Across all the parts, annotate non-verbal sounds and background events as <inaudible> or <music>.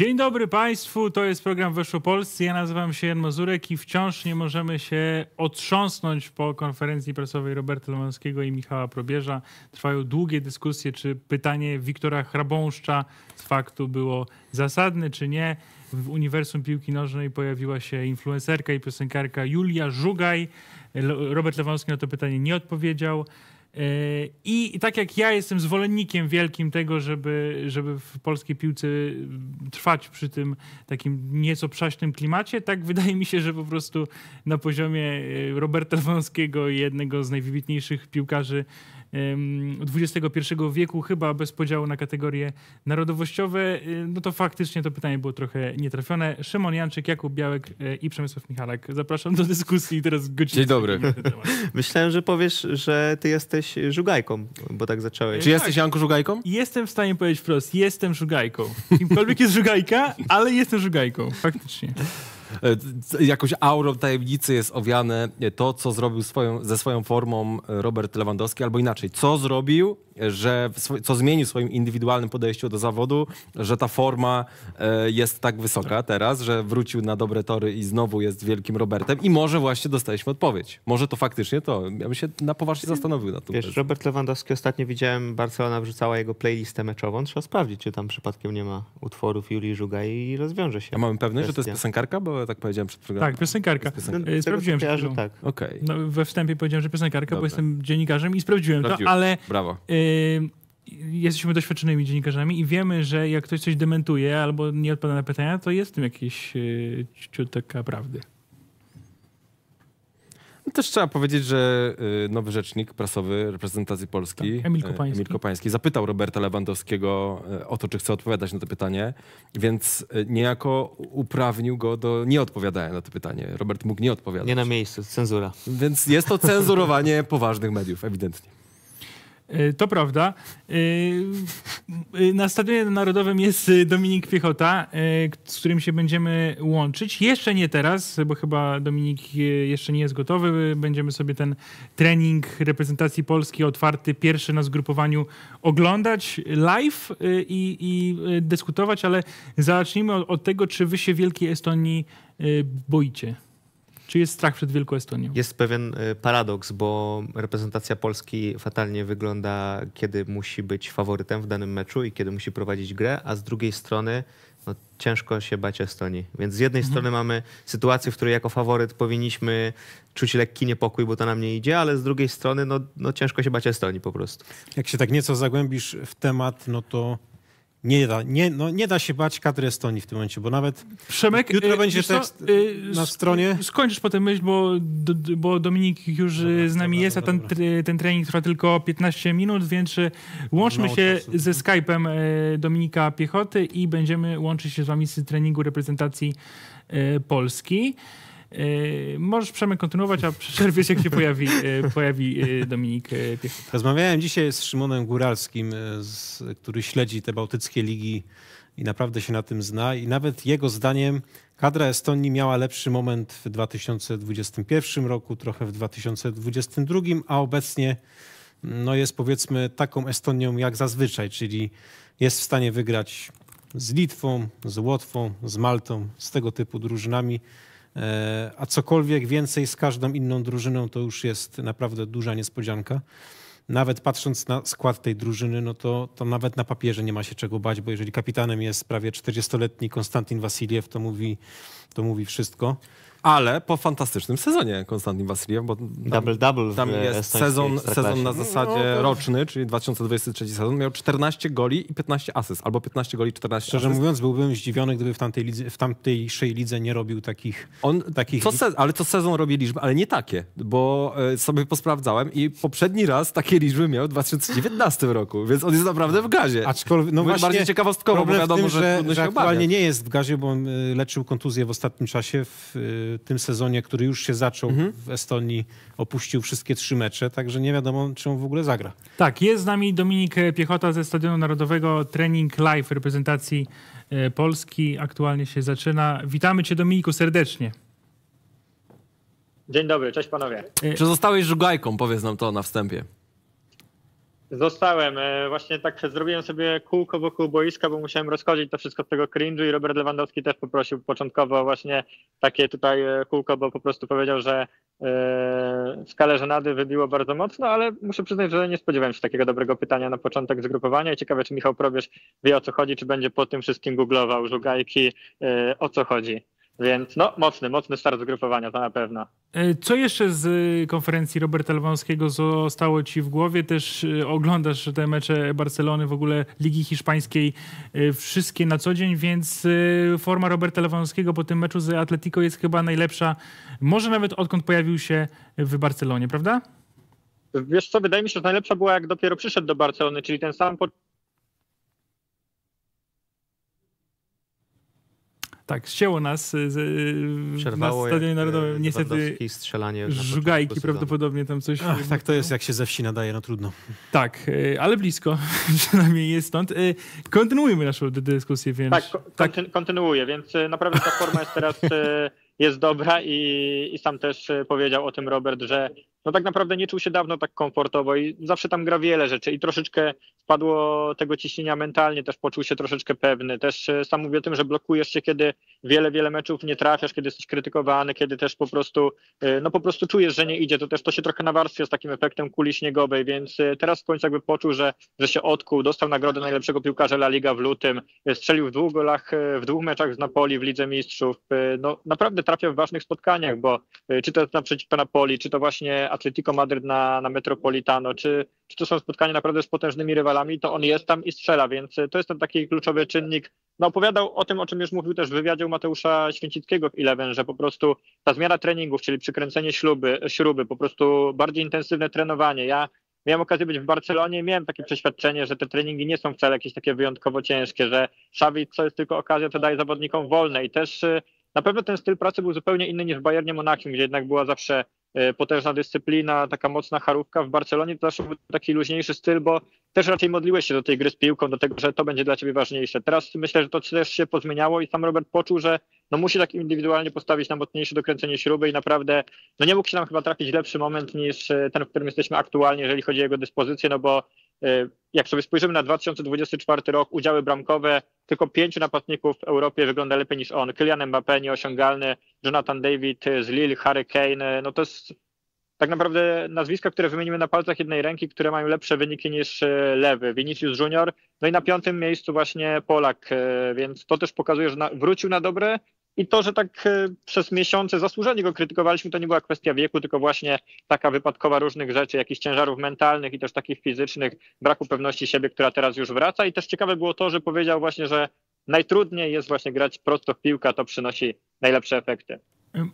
Dzień dobry Państwu, to jest program Weszło Polscy. Ja nazywam się Jan Mazurek i wciąż nie możemy się otrząsnąć po konferencji prasowej Roberta Lemanskiego i Michała Probierza. Trwają długie dyskusje, czy pytanie Wiktora Hrabąszcza z faktu było zasadne, czy nie. W uniwersum piłki nożnej pojawiła się influencerka i piosenkarka Julia Żugaj. Robert Lewandowski na to pytanie nie odpowiedział. Y, I tak jak ja jestem zwolennikiem wielkim tego, żeby, żeby w polskiej piłce trwać przy tym takim nieco przaśnym klimacie, tak wydaje mi się, że po prostu na poziomie y, Roberta Wąskiego, jednego z najwybitniejszych piłkarzy XXI wieku, chyba bez podziału na kategorie narodowościowe, y, no to faktycznie to pytanie było trochę nietrafione. Szymon Janczyk, Jakub Białek e, i Przemysław Michalak. Zapraszam do dyskusji teraz godzinę. Dzień dobry. <laughs> Myślałem, że powiesz, że ty jesteś żugajką, bo tak zacząłeś. Czy tak. jesteś Janku żugajką? Jestem w stanie powiedzieć wprost, jestem żugajką. Kimkolwiek jest żugajka, ale jestem żugajką, faktycznie. E, jakąś aurą tajemnicy jest owiane to, co zrobił swoją, ze swoją formą e, Robert Lewandowski, albo inaczej, co zrobił, że, co zmienił w swoim indywidualnym podejściu do zawodu, że ta forma e, jest tak wysoka tak. teraz, że wrócił na dobre tory i znowu jest wielkim Robertem i może właśnie dostaliśmy odpowiedź. Może to faktycznie to. Ja bym się na poważnie zastanowił na tym. Wiesz, Robert Lewandowski ostatnio widziałem, Barcelona wrzucała jego playlistę meczową. Trzeba sprawdzić, czy tam przypadkiem nie ma utworów Julii Żuga i rozwiąże się. A mamy pewność, że to jest piosenkarka? Bo ale tak powiedziałem przed programem. Tak, piosenkarka. No, Sprawdziłem się. Tak. Okay. No, we wstępie powiedziałem, że piosenkarka, bo jestem dziennikarzem i sprawdziłem Sprawdził. to, ale... Brawo. Y jesteśmy doświadczonymi dziennikarzami i wiemy, że jak ktoś coś dementuje albo nie odpowiada na pytania, to jest w tym jakiś yy, taka prawdy. Też trzeba powiedzieć, że y, nowy rzecznik prasowy reprezentacji Polski, tak. Emil, y, Kopański. Emil Kopański, zapytał Roberta Lewandowskiego y, o to, czy chce odpowiadać na to pytanie, więc niejako uprawnił go do nieodpowiadania na to pytanie. Robert mógł nie odpowiadać. Nie na miejscu, cenzura. Więc jest to cenzurowanie <laughs> poważnych mediów, ewidentnie. Y, to prawda. Y, y, na Stadionie Narodowym jest Dominik Piechota, z którym się będziemy łączyć. Jeszcze nie teraz, bo chyba Dominik jeszcze nie jest gotowy. Będziemy sobie ten trening reprezentacji Polski otwarty, pierwszy na zgrupowaniu, oglądać live i, i dyskutować, ale zacznijmy od, od tego, czy wy się Wielkiej Estonii boicie. Czy jest strach przed Wielką Estonią? Jest pewien e, paradoks, bo reprezentacja Polski fatalnie wygląda, kiedy musi być faworytem w danym meczu i kiedy musi prowadzić grę, a z drugiej strony no, ciężko się bać Estonii. Więc z jednej mhm. strony mamy sytuację, w której jako faworyt powinniśmy czuć lekki niepokój, bo to nam nie idzie, ale z drugiej strony no, no ciężko się bać Estonii po prostu. Jak się tak nieco zagłębisz w temat, no to nie da, nie, no, nie da się bać kadry Estonii w tym momencie, bo nawet Przemek, jutro y, będzie tekst y, na stronie. Skończysz potem myśl, bo, do, bo Dominik już y, dobra, z nami dobra, jest, a ten, dobra. ten trening trwa tylko 15 minut, więc łączmy Mało się czasu. ze Skype'em Dominika Piechoty i będziemy łączyć się z wami z treningu reprezentacji Polski. Yy, możesz Przemek kontynuować, a przy jak <laughs> się pojawi, yy, pojawi yy, Dominik Piechota. Rozmawiałem dzisiaj z Szymonem Góralskim, z, który śledzi te bałtyckie ligi i naprawdę się na tym zna. I nawet jego zdaniem kadra Estonii miała lepszy moment w 2021 roku, trochę w 2022, a obecnie no jest powiedzmy taką Estonią jak zazwyczaj, czyli jest w stanie wygrać z Litwą, z Łotwą, z Maltą, z tego typu drużynami. E, a cokolwiek więcej z każdą inną drużyną to już jest naprawdę duża niespodzianka. Nawet patrząc na skład tej drużyny, no to, to nawet na papierze nie ma się czego bać, bo jeżeli kapitanem jest prawie 40-letni Konstantin Wasiliew, to mówi, to mówi wszystko ale po fantastycznym sezonie Konstantin Wasiliew, bo tam, double, double tam jest sezon, sezon na no, no, zasadzie no. roczny, czyli 2023 sezon, miał 14 goli i 15 asyst, albo 15 goli 14 Szczerze asyst. mówiąc, byłbym zdziwiony, gdyby w tamtej lidze, w tamtejszej lidze nie robił takich... On, takich... Co ale co sezon robi liczby, ale nie takie, bo e, sobie posprawdzałem i poprzedni raz takie liczby miał w 2019 roku, więc on jest naprawdę w gazie. Aczkolwiek, no właśnie, bardziej ciekawostkowo, bo wiadomo, tym, że, że, że aktualnie obawiać. nie jest w gazie, bo on e, leczył kontuzję w ostatnim czasie w e, tym sezonie, który już się zaczął mhm. w Estonii, opuścił wszystkie trzy mecze, także nie wiadomo, czy on w ogóle zagra. Tak, jest z nami Dominik Piechota ze Stadionu Narodowego, trening live reprezentacji e, Polski aktualnie się zaczyna. Witamy cię Dominiku serdecznie. Dzień dobry, cześć panowie. E, czy zostałeś żugajką, powiedz nam to na wstępie. Zostałem. E, właśnie tak zrobiłem sobie kółko wokół boiska, bo musiałem rozchodzić to wszystko z tego cringe'u i Robert Lewandowski też poprosił początkowo właśnie takie tutaj e, kółko, bo po prostu powiedział, że e, skalę żenady wybiło bardzo mocno, ale muszę przyznać, że nie spodziewałem się takiego dobrego pytania na początek zgrupowania i ciekawe, czy Michał Probierz wie o co chodzi, czy będzie po tym wszystkim googlował żugajki, o co chodzi. Więc no, mocny, mocny start zgrupowania, to na pewno. E, co jeszcze z y, konferencji Roberta Lewąskiego zostało ci w głowie? Też y, oglądasz te mecze Barcelony, w ogóle Ligi Hiszpańskiej, y, wszystkie na co dzień, więc forma Roberta Lewąskiego po tym meczu z Atletico jest chyba najlepsza, może nawet odkąd pojawił się w Barcelonie, prawda? Wiesz co, wydaje mi się, że najlepsza była jak dopiero przyszedł do Barcelony, czyli ten sam Tak, ścięło nas y, z, y, Przerwało na Stadionie y, Narodowym. Niestety strzelanie żugajki prawdopodobnie tam coś... Ach, tak to jest, jak się ze wsi nadaje, no trudno. Tak, ale blisko <laughs> przynajmniej jest stąd. Kontynuujmy naszą dyskusję, więc... Tak, tak, kontynuuję, więc naprawdę ta forma jest teraz... Jest dobra i, i sam też powiedział o tym Robert, że no tak naprawdę nie czuł się dawno tak komfortowo i zawsze tam gra wiele rzeczy i troszeczkę spadło tego ciśnienia mentalnie, też poczuł się troszeczkę pewny, też e, sam mówi o tym, że blokujesz się, kiedy wiele, wiele meczów nie trafiasz, kiedy jesteś krytykowany, kiedy też po prostu, e, no po prostu czujesz, że nie idzie, to też to się trochę nawarstwia z takim efektem kuli śniegowej, więc e, teraz w końcu jakby poczuł, że, że się odkuł, dostał nagrodę najlepszego piłkarza La Liga w lutym, strzelił w dwóch golach, w dwóch meczach z Napoli w Lidze Mistrzów, no naprawdę trafia w ważnych spotkaniach, bo czy to naprzeciwko Napoli, czy to właśnie Atletico Madryt na, na Metropolitano, czy, czy to są spotkania naprawdę z potężnymi rywalami, to on jest tam i strzela, więc e, to jest ten taki kluczowy czynnik. No opowiadał o tym, o czym już mówił też w wywiadzie u Mateusza Święcickiego w Eleven, że po prostu ta zmiana treningów, czyli przykręcenie śruby, śruby po prostu bardziej intensywne trenowanie. Ja miałem okazję być w Barcelonie miałem takie przeświadczenie, że te treningi nie są wcale jakieś takie wyjątkowo ciężkie, że Xavi co jest tylko okazja, to daje zawodnikom wolne i też e, na pewno ten styl pracy był zupełnie inny niż w Bayernie Monachium, gdzie jednak była zawsze E, potężna dyscyplina, taka mocna charówka. W Barcelonie to zawsze był taki luźniejszy styl, bo też raczej modliłeś się do tej gry z piłką, do tego, że to będzie dla ciebie ważniejsze. Teraz myślę, że to też się pozmieniało i sam Robert poczuł, że no musi tak indywidualnie postawić na mocniejsze dokręcenie śruby i naprawdę no nie mógł się nam chyba trafić lepszy moment niż e, ten, w którym jesteśmy aktualnie, jeżeli chodzi o jego dyspozycję, no bo E, jak sobie spojrzymy na 2024 rok, udziały bramkowe tylko pięciu napastników w Europie wygląda lepiej niż on. Kylian Mbappé nieosiągalny, Jonathan David z Lille, Harry Kane, e, no to jest tak naprawdę nazwiska, które wymienimy na palcach jednej ręki, które mają lepsze wyniki niż e, lewy, Vinicius Junior, no i na piątym miejscu właśnie Polak, więc to też pokazuje, że wrócił na dobre i to, że tak e, przez miesiące zasłużenie go krytykowaliśmy, to nie była kwestia wieku, tylko właśnie taka wypadkowa różnych rzeczy, jakichś ciężarów mentalnych i też takich fizycznych, braku pewności siebie, która teraz już wraca. I też ciekawe było to, że powiedział właśnie, że najtrudniej jest właśnie grać prosto w piłkę, to przynosi najlepsze efekty.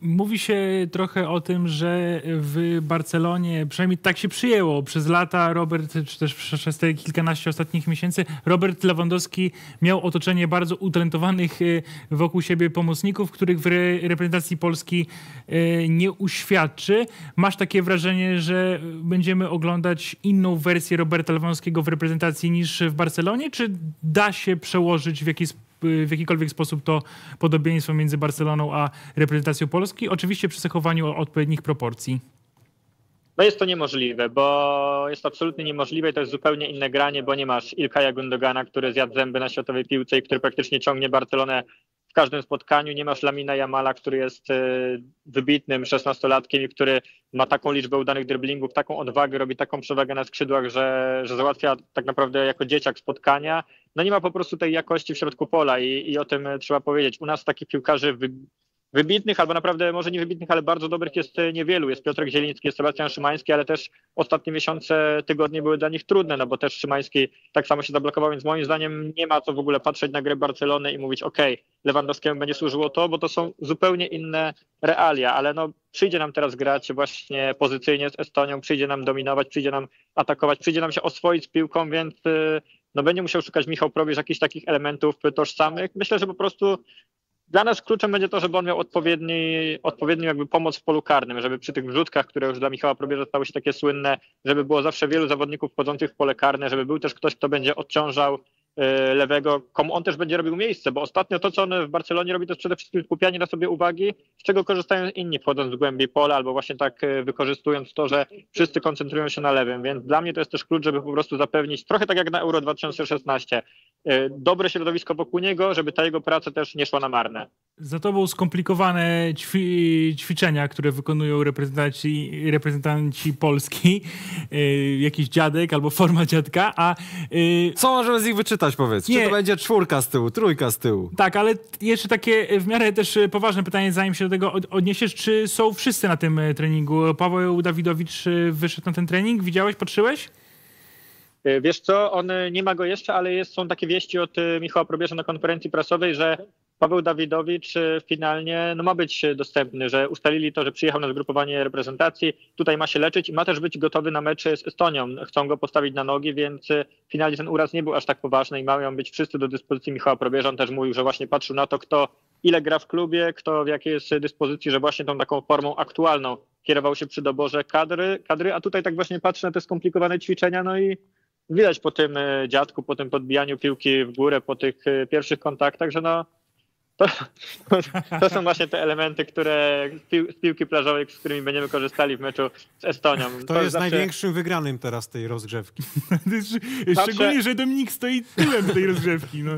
Mówi się trochę o tym, że w Barcelonie, przynajmniej tak się przyjęło, przez lata Robert, czy też przez te kilkanaście ostatnich miesięcy, Robert Lewandowski miał otoczenie bardzo utalentowanych e, wokół siebie pomocników, których w reprezentacji Polski e, nie uświadczy. Masz takie wrażenie, że będziemy oglądać inną wersję Roberta Lewandowskiego w reprezentacji niż w Barcelonie? Czy da się przełożyć w jakiś sposób? w jakikolwiek sposób to podobieństwo między Barceloną a reprezentacją Polski, oczywiście przy zachowaniu odpowiednich proporcji. No jest to niemożliwe, bo jest absolutnie niemożliwe i to jest zupełnie inne granie, bo nie masz Ilkaja Gundogana, który zjadł zęby na światowej piłce i który praktycznie ciągnie Barcelonę każdym spotkaniu. Nie masz Lamina Jamala, który jest e, wybitnym szesnastolatkiem i który ma taką liczbę udanych driblingów, taką odwagę, robi taką przewagę na skrzydłach, że, że załatwia tak naprawdę jako dzieciak spotkania. No nie ma po prostu tej jakości w środku pola i, i o tym trzeba powiedzieć. U nas takich piłkarzy wybitnych, albo naprawdę może nie wybitnych, ale bardzo dobrych jest e, niewielu. Jest Piotr Zieliński, jest Sebastian Szymański, ale też ostatnie miesiące, tygodnie były dla nich trudne, no bo też Szymański tak samo się zablokował, więc moim zdaniem nie ma co w ogóle patrzeć na grę Barcelony i mówić, ok, Lewandowskiemu będzie służyło to, bo to są zupełnie inne realia, ale no przyjdzie nam teraz grać właśnie pozycyjnie z Estonią, przyjdzie nam dominować, przyjdzie nam atakować, przyjdzie nam się oswoić z piłką, więc e, no będzie musiał szukać Michał Probierz jakichś takich elementów tożsamych. Myślę, że po prostu dla nas kluczem będzie to, żeby on miał odpowiedni, odpowiednią jakby pomoc w polu karnym, żeby przy tych wrzutkach, które już dla Michała Probierza stały się takie słynne, żeby było zawsze wielu zawodników wchodzących w pole karne, żeby był też ktoś, kto będzie odciążał E, lewego, komu on też będzie robił miejsce, bo ostatnio to, co on w Barcelonie robi, to jest przede wszystkim skupianie na sobie uwagi, z czego korzystają inni, wchodząc w głębi pola, albo właśnie tak e, wykorzystując to, że wszyscy koncentrują się na lewym, więc dla mnie to jest też klucz, żeby po prostu zapewnić, trochę tak jak na Euro 2016, e, dobre środowisko wokół niego, żeby ta jego praca też nie szła na marne. Za tobą skomplikowane ćwi ćwiczenia, które wykonują reprezentanci, reprezentanci Polski, yy, jakiś dziadek albo forma dziadka, a... Yy, Co możemy z nich wyczytać, powiedz? Nie. Czy to będzie czwórka z tyłu, trójka z tyłu? Tak, ale jeszcze takie w miarę też e, poważne pytanie, zanim się do tego odniesiesz, czy są wszyscy na tym treningu? Paweł Dawidowicz wyszedł na ten trening, widziałeś, patrzyłeś? Wiesz co, on nie ma go jeszcze, ale jest, są takie wieści od Michała Probierza na konferencji prasowej, że Paweł Dawidowicz y, finalnie no, ma być dostępny, że ustalili to, że przyjechał na zgrupowanie reprezentacji, tutaj ma się leczyć i ma też być gotowy na mecz z Estonią. Chcą go postawić na nogi, więc y, finalnie ten uraz nie był aż tak poważny i mają być wszyscy do dyspozycji Michała Probierza. też mówił, że właśnie patrzył na to, kto ile gra w klubie, kto w jakiej jest y, dyspozycji, że właśnie tą taką formą aktualną kierował się przy doborze kadry, kadry a tutaj tak właśnie patrzę na te skomplikowane ćwiczenia, no i widać po tym dziadku, po tym podbijaniu piłki w górę, po tych pierwszych kontaktach, że no to, to, są właśnie te elementy, które z piłki plażowej, z którymi będziemy korzystali w meczu z Estonią. To, to jest zawsze... największym wygranym teraz tej rozgrzewki. <laughs> Szczególnie, że Dominik stoi tyłem tej rozgrzewki. No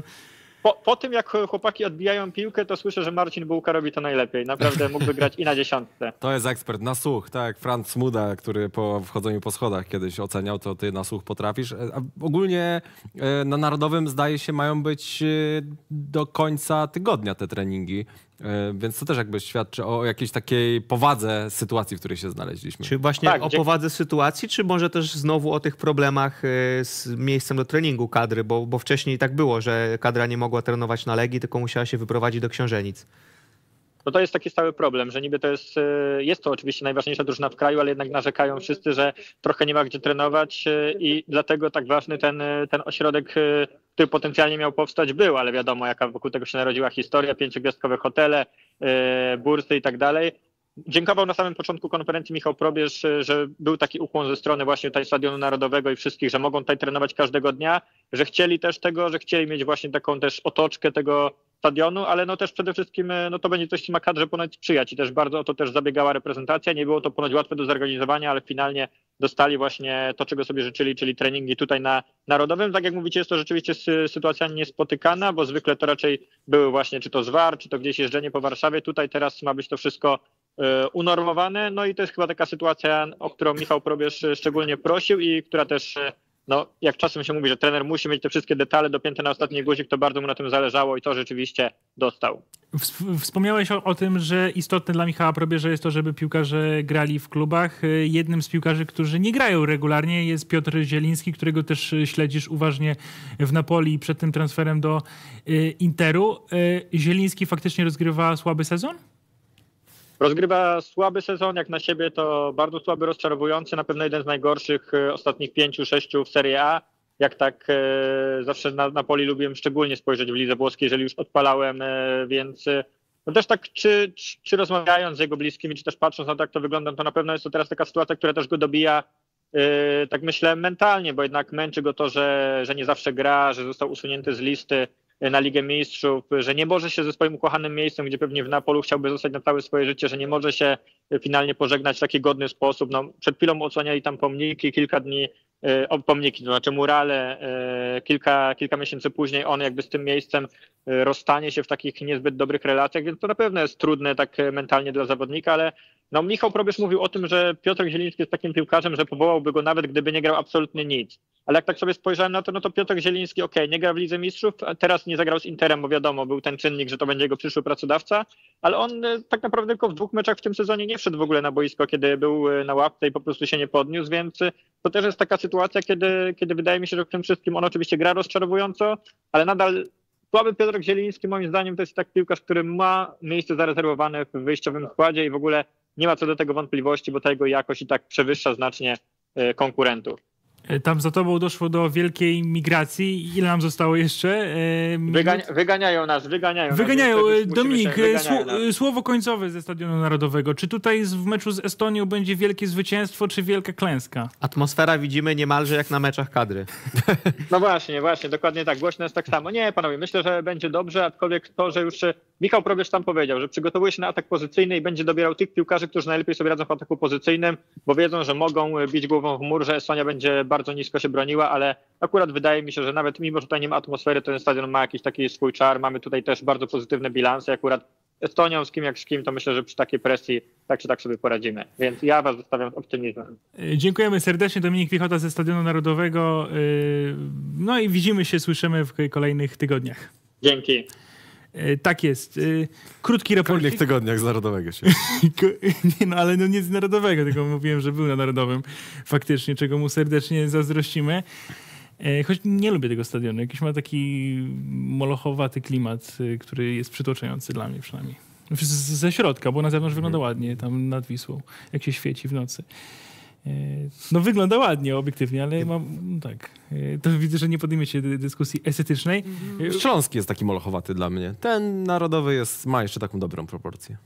po, po, tym, jak chłopaki odbijają piłkę, to słyszę, że Marcin Bułka robi to najlepiej. Naprawdę mógłby grać i na dziesiątce. <laughs> To jest ekspert na słuch, tak. Franz Muda, który po wchodzeniu po schodach kiedyś oceniał, to ty na słuch potrafisz. E, a ogólnie e, na Narodowym zdaje się mają być e, do końca tygodnia te treningi. E, więc to też jakby świadczy o jakiejś takiej powadze sytuacji, w której się znaleźliśmy. Czy właśnie tak, o powadze sytuacji, czy może też znowu o tych problemach e, z miejscem do treningu kadry, bo, bo wcześniej tak było, że kadra nie mogła trenować na legi, tylko musiała się wyprowadzić do Książenic. No to jest taki stały problem, że niby to jest, e, jest to oczywiście najważniejsza drużyna w kraju, ale jednak narzekają wszyscy, że trochę nie ma gdzie trenować e, i dlatego tak ważny ten, e, ten ośrodek który potencjalnie miał powstać, był, ale wiadomo, jaka wokół tego się narodziła historia, pięciogwiazdkowe hotele, bursy i tak dalej. Dziękował na samym początku konferencji Michał Probierz, e, że był taki ukłon ze strony właśnie tutaj Stadionu Narodowego i wszystkich, że mogą tutaj trenować każdego dnia, że chcieli też tego, że chcieli mieć właśnie taką też otoczkę tego stadionu, ale no też przede wszystkim e, no to będzie coś, co ma kadrze ponoć sprzyjać i też bardzo o to też zabiegała reprezentacja. Nie było to ponoć łatwe do zorganizowania, ale finalnie dostali właśnie to, czego sobie życzyli, czyli treningi tutaj na Narodowym. Tak jak mówicie, jest to rzeczywiście sytuacja niespotykana, bo zwykle to raczej były właśnie czy to zwar, czy to gdzieś jeżdżenie po Warszawie. Tutaj teraz ma być to wszystko E, unormowane. No i to jest chyba taka sytuacja, o którą Michał Probierz e, szczególnie prosił i która też, e, no jak czasem się mówi, że trener musi mieć te wszystkie detale dopięte na ostatni guzik, to bardzo mu na tym zależało i to rzeczywiście dostał. Wspomniałeś o, o, tym, że istotne dla Michała Probierza jest to, żeby piłkarze grali w klubach. Jednym z piłkarzy, którzy nie grają regularnie jest Piotr Zieliński, którego też śledzisz uważnie w Napoli przed tym transferem do Interu. Zieliński faktycznie rozgrywa słaby sezon? Rozgrywa słaby sezon, jak na siebie to bardzo słaby, rozczarowujący, na pewno jeden z najgorszych e, ostatnich pięciu, sześciu w Serie A. Jak tak e, zawsze na, Napoli lubiłem szczególnie spojrzeć w Lidze Włoskiej, jeżeli już odpalałem, e, więc no też tak, czy, czy, czy, rozmawiając z jego bliskimi, czy też patrząc na to, jak to wygląda, to na pewno jest to teraz taka sytuacja, która też go dobija, tak myślę, mentalnie, bo jednak męczy go to, że, że nie zawsze gra, że został usunięty z listy, na Ligę Mistrzów, że nie może się ze swoim ukochanym miejscem, gdzie pewnie w Napolu chciałby zostać na całe swoje życie, że nie może się finalnie pożegnać w taki godny sposób. No, przed chwilą odsłaniali tam pomniki, kilka dni E, pomniki, to znaczy murale. E, kilka, kilka miesięcy później on jakby z tym miejscem e, rozstanie się w takich niezbyt dobrych relacjach, więc to na pewno jest trudne tak mentalnie dla zawodnika, ale no Michał Probierz mówił o tym, że Piotr Zieliński jest takim piłkarzem, że powołałby go nawet, gdyby nie grał absolutnie nic. Ale jak tak sobie spojrzałem na to, no to Piotr Zieliński, ok, nie gra w Lidze Mistrzów, teraz nie zagrał z Interem, bo wiadomo, był ten czynnik, że to będzie jego przyszły pracodawca, ale on tak naprawdę tylko w dwóch meczach w tym sezonie nie wszedł w ogóle na boisko, kiedy był na łapce i po prostu się nie podniósł, więc to też jest taka sytuacja, sytuacja, kiedy, kiedy wydaje mi się, że w tym wszystkim on oczywiście gra rozczarowująco, ale nadal słaby Piotr Zieliński moim zdaniem to jest tak piłkarz, który ma miejsce zarezerwowane w wyjściowym składzie i w ogóle nie ma co do tego wątpliwości, bo ta jego jakość i tak przewyższa znacznie e, konkurentów. E, tam za tobą doszło do wielkiej migracji. Ile nam zostało jeszcze? E, Wygania wyganiają nas, wyganiają. Wyganiają. Nas, e, Dominik, wyganiają słowo końcowe ze Stadionu Narodowego. Czy tutaj w meczu z Estonią będzie wielkie zwycięstwo, czy wielka klęska? Atmosfera widzimy niemalże jak na meczach kadry. <laughs> No właśnie, właśnie, dokładnie tak. Głośno jest tak samo. Nie, panowie, myślę, że będzie dobrze, aczkolwiek to, że już Michał Probierz tam powiedział, że przygotowuje się na atak pozycyjny i będzie dobierał tych piłkarzy, którzy najlepiej sobie radzą w ataku pozycyjnym, bo wiedzą, że mogą bić głową w mur, że Estonia będzie bardzo bardzo nisko się broniła, ale akurat wydaje mi się, że nawet mimo, że tutaj nie ma atmosfery, ten stadion ma jakiś taki swój czar, mamy tutaj też bardzo pozytywne bilanse, akurat Estonią, z kim jak z kim, to myślę, że przy takiej presji tak czy tak sobie poradzimy. Więc ja was zostawiam z optymizmem. E, dziękujemy serdecznie. Dominik Piechota ze Stadionu Narodowego. E, no i widzimy się, słyszymy w kolejnych tygodniach. Dzięki. E, tak jest. E, krótki raport. W tygodniach z Narodowego się. <laughs> nie, no ale no nie z Narodowego, tylko mówiłem, że był na Narodowym faktycznie, czego mu serdecznie zazdrościmy. E, choć nie lubię tego stadionu. Jakiś ma taki molochowaty klimat, który jest przytłaczający dla mnie przynajmniej. Znaczy, ze środka, bo na zewnątrz mhm. wygląda ładnie, tam nad Wisłą, jak się świeci w nocy. E, no wygląda ładnie obiektywnie, ale mam, no tak, e, to widzę, że nie się dyskusji estetycznej. Mhm. E, Śląski jest taki molochowaty dla mnie. Ten narodowy jest, ma jeszcze taką dobrą proporcję.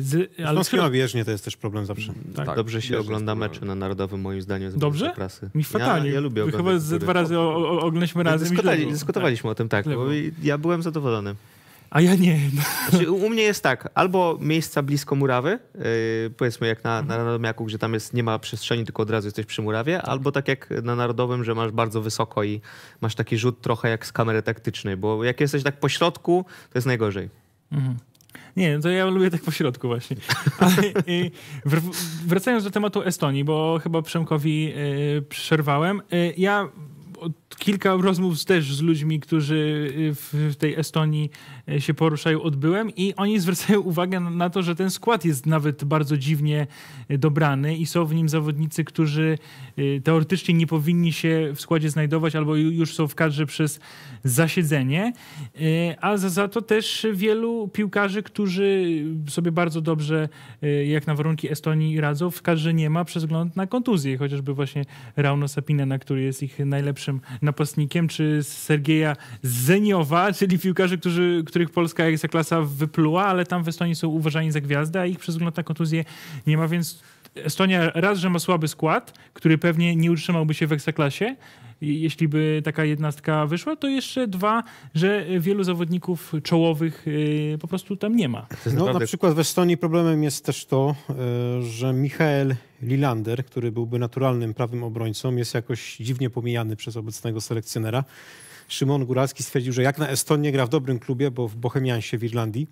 Z, ale Śląski na bieżnie to jest też problem zawsze. Mm, tak, tak dobrze się ogląda mecze na Narodowym, moim zdaniem. Z dobrze? Prasy. Mi fatalnie. Ja, ja lubię Chyba ze dwa razy oglądaliśmy no, razem. dyskutowaliśmy tak. o tym, tak. Bo ja byłem zadowolony. A ja nie. Znaczy, u mnie jest tak, albo miejsca blisko murawy, yy, powiedzmy jak na, na mhm. Radomiaku, gdzie tam jest, nie ma przestrzeni, tylko od razu jesteś przy murawie, tak. albo tak jak na Narodowym, że masz bardzo wysoko i masz taki rzut trochę jak z kamery taktycznej, bo jak jesteś tak po środku, to jest najgorzej. Mhm. Nie, no to ja lubię tak po środku właśnie. wracając do tematu Estonii, bo chyba Przemkowi yy, przerwałem. Yy, ja kilka rozmów też z ludźmi, którzy y, w, tej Estonii y, się poruszają, odbyłem i oni zwracają <laughs> uwagę na to, że ten skład jest nawet bardzo dziwnie y, dobrany i są w nim zawodnicy, którzy teoretycznie nie powinni się w składzie znajdować albo już są w kadrze przez zasiedzenie, a za, to też wielu piłkarzy, którzy sobie bardzo dobrze jak na warunki Estonii radzą, w kadrze nie ma przez wzgląd na kontuzję, chociażby właśnie Rauno Sapinena, który jest ich najlepszym napastnikiem, czy Sergeja Zeniowa, <laughs> czyli piłkarzy, którzy, których polska ekstraklasa wypluła, ale tam w Estonii są uważani za gwiazdę, a ich przez wzgląd na kontuzję nie ma, więc Estonia raz, że ma słaby skład, który pewnie nie utrzymałby się w ekstraklasie, jeśli by taka jednostka wyszła, to jeszcze dwa, że wielu zawodników czołowych y, po prostu tam nie ma. No na przykład w Estonii problemem jest też to, y, że Michael Lilander, który byłby naturalnym prawym obrońcą, jest jakoś dziwnie pomijany przez obecnego selekcjonera. Szymon Góralski stwierdził, że jak na Estonię gra w dobrym klubie, bo w Bohemiansie w Irlandii.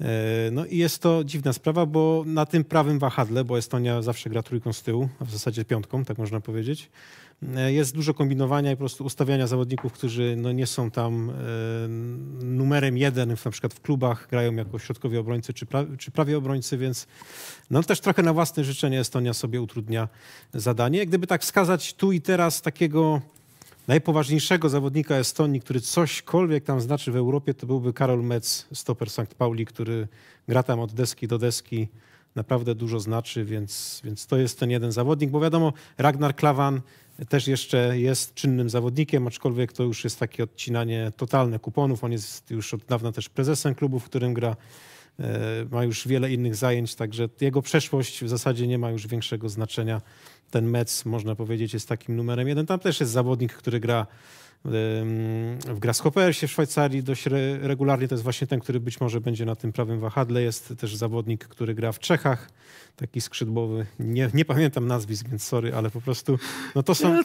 E, no i jest to dziwna sprawa, bo na tym prawym wahadle, bo Estonia zawsze gra trójką z tyłu, a w zasadzie piątką, tak można powiedzieć, E, jest dużo kombinowania i po prostu ustawiania zawodników, którzy no nie są tam e, numerem jeden, na przykład w klubach grają jako środkowi obrońcy czy, pra, czy prawie obrońcy, więc no też trochę na własne życzenie Estonia sobie utrudnia zadanie. Gdyby tak wskazać tu i teraz takiego najpoważniejszego zawodnika Estonii, który cośkolwiek tam znaczy w Europie, to byłby Karol Metz, stoper St. Pauli, który gra tam od deski do deski naprawdę dużo znaczy, więc, więc to jest ten jeden zawodnik, bo wiadomo, Ragnar Klavan też jeszcze jest czynnym zawodnikiem, aczkolwiek to już jest takie odcinanie totalne kuponów. On jest już od dawna też prezesem klubu, w którym gra. E, ma już wiele innych zajęć, także jego przeszłość w zasadzie nie ma już większego znaczenia. Ten Mec, można powiedzieć, jest takim numerem jeden. Tam też jest zawodnik, który gra w Grasshoppersie w Szwajcarii dość re, regularnie. To jest właśnie ten, który być może będzie na tym prawym wahadle. Jest też zawodnik, który gra w Czechach, taki skrzydłowy. Nie, nie pamiętam nazwisk, więc sorry, ale po prostu no to są, no,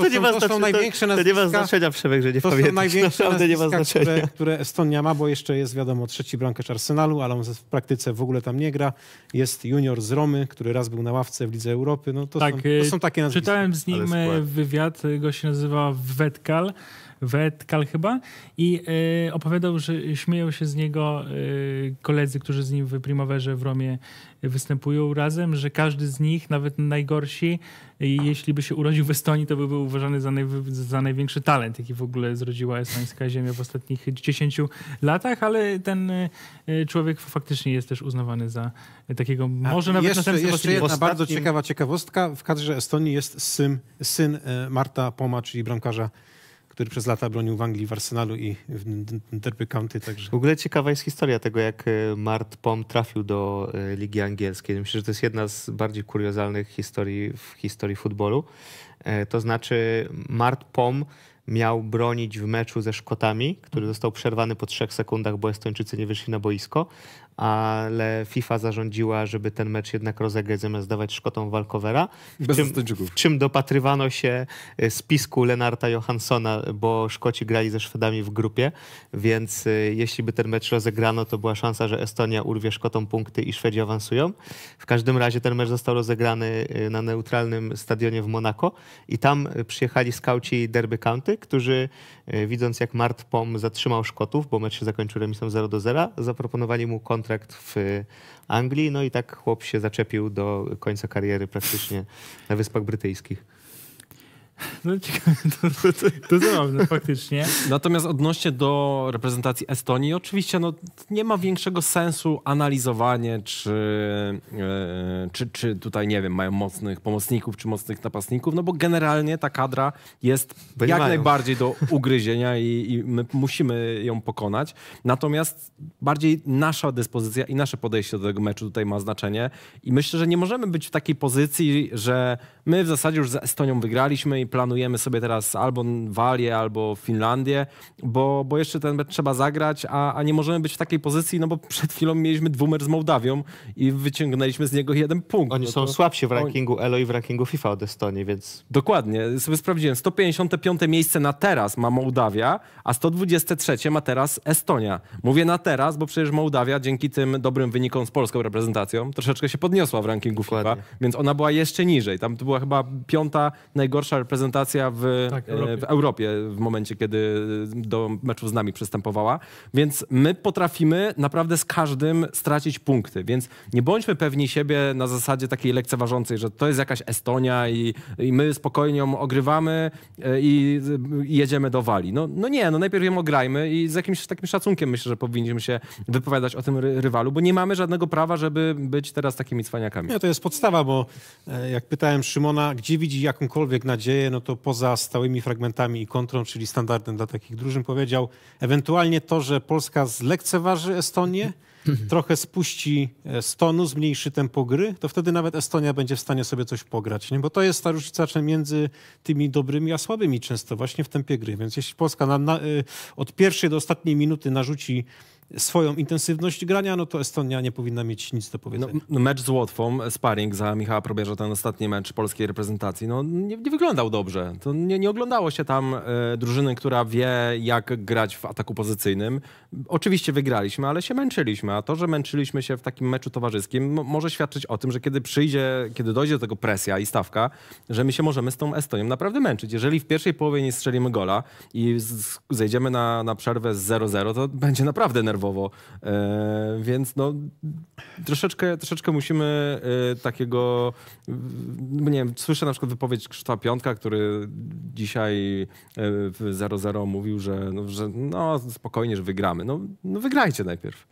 największe nazwiska. To nie ma znaczenia, Przemek, że nie to pamiętam. To są największe nazwiska, nie które, które, Estonia ma, bo jeszcze jest wiadomo trzeci bramkarz Arsenalu, ale on w praktyce w ogóle tam nie gra. Jest junior z Romy, który raz był na ławce w Lidze Europy. No to, tak, są, to są y, takie nazwiska. Czytałem z nim y, wywiad, y, go się nazywa Wetkal. Wetkal chyba i e, opowiadał, że śmieją się z niego y, koledzy, którzy z nim w Primaverze w Romie występują razem, że każdy z nich, nawet najgorsi, e, jeśli by się urodził w Estonii, to by był uważany za, naj, za największy talent, jaki w ogóle zrodziła estońska ziemia w ostatnich 10 latach, ale ten człowiek faktycznie jest też uznawany za takiego, może A, nawet jeszcze, na Jeszcze jedna Ostatnim... bardzo ciekawa ciekawostka. W kadrze Estonii jest syn, syn Marta Poma, czyli bramkarza który przez lata bronił w Anglii, w Arsenalu i w Derby County. Także. W ogóle ciekawa jest historia tego, jak e, Mart Pom trafił do e, Ligi Angielskiej. Myślę, że to jest jedna z bardziej kuriozalnych historii w historii futbolu. E, to znaczy Mart Pom miał bronić w meczu ze Szkotami, który został przerwany po trzech sekundach, bo Estończycy nie wyszli na boisko, ale FIFA zarządziła, żeby ten mecz jednak rozegrać zamiast dawać Szkotom walkowera. Bez w czym dopatrywano się e, spisku Lenarta Johanssona, bo Szkoci grali ze Szwedami w grupie, więc e, jeśli by ten mecz rozegrano, to była szansa, że Estonia urwie Szkotom punkty i Szwedzi awansują. W każdym razie ten mecz został rozegrany e, na neutralnym stadionie w Monako i tam przyjechali skauci Derby County, którzy E, widząc jak Mart Pom zatrzymał Szkotów, bo mecz się zakończył remisem 0 do 0, zaproponowali mu kontrakt w Anglii, no i tak chłop się zaczepił do końca kariery praktycznie na Wyspach Brytyjskich. <laughs> No ciekawe, to, to, zabawne faktycznie. Natomiast odnośnie do reprezentacji Estonii, oczywiście no, nie ma większego sensu analizowanie, czy, e, czy, czy tutaj, nie wiem, mają mocnych pomocników, czy mocnych napastników, no bo generalnie ta kadra jest jak najbardziej do ugryzienia i, i, my musimy ją pokonać. Natomiast bardziej nasza dyspozycja i nasze podejście do tego meczu tutaj ma znaczenie i myślę, że nie możemy być w takiej pozycji, że my w zasadzie już z Estonią wygraliśmy i planujemy sobie teraz albo Walię, albo Finlandię, bo, bo jeszcze ten mecz trzeba zagrać, a, a nie możemy być w takiej pozycji, no bo przed chwilą mieliśmy dwumer z Mołdawią i wyciągnęliśmy z niego jeden punkt. Oni no są słabsi w rankingu Elo i w rankingu FIFA od Estonii, więc... Dokładnie, sobie sprawdziłem. 155 miejsce na teraz ma Mołdawia, a 123 ma teraz Estonia. Mówię na teraz, bo przecież Mołdawia dzięki tym dobrym wynikom z polską reprezentacją troszeczkę się podniosła w rankingu Dokładnie. FIFA, więc ona była jeszcze niżej. Tam to była chyba piąta najgorsza reprezentacja reprezentacja w, tak, e, Europie. w Europie w momencie, kiedy do meczów z nami przystępowała. Więc my potrafimy naprawdę z każdym stracić punkty. Więc nie bądźmy pewni siebie na zasadzie takiej lekceważącej, że to jest jakaś Estonia i, i my spokojnie ją ogrywamy e, i, i, jedziemy do Walii. No, no nie, no najpierw ją ograjmy i z jakimś takim szacunkiem myślę, że powinniśmy się wypowiadać o tym ry rywalu, bo nie mamy żadnego prawa, żeby być teraz takimi cwaniakami. Nie, to jest podstawa, bo e, jak pytałem Szymona, gdzie widzi jakąkolwiek nadzieję no to poza stałymi fragmentami i kontrą, czyli standardem dla takich drużyn, powiedział ewentualnie to, że Polska zlekceważy Estonię, <laughs> trochę spuści stonu, zmniejszy tempo gry, to wtedy nawet Estonia będzie w stanie sobie coś pograć. Nie? Bo to jest ta różnica między tymi dobrymi a słabymi często właśnie w tempie gry. Więc jeśli Polska na, na, y, od pierwszej do ostatniej minuty narzuci swoją intensywność grania, no to Estonia nie powinna mieć nic do powiedzenia. No, no mecz z Łotwą, e, sparring za Michała Probierza, ten ostatni mecz polskiej reprezentacji, no nie, nie wyglądał dobrze. To nie, nie oglądało się tam e, drużyny, która wie jak grać w ataku pozycyjnym. Oczywiście wygraliśmy, ale się męczyliśmy, a to, że męczyliśmy się w takim meczu towarzyskim może świadczyć o tym, że kiedy przyjdzie, kiedy dojdzie do tego presja i stawka, że my się możemy z tą Estonią naprawdę męczyć. Jeżeli w pierwszej połowie nie strzelimy gola i z, zejdziemy na, na przerwę z 0-0, to będzie naprawdę nerwowo nerwowo. E, więc no, troszeczkę, troszeczkę musimy e, takiego, nie wiem, słyszę na przykład wypowiedź Krzysztofa Piątka, który dzisiaj e, w 0-0 mówił, że no, że no spokojnie, że wygramy. No, no wygrajcie najpierw.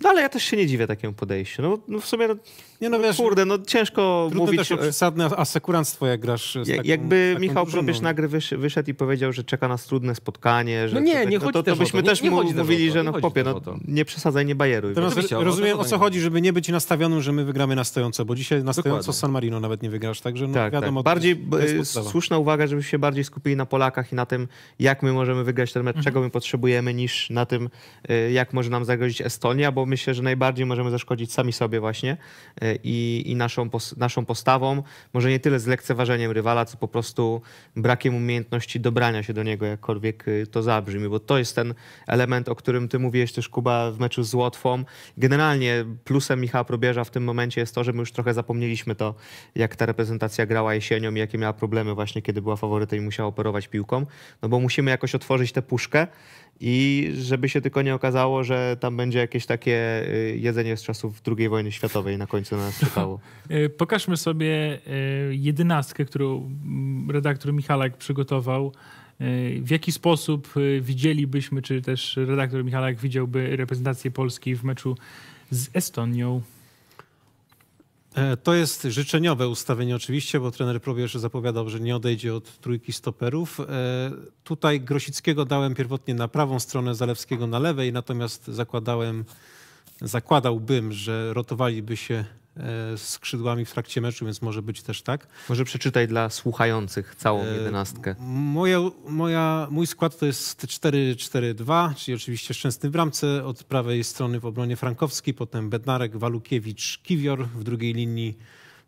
No ale ja też się nie dziwię takiemu podejściu. No, no w sumie, no, nie no, wiesz, kurde, no ciężko mówić... też o przesadne asekuranstwo, jak grasz z taką, Jakby taką Michał Probierz nagry wyszedł i powiedział, że czeka nas trudne spotkanie, że... No nie, nie no, chodzi no, to, to, to byśmy też nie, nie mu, mówili, że no popie, no nie przesadzaj, nie bajeruj. Teraz rozumiem, o co chodzi, żeby nie być nastawionym, że my wygramy na stojąco, bo dzisiaj na stojąco Dokładnie. San Marino nawet nie wygrasz, także no tak, wiadomo... Tak. Bardziej y, słuszna uwaga, żebyśmy się bardziej skupili na Polakach i na tym, jak my możemy wygrać ten mecz, mhm. czego my potrzebujemy, niż na tym, y, jak może nam zagrozić Estonia, bo myślę, że najbardziej możemy zaszkodzić sami sobie właśnie e, i, i naszą, pos, naszą postawą. Może nie tyle z lekceważeniem rywala, co po prostu brakiem umiejętności dobrania się do niego, jakkolwiek e, to zabrzmi, bo to jest ten element, o którym ty mówiłeś też, Kuba, w meczu z Łotwą. Generalnie plusem Michała Probierza w tym momencie jest to, że my już trochę zapomnieliśmy to, jak ta reprezentacja grała jesienią i jakie miała problemy właśnie, kiedy była faworytem i musiała operować piłką, no bo musimy jakoś otworzyć tę puszkę i żeby się tylko nie okazało, że tam będzie jakieś takie y, jedzenie z czasów II wojny światowej na końcu na nas <laughs> czekało. E, pokażmy sobie e, jedynastkę, którą mm, redaktor Michalak przygotował. E, w jaki sposób widzielibyśmy, czy też redaktor Michalak widziałby reprezentację Polski w meczu z Estonią? E, to jest życzeniowe ustawienie oczywiście, bo trener Probierz jeszcze zapowiadał, że nie odejdzie od trójki stoperów. E, tutaj Grosickiego dałem pierwotnie na prawą stronę, Zalewskiego na lewej, natomiast zakładałem, zakładałbym, że rotowaliby się E, skrzydłami w trakcie meczu, więc może być też tak. Może przeczytaj dla słuchających całą e, jedenastkę. Moja, moja, mój skład to jest 4-4-2, czyli oczywiście Szczęsny w bramce, od prawej strony w obronie Frankowski, potem Bednarek, Walukiewicz, Kiwior, w drugiej linii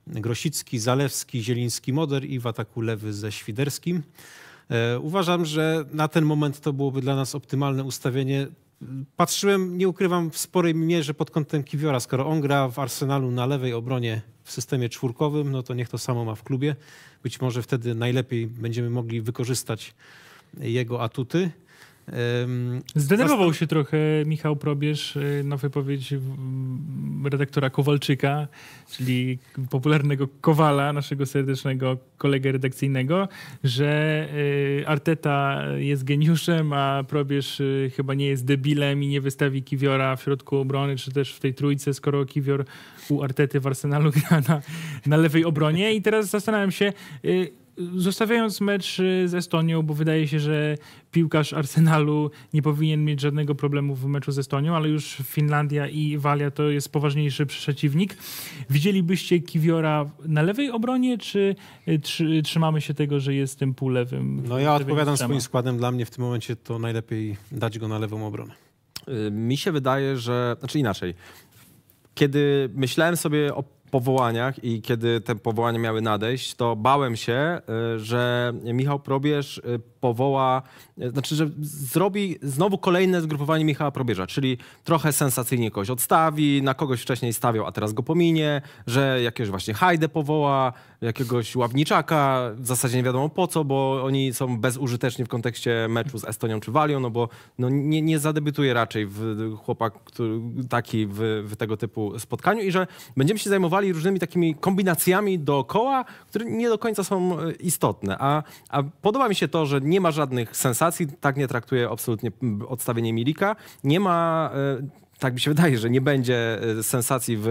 Grosicki, Zalewski, Zieliński, Moder i w ataku lewy ze Świderskim. E, uważam, że na ten moment to byłoby dla nas optymalne ustawienie patrzyłem, nie ukrywam, w sporej mierze pod kątem Kiwiora. Skoro on gra w Arsenalu na lewej obronie w systemie czwórkowym, no to niech to samo ma w klubie. Być może wtedy najlepiej będziemy mogli wykorzystać jego atuty. Zdenerwował się trochę Michał Probierz y, na wypowiedź mm, redaktora Kowalczyka, czyli popularnego Kowala, naszego serdecznego kolegę redakcyjnego, że y, Arteta jest geniuszem, a Probierz y, chyba nie jest debilem i nie wystawi Kiwiora w środku obrony, czy też w tej trójce, skoro Kiwior u Artety w Arsenalu <laughs> gra na, na lewej obronie. I teraz zastanawiam się Zostawiając mecz y, z Estonią, bo wydaje się, że piłkarz Arsenalu nie powinien mieć żadnego problemu w meczu z Estonią, ale już Finlandia i Walia to jest poważniejszy przeciwnik. Widzielibyście Kiwiora na lewej obronie, czy y, y, trzymamy się tego, że jest tym półlewym? No ja odpowiadam swoim składem. Dla mnie w tym momencie to najlepiej dać go na lewą obronę. Mi się wydaje, że... Znaczy inaczej. Kiedy myślałem sobie o powołaniach i kiedy te powołania miały nadejść, to bałem się, y, że Michał Probierz y, powoła znaczy, że zrobi znowu kolejne zgrupowanie Michała Probierza, czyli trochę sensacyjnie kogoś odstawi, na kogoś wcześniej stawiał, a teraz go pominie, że jakiegoś właśnie Hajdę powoła, jakiegoś Ławniczaka, w zasadzie nie wiadomo po co, bo oni są bezużyteczni w kontekście meczu z Estonią czy Walią, no bo no nie, nie zadebiutuje raczej chłopak który, taki w, w, tego typu spotkaniu i że będziemy się zajmowali różnymi takimi kombinacjami dookoła, które nie do końca są e, istotne, a, a podoba mi się to, że nie ma żadnych sensacji, tak nie traktuje absolutnie odstawienie Milika. Nie ma e, tak mi się wydaje, że nie będzie e, sensacji w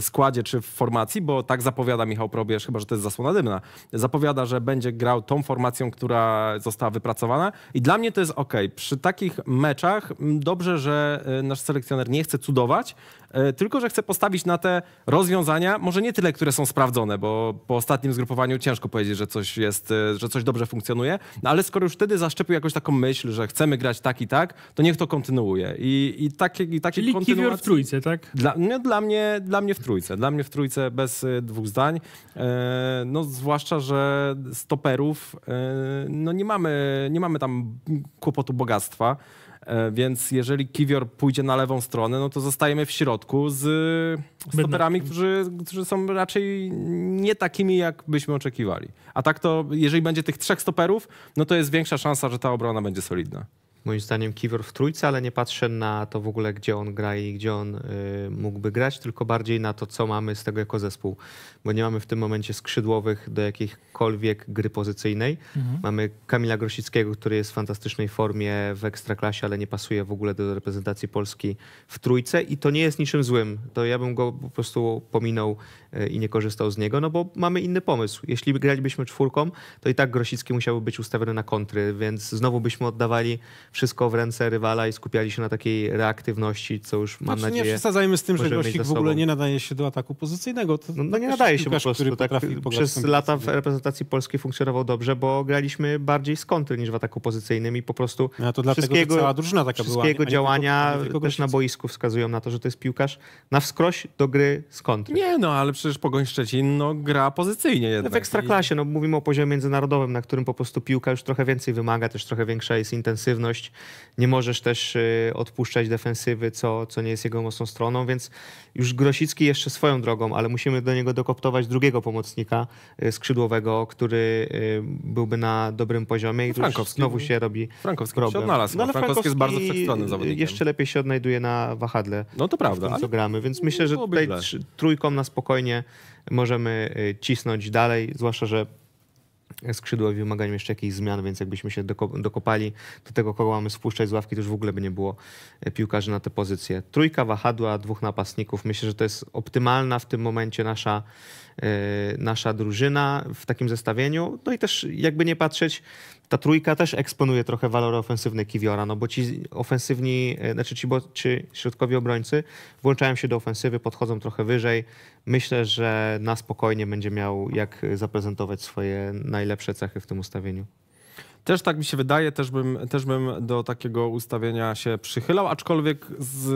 składzie czy w formacji, bo tak zapowiada Michał Probierz, chyba że to jest zasłona dymna. Zapowiada, że będzie grał tą formacją, która została wypracowana i dla mnie to jest ok. Przy takich meczach dobrze, że e, nasz selekcjoner nie chce cudować, e, tylko że chce postawić na te rozwiązania, może nie tyle, które są sprawdzone, bo po ostatnim zgrupowaniu ciężko powiedzieć, że coś jest, że coś dobrze funkcjonuje, no ale skoro już wtedy zaszczepił jakąś taką myśl, że chcemy grać tak i tak, to niech to kontynuuje. I, i takie, i takie Czyli Kiwior w trójce, tak? Dla, no, dla, mnie, dla mnie w trójce. Dla mnie w trójce bez e, dwóch zdań. E, no zwłaszcza, że stoperów e, no nie mamy, nie mamy tam kłopotu bogactwa. Więc jeżeli Kiwior pójdzie na lewą stronę, no to zostajemy w środku z stoperami, którzy, którzy są raczej nie takimi, jak byśmy oczekiwali. A tak to, jeżeli będzie tych trzech stoperów, no to jest większa szansa, że ta obrona będzie solidna moim zdaniem Kiwior w trójce, ale nie patrzę na to w ogóle, gdzie on gra i gdzie on y, mógłby grać, tylko bardziej na to, co mamy z tego jako zespół. Bo nie mamy w tym momencie skrzydłowych do jakiejkolwiek gry pozycyjnej. Mhm. Mamy Kamila Grosickiego, który jest w fantastycznej formie w ekstraklasie, ale nie pasuje w ogóle do reprezentacji Polski w trójce i to nie jest niczym złym. To ja bym go po prostu pominął i nie korzystał z niego, no bo mamy inny pomysł. Jeśli gralibyśmy czwórką, to i tak Grosicki musiałby być ustawiony na kontry, więc znowu byśmy oddawali wszystko w ręce rywala i skupiali się na takiej reaktywności, co już mam znaczy, nadzieję... Nie przesadzajmy z tym, że Grosik w ogóle nie nadaje się do ataku pozycyjnego. No, no, nie nadaje się piłkarz, po prostu. Tak, przez lata w reprezentacji polskiej funkcjonował dobrze, bo graliśmy bardziej z kontry niż w ataku pozycyjnym i po prostu no, to dlatego, wszystkiego, cała drużyna taka wszystkiego była, działania tylko, tylko też na boisku wskazują na to, że to jest piłkarz na wskroś do gry z kontry. Nie no, ale przecież Pogoń Szczecin no, gra pozycyjnie jednak. W Ekstraklasie, no mówimy o poziomie międzynarodowym, na którym po prostu piłka już trochę więcej wymaga, też trochę większa jest intensywność. Nie możesz też y, odpuszczać defensywy, co, co nie jest jego mocną stroną, więc już Grosicki jeszcze swoją drogą, ale musimy do niego dokoptować drugiego pomocnika y, skrzydłowego, który y, byłby na dobrym poziomie i no już znowu się robi Frankowski problem. się odnalazł, no, ale Frankowski, Frankowski jest bardzo wszechstronny zawodnikiem. Jeszcze lepiej się odnajduje na wahadle. No to prawda. W tym, co gramy, więc myślę, że tutaj trójką na spokojnie spokojnie możemy y, cisnąć dalej, zwłaszcza, że skrzydła wymagają jeszcze jakichś zmian, więc jakbyśmy się dokopali do tego, kogo mamy spuszczać z ławki, to już w ogóle by nie było y, piłkarzy na te pozycje. Trójka wahadła, dwóch napastników. Myślę, że to jest optymalna w tym momencie nasza Y, nasza drużyna w takim zestawieniu. No i też jakby nie patrzeć, ta trójka też eksponuje trochę walory ofensywne Kiwiora, no bo ci ofensywni, y, znaczy ci bo, czy środkowi obrońcy włączają się do ofensywy, podchodzą trochę wyżej. Myślę, że na spokojnie będzie miał jak zaprezentować swoje najlepsze cechy w tym ustawieniu. Też tak mi się wydaje, też bym, też bym do takiego ustawienia się przychylał, aczkolwiek z,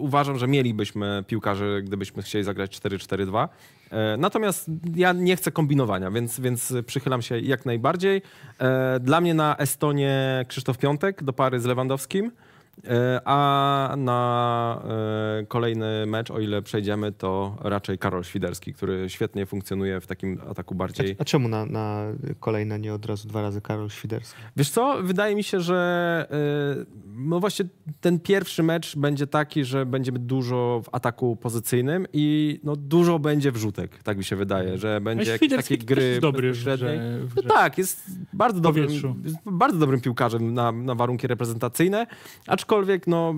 uważam, że mielibyśmy piłkarzy, gdybyśmy chcieli zagrać 4-4-2. E, natomiast ja nie chcę kombinowania, więc, więc przychylam się jak najbardziej. E, dla mnie na Estonie Krzysztof Piątek do pary z Lewandowskim. E, a na e, kolejny mecz, o ile przejdziemy, to raczej Karol Świderski, który świetnie funkcjonuje w takim ataku bardziej. A, czemu na, na kolejne nie od razu dwa razy Karol Świderski? Wiesz co, wydaje mi się, że e, no właśnie ten pierwszy mecz będzie taki, że będziemy dużo w ataku pozycyjnym i no dużo będzie wrzutek, tak mi się wydaje, że będzie takie gry dobry średniej. No tak, jest bardzo dobrym, bardzo dobrym piłkarzem na, na warunki reprezentacyjne, a Aczkolwiek no,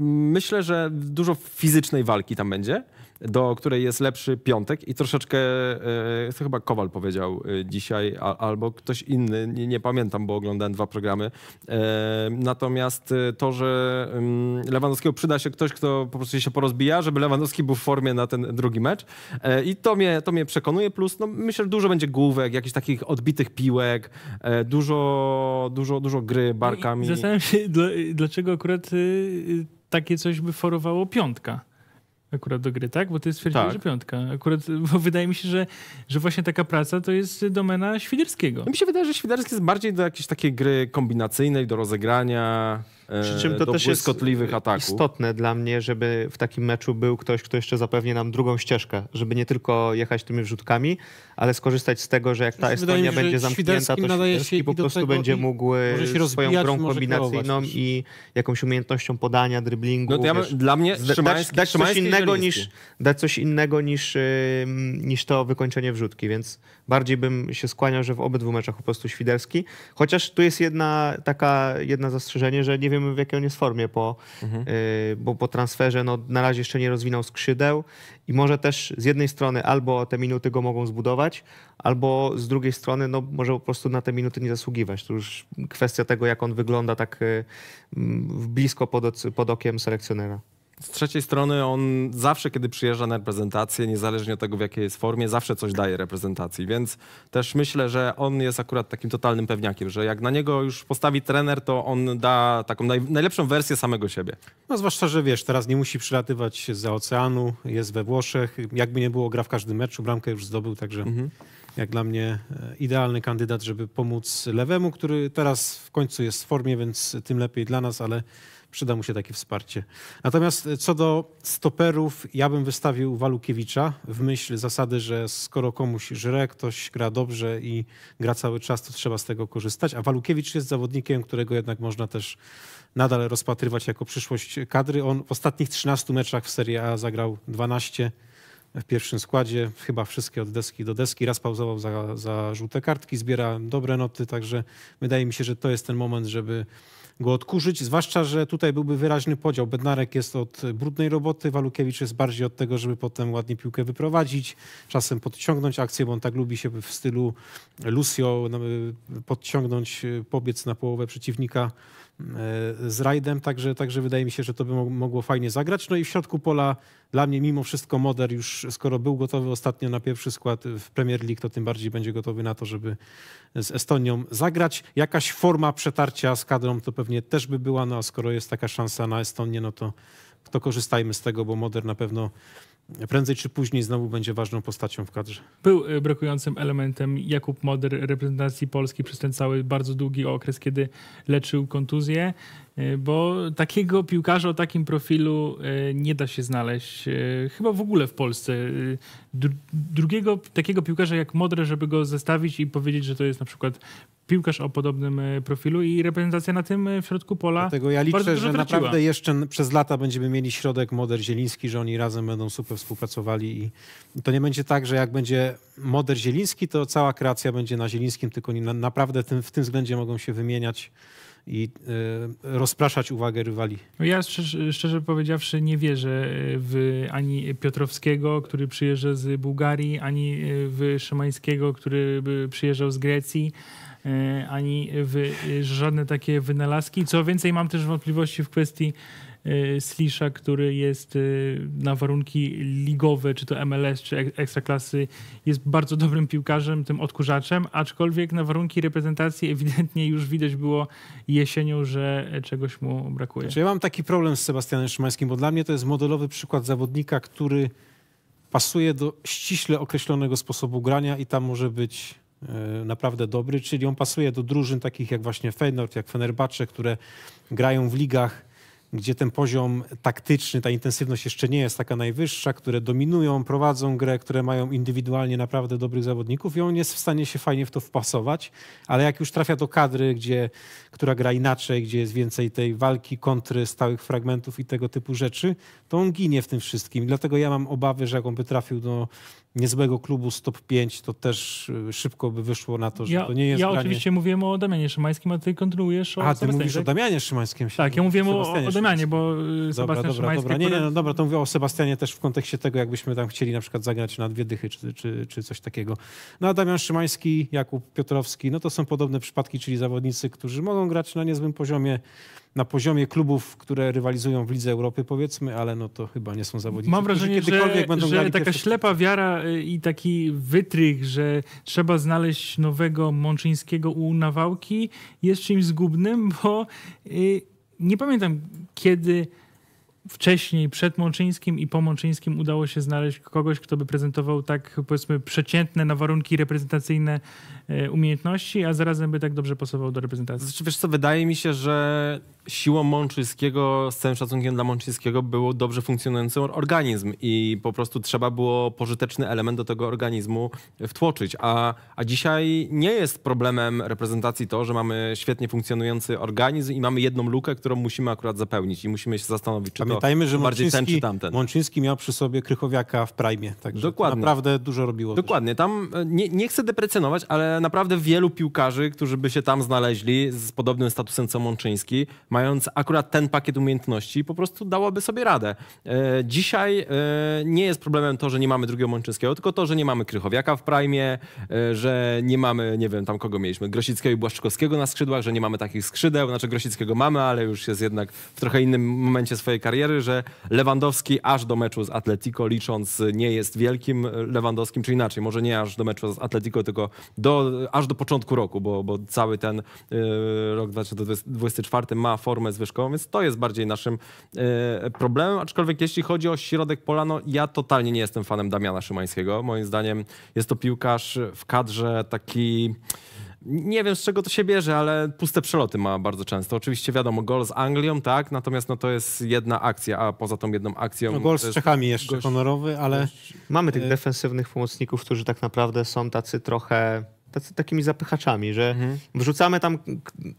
myślę, że dużo fizycznej walki tam będzie do której jest lepszy piątek i troszeczkę, e, to chyba Kowal powiedział e, dzisiaj, albo ktoś inny, nie, nie pamiętam, bo oglądałem dwa programy. E, natomiast to, że mm, Lewandowskiego przyda się ktoś, kto po prostu się porozbija, żeby Lewandowski był w formie na ten drugi mecz i to mnie, to mnie przekonuje, plus no, myślę, że dużo będzie główek, jakichś takich odbitych piłek, dużo, dużo, dużo gry no barkami. I zastanawiam się, dlaczego akurat y, y, takie coś by forowało piątka akurat do gry, tak? Bo ty stwierdziłeś, tak. że piątka. Akurat, bo wydaje mi się, że, że właśnie taka praca to jest domena Świderskiego. No mi się wydaje, że Świderski jest bardziej do jakiejś takiej gry kombinacyjnej, do rozegrania. E, Przy czym to też jest ataków. istotne dla mnie, żeby w takim meczu był ktoś, kto jeszcze zapewni nam drugą ścieżkę, żeby nie tylko jechać tymi wrzutkami, ale skorzystać z tego, że jak ta Estonia mi, będzie zamknięta, to Świderski po prostu będzie mógł e, swoją grą kombinacyjną i jakąś umiejętnością podania, dryblingu. No ja wiesz, dla mnie Szymański, dać, dać, coś innego niż, dać coś innego niż, niż to wykończenie wrzutki, więc bardziej bym się skłaniał, że w obydwu meczach po prostu Świderski. Chociaż tu jest jedna taka, jedna zastrzeżenie, że nie wiem, wiemy w jakiej on jest formie po, mhm. y, bo po transferze. No, na razie jeszcze nie rozwinął skrzydeł i może też z jednej strony albo te minuty go mogą zbudować, albo z drugiej strony no, może po prostu na te minuty nie zasługiwać. To już kwestia tego, jak on wygląda tak y, blisko pod, pod okiem selekcjonera z trzeciej strony on zawsze, kiedy przyjeżdża na reprezentację, niezależnie od tego, w jakiej jest formie, zawsze coś daje reprezentacji, więc też myślę, że on jest akurat takim totalnym pewniakiem, że jak na niego już postawi trener, to on da taką naj, najlepszą wersję samego siebie. No zwłaszcza, że wiesz, teraz nie musi przylatywać z za oceanu, jest we Włoszech, jakby nie było, gra w każdym meczu, bramkę już zdobył, także... Mhm jak dla mnie e, idealny kandydat, żeby pomóc lewemu, który teraz w końcu jest w formie, więc tym lepiej dla nas, ale przyda mu się takie wsparcie. Natomiast e, co do stoperów, ja bym wystawił Walukiewicza w myśl zasady, że skoro komuś żre, ktoś gra dobrze i gra cały czas, to trzeba z tego korzystać. A Walukiewicz jest zawodnikiem, którego jednak można też nadal rozpatrywać jako przyszłość kadry. On w ostatnich 13 meczach w Serie A zagrał 12 w pierwszym składzie, chyba wszystkie od deski do deski. Raz pauzował za, za żółte kartki, zbiera dobre noty, także wydaje mi się, że to jest ten moment, żeby go odkurzyć, zwłaszcza, że tutaj byłby wyraźny podział. Bednarek jest od brudnej roboty, Walukiewicz jest bardziej od tego, żeby potem ładnie piłkę wyprowadzić, czasem podciągnąć akcję, bo on tak lubi się w stylu Lucio no, podciągnąć, e, pobiec na połowę przeciwnika E, z rajdem, także, także wydaje mi się, że to by mogło fajnie zagrać. No i w środku pola dla mnie mimo wszystko Moder już, skoro był gotowy ostatnio na pierwszy skład w Premier League, to tym bardziej będzie gotowy na to, żeby z Estonią zagrać. Jakaś forma przetarcia z kadrą to pewnie też by była, no a skoro jest taka szansa na Estonię, no to, to korzystajmy z tego, bo Moder na pewno prędzej czy później znowu będzie ważną postacią w kadrze. Był e, brakującym elementem Jakub Moder reprezentacji Polski przez ten cały bardzo długi okres, kiedy leczył kontuzję, e, bo takiego piłkarza o takim profilu e, nie da się znaleźć chyba w ogóle w Polsce. Drugiego takiego piłkarza jak Modre, żeby go zestawić i powiedzieć, że to jest na przykład piłkarz o podobnym e, profilu i reprezentacja na tym e, w środku pola. Dlatego ja liczę, że traciła. naprawdę jeszcze przez lata będziemy mieli środek Moder Zieliński, że oni razem będą super współpracowali i to nie będzie tak, że jak będzie Moder Zieliński, to cała kreacja będzie na Zielińskim, tylko oni naprawdę tym, w tym względzie mogą się wymieniać i y, rozpraszać uwagę rywali. No ja szczerze, szczerze, powiedziawszy nie wierzę w ani Piotrowskiego, który przyjeżdża z Bułgarii, ani w Szymańskiego, który przyjeżdżał z Grecji. E, ani e, żadne takie wynalazki. Co więcej, mam też wątpliwości w kwestii e, Slisza, który jest na warunki ligowe, czy to MLS, czy ekstraklasy, jest bardzo dobrym piłkarzem, tym odkurzaczem, aczkolwiek na warunki reprezentacji ewidentnie już widać było jesienią, że czegoś mu brakuje. Znaczy, ja mam taki problem z Sebastianem Szymańskim, bo dla mnie to jest modelowy przykład zawodnika, który pasuje do ściśle określonego sposobu grania i tam może być E, naprawdę dobry, czyli on pasuje do drużyn takich jak właśnie Feyenoord, jak Fenerbahce, które grają w ligach, gdzie ten poziom taktyczny, ta intensywność jeszcze nie jest taka najwyższa, które dominują, prowadzą grę, które mają indywidualnie naprawdę dobrych zawodników i on jest w stanie się fajnie w to wpasować, ale jak już trafia do kadry, gdzie, która gra inaczej, gdzie jest więcej tej walki, kontry, stałych fragmentów i tego typu rzeczy, to on ginie w tym wszystkim. Dlatego ja mam obawy, że jak on by trafił do niezłego klubu stop 5, to też y, szybko by wyszło na to, że ja, to nie jest Ja granie... oczywiście mówiłem o Damianie Szymańskim, a ty kontynuujesz o A, ty mówisz tak? o Damianie Szymańskim. Tak, ja mówiłem o, o Damianie, bo dobra, Sebastian dobra, Szymański... Dobra, nie, nie, no dobra, to mówię o Sebastianie też w kontekście tego, jakbyśmy tam chcieli na przykład zagrać na dwie dychy, czy, czy, czy coś takiego. No a Damian Szymański, Jakub Piotrowski, no to są podobne przypadki, czyli zawodnicy, którzy mogą grać na niezłym poziomie, na poziomie klubów, które rywalizują w Lidze Europy, powiedzmy, ale no to chyba nie są zawodnicy. Mam wrażenie, że, że taka ślepa wiara y, i taki wytrych, że trzeba znaleźć nowego Mączyńskiego u Nawałki jest czymś zgubnym, <laughs> bo y, nie pamiętam kiedy wcześniej, przed Mączyńskim i po Mączyńskim udało się znaleźć kogoś, kto by prezentował tak, powiedzmy, przeciętne na warunki reprezentacyjne E, umiejętności, a zarazem by tak dobrze pasował do reprezentacji. Znaczy, wiesz co, wydaje mi się, że siłą Mączyńskiego, z całym szacunkiem dla Mączyńskiego, był dobrze funkcjonujący organizm i po prostu trzeba było pożyteczny element do tego organizmu wtłoczyć. A, a dzisiaj nie jest problemem reprezentacji to, że mamy świetnie funkcjonujący organizm i mamy jedną lukę, którą musimy akurat zapełnić i musimy się zastanowić, czy Pamiętajmy, to że bardziej ten, czy tamten. Mączyński miał przy sobie Krychowiaka w prime, także Dokładnie. naprawdę dużo robiło. Dokładnie, też. tam e, nie, nie chcę deprecjonować, ale naprawdę wielu piłkarzy, którzy by się tam znaleźli z podobnym statusem co Mączyński, mając akurat ten pakiet umiejętności, po prostu dałoby sobie radę. E, dzisiaj e, nie jest problemem to, że nie mamy drugiego Mączyńskiego, tylko to, że nie mamy Krychowiaka w prime, e, że nie mamy, nie wiem tam kogo mieliśmy, Grosickiego i Błaszczykowskiego na skrzydłach, że nie mamy takich skrzydeł, znaczy Grosickiego mamy, ale już jest jednak w trochę innym momencie swojej kariery, że Lewandowski aż do meczu z Atletico licząc nie jest wielkim Lewandowskim, czy inaczej, może nie aż do meczu z Atletico, tylko do aż do początku roku, bo, bo cały ten y, rok 2024 ma formę zwyżkową, więc to jest bardziej naszym y, problemem. Aczkolwiek jeśli chodzi o środek pola, no ja totalnie nie jestem fanem Damiana Szymańskiego. Moim zdaniem jest to piłkarz w kadrze taki. Nie wiem z czego to się bierze, ale puste przeloty ma bardzo często. Oczywiście wiadomo, gol z Anglią, tak, natomiast no, to jest jedna akcja, a poza tą jedną akcją. No, gol z Czechami jeszcze gość, honorowy, ale. Mamy tych y, defensywnych pomocników, którzy tak naprawdę są tacy trochę tacy, takimi zapychaczami, że mhm. wrzucamy tam,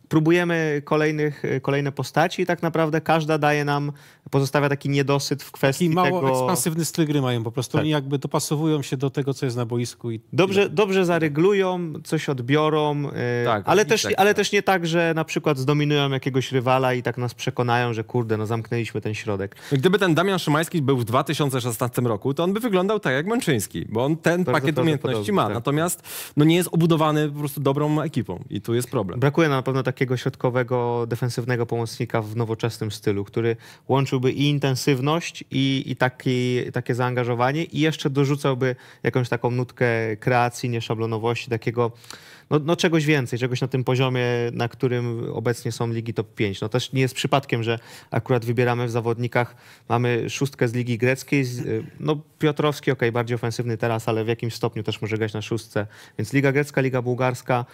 próbujemy kolejnych, e, kolejne postaci i tak naprawdę każda daje nam, pozostawia taki niedosyt w kwestii taki mało tego... ekspansywny styl gry mają po prostu. Tak. Oni jakby dopasowują się do tego, co jest na boisku. I... Dobrze, dobrze zaryglują, coś odbiorą, e, tak, ale, też, tak, ale tak. też nie tak, że na przykład zdominują jakiegoś rywala i tak nas przekonają, że kurde, no zamknęliśmy ten środek. Gdyby ten Damian Szymański był w 2016 roku, to on by wyglądał tak jak Męczyński, bo on ten bardzo pakiet bardzo umiejętności podobny, ma. Tak. Natomiast no nie jest obu budowany po prostu dobrą ekipą i tu jest problem. Brakuje na pewno takiego środkowego, defensywnego pomocnika w nowoczesnym stylu, który łączyłby i intensywność, i, i taki, takie zaangażowanie, i jeszcze dorzucałby jakąś taką nutkę kreacji, nieszablonowości, takiego no, no, czegoś więcej, czegoś na tym poziomie, na którym obecnie są ligi top 5. No też nie jest przypadkiem, że akurat wybieramy w zawodnikach, mamy szóstkę z Ligi Greckiej, no Piotrowski, okej, bardziej ofensywny teraz, ale w jakimś stopniu też może grać na szóstce, więc Liga Grecka, Liga Bułgarska,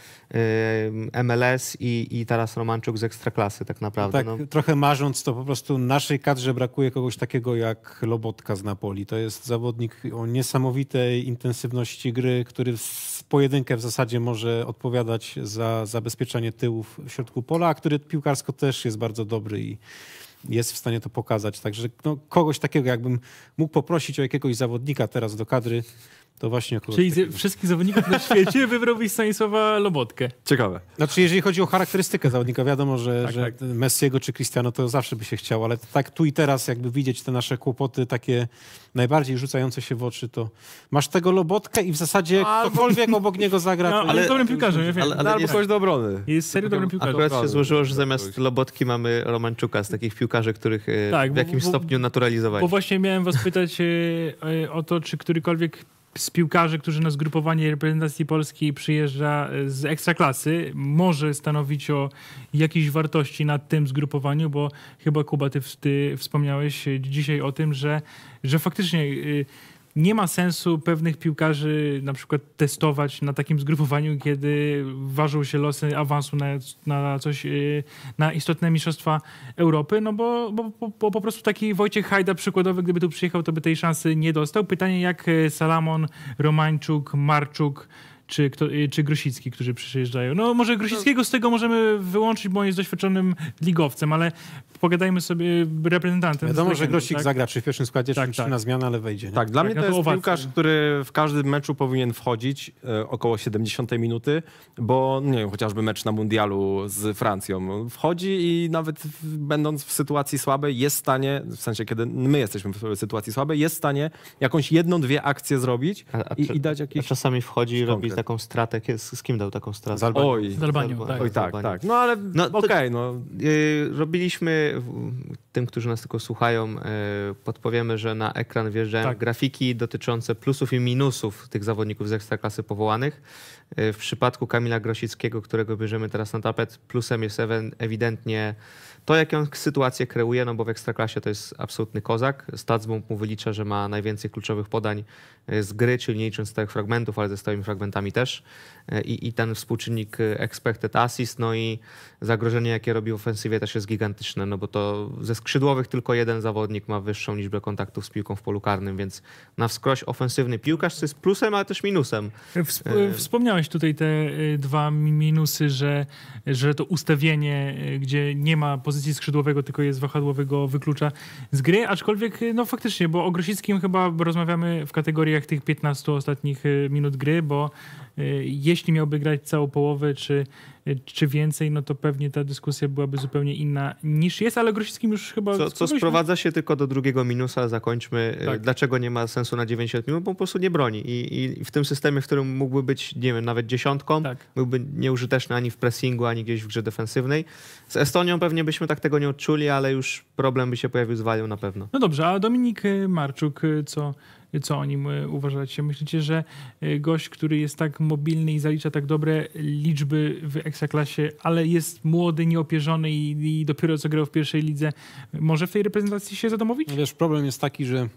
MLS i, i Romanczuk z Ekstraklasy tak naprawdę. No tak, no. trochę marząc to po prostu naszej kadrze brakuje kogoś takiego jak Lobotka z Napoli. To jest zawodnik o niesamowitej intensywności gry, który w pojedynkę w zasadzie może odpowiadać za zabezpieczanie tyłów w środku pola, a który piłkarsko też jest bardzo dobry i jest w stanie to pokazać. Także no, kogoś takiego, jakbym mógł poprosić o jakiegoś zawodnika teraz do kadry, to właśnie akurat Czyli takiego. wszystkich zawodników na świecie <laughs> wybrałbyś Stanisława Lobotkę. Ciekawe. Znaczy, jeżeli chodzi o charakterystykę zawodnika, wiadomo, że, tak, że tak. Messiego czy Cristiano to zawsze by się chciał, ale tak tu i teraz jakby widzieć te nasze kłopoty takie najbardziej rzucające się w oczy, to masz tego Lobotkę i w zasadzie A, ktokolwiek bo... obok niego zagra. No, ale jest dobrym piłkarzem, ja wiem. Ale, ale albo jest... do obrony. Jest serio dobrym piłkarzem. Akurat się złożyło, że zamiast Lobotki mamy Romanczuka z takich piłkarzy, których e, tak, w jakimś bo, stopniu naturalizowali. Bo właśnie miałem was pytać e, e, o to, czy którykolwiek z piłkarzy, którzy na zgrupowanie reprezentacji polskiej przyjeżdża e, z ekstraklasy, może stanowić o jakiejś wartości na tym zgrupowaniu, bo chyba Kuba, ty, ty wspomniałeś e, dzisiaj o tym, że, że faktycznie. Yy, nie ma sensu pewnych piłkarzy na przykład testować na takim zgrupowaniu, kiedy ważą się losy awansu na, na coś, y, na istotne mistrzostwa Europy, no bo, bo, bo po prostu taki Wojciech Hajda przykładowy, gdyby tu przyjechał, to by tej szansy nie dostał. Pytanie jak y, Salamon, Romańczuk, Marczuk, czy, kto, y, czy Grosicki, którzy przyjeżdżają. No może no Grosickiego z tego możemy wyłączyć, bo on jest doświadczonym ligowcem, ale pogadajmy sobie reprezentantem. Wiadomo, że Grosik tak? zagra, czy w pierwszym składzie, tak, czy tak. na zmianę, ale wejdzie. Tak, dla tak, mnie to, to jest owację. piłkarz, który w każdym meczu powinien wchodzić e, około 70 minuty, bo nie wiem, chociażby mecz na mundialu z Francją. Wchodzi i nawet w, będąc w sytuacji słabej jest w stanie, w sensie kiedy my jesteśmy w sytuacji słabej, jest w stanie jakąś jedną, dwie akcje zrobić a, a, i, i, dać jakieś... A czasami wchodzi i robi taką stratę. Z, z kim dał taką stratę? Z Albanii. Oj, z Albanią, tak. Oj, tak, tak. No ale no, okej, okay, no. Y, robiliśmy, tym, którzy nas tylko słuchają, y, podpowiemy, że na ekran wjeżdżają tak. grafiki dotyczące plusów i minusów tych zawodników z Ekstraklasy powołanych. Y, w przypadku Kamila Grosickiego, którego bierzemy teraz na tapet, plusem jest ewidentnie to, jaką sytuację kreuje, no bo w Ekstraklasie to jest absolutny kozak. Statsbomb mu wylicza, że ma najwięcej kluczowych podań e, z gry, czyli nie licząc tych fragmentów, ale ze stałymi fragmentami też. E, i, i ten współczynnik e, expected assist, no i zagrożenie, jakie robi w ofensywie też jest gigantyczne, no bo to ze skrzydłowych tylko jeden zawodnik ma wyższą liczbę kontaktów z piłką w polu karnym, więc na wskroś ofensywny piłkarz co jest plusem, ale też minusem. E, wspomniałeś tutaj te dwa minusy, że, że to ustawienie, gdzie nie ma pozycji skrzydłowego, tylko jest wahadłowego wyklucza z gry, aczkolwiek no faktycznie, bo o Grosickim chyba rozmawiamy w kategoriach tych 15 ostatnich minut gry, bo Y, jeśli miałby grać całą połowę czy, y, czy więcej, no to pewnie ta dyskusja byłaby zupełnie inna niż jest, ale Grosickim już chyba... Co, co sprowadza się tylko do drugiego minusa, zakończmy. Y, tak. Dlaczego nie ma sensu na 90 minut? Bo po prostu nie broni I, i w tym systemie, w którym mógłby być, nie wiem, nawet dziesiątką, tak. byłby nieużyteczny ani w pressingu, ani gdzieś w grze defensywnej. Z Estonią pewnie byśmy tak tego nie odczuli, ale już problem by się pojawił z Walią na pewno. No dobrze, a Dominik Marczuk co co o nim e, uważacie. Myślicie, że e, gość, który jest tak mobilny i zalicza tak dobre liczby w Ekstraklasie, ale jest młody, nieopierzony i, i dopiero co grał w pierwszej lidze, może w tej reprezentacji się zadomowić? Wiesz, problem jest taki, że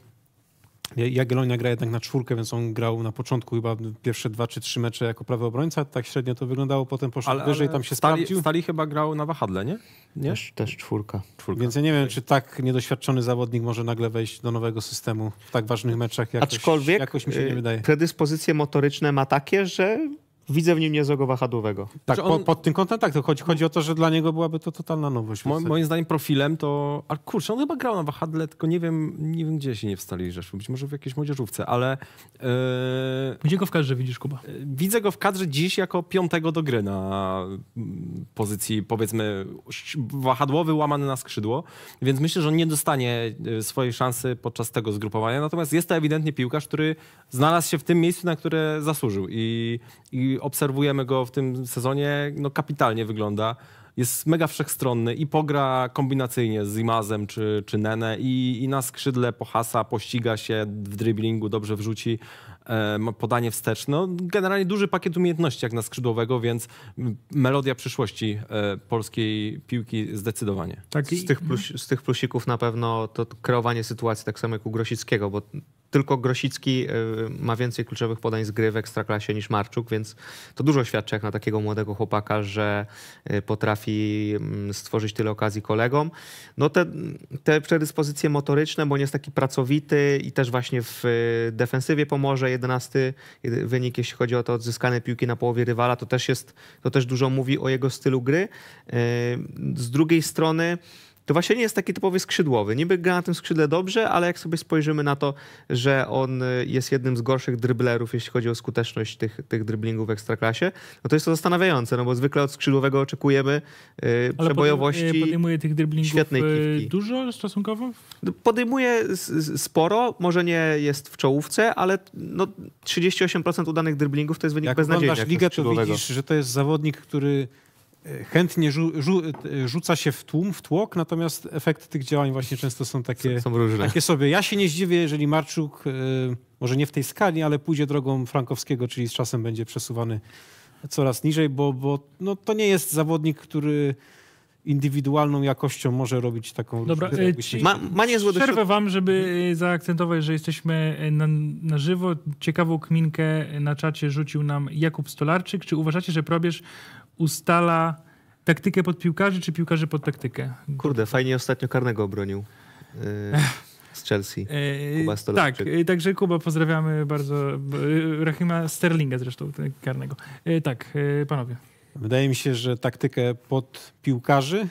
Jagiellonia gra jednak na czwórkę, więc on grał na początku chyba pierwsze dwa czy trzy mecze jako prawy obrońca, tak średnio to wyglądało, potem poszedł ale, wyżej, ale tam się stali, sprawdził. Stali chyba grał na wahadle, nie? nie? Też, też czwórka. czwórka. Więc ja nie wiem, czy tak niedoświadczony zawodnik może nagle wejść do nowego systemu w tak ważnych meczach, jakoś, Aczkolwiek jakoś mi się nie y, wydaje. predyspozycje motoryczne ma takie, że Widzę w nim niezłego wahadłowego. Tak, on... pod, pod, tym kątem tak, to chodzi, chodzi, o to, że dla niego byłaby to totalna nowość. Mo, moim zdaniem profilem to... A kurczę, on chyba grał na wahadle, tylko nie wiem, nie wiem gdzie się nie wstali Rzeszów. Być może w jakiejś młodzieżówce, ale... Yy... E, gdzie go w kadrze widzisz, Kuba? E, widzę go w kadrze dziś jako piątego do gry na mm, pozycji, powiedzmy, wahadłowy łamany na skrzydło, więc myślę, że on nie dostanie e, swojej szansy podczas tego zgrupowania. Natomiast jest to ewidentnie piłkarz, który znalazł się w tym miejscu, na które zasłużył i, i obserwujemy go w tym sezonie, no kapitalnie wygląda. Jest mega wszechstronny i pogra kombinacyjnie z Imazem czy, czy Nene i, i na skrzydle pohasa, pościga się w dribblingu dobrze wrzuci e, ma podanie wstecz, No, generalnie duży pakiet umiejętności jak na skrzydłowego, więc melodia przyszłości e, polskiej piłki zdecydowanie. Tak. Z, tych plus, z tych plusików na pewno to kreowanie sytuacji, tak samo jak u Grosickiego, bo tylko Grosicki e, ma więcej kluczowych podań z gry w Ekstraklasie niż Marczuk, więc to dużo świadczy jak na takiego młodego chłopaka, że e, potrafi mm, stworzyć tyle okazji kolegom. No te, te predyspozycje motoryczne, bo on jest taki pracowity i też właśnie w e, defensywie pomoże. 11 wynik, jeśli chodzi o to odzyskane piłki na połowie rywala, to też jest, to też dużo mówi o jego stylu gry. Z drugiej strony to właśnie nie jest taki typowy skrzydłowy. Niby gra na tym skrzydle dobrze, ale jak sobie spojrzymy na to, że on y, jest jednym z gorszych dryblerów, jeśli chodzi o skuteczność tych, tych driblingów w Ekstraklasie, no to jest to zastanawiające, no bo zwykle od skrzydłowego oczekujemy yy, ale przebojowości. E, podejmuje tych driblingów świetnej kifki. E, dużo stosunkowo? No, podejmuje sporo, może nie jest w czołówce, ale no 38% udanych driblingów to jest wynik jak beznadziejny. Jak ligę, to widzisz, że to jest zawodnik, który chętnie rzu, rzu, rzuca się w tłum, w tłok, natomiast efekty tych działań właśnie często są takie, są takie sobie. Ja się nie zdziwię, jeżeli Marczuk, e, może nie w tej skali, ale pójdzie drogą Frankowskiego, czyli z czasem będzie przesuwany coraz niżej, bo, bo no, to nie jest zawodnik, który indywidualną jakością może robić taką... Dobra, e, ci, ma, ma niezłe Przerwę wam, żeby zaakcentować, że jesteśmy na, na, żywo. Ciekawą kminkę na czacie rzucił nam Jakub Stolarczyk. Czy uważacie, że probierz ustala taktykę pod piłkarzy, czy piłkarzy pod taktykę? Kurde, fajnie ostatnio karnego obronił. Y z Chelsea. <laughs> E, Kuba Tak, e, także Kuba pozdrawiamy bardzo. E, Rahima Sterlinga zresztą, karnego. Tak, panowie. Wydaje mi się, że taktykę pod piłkarzy,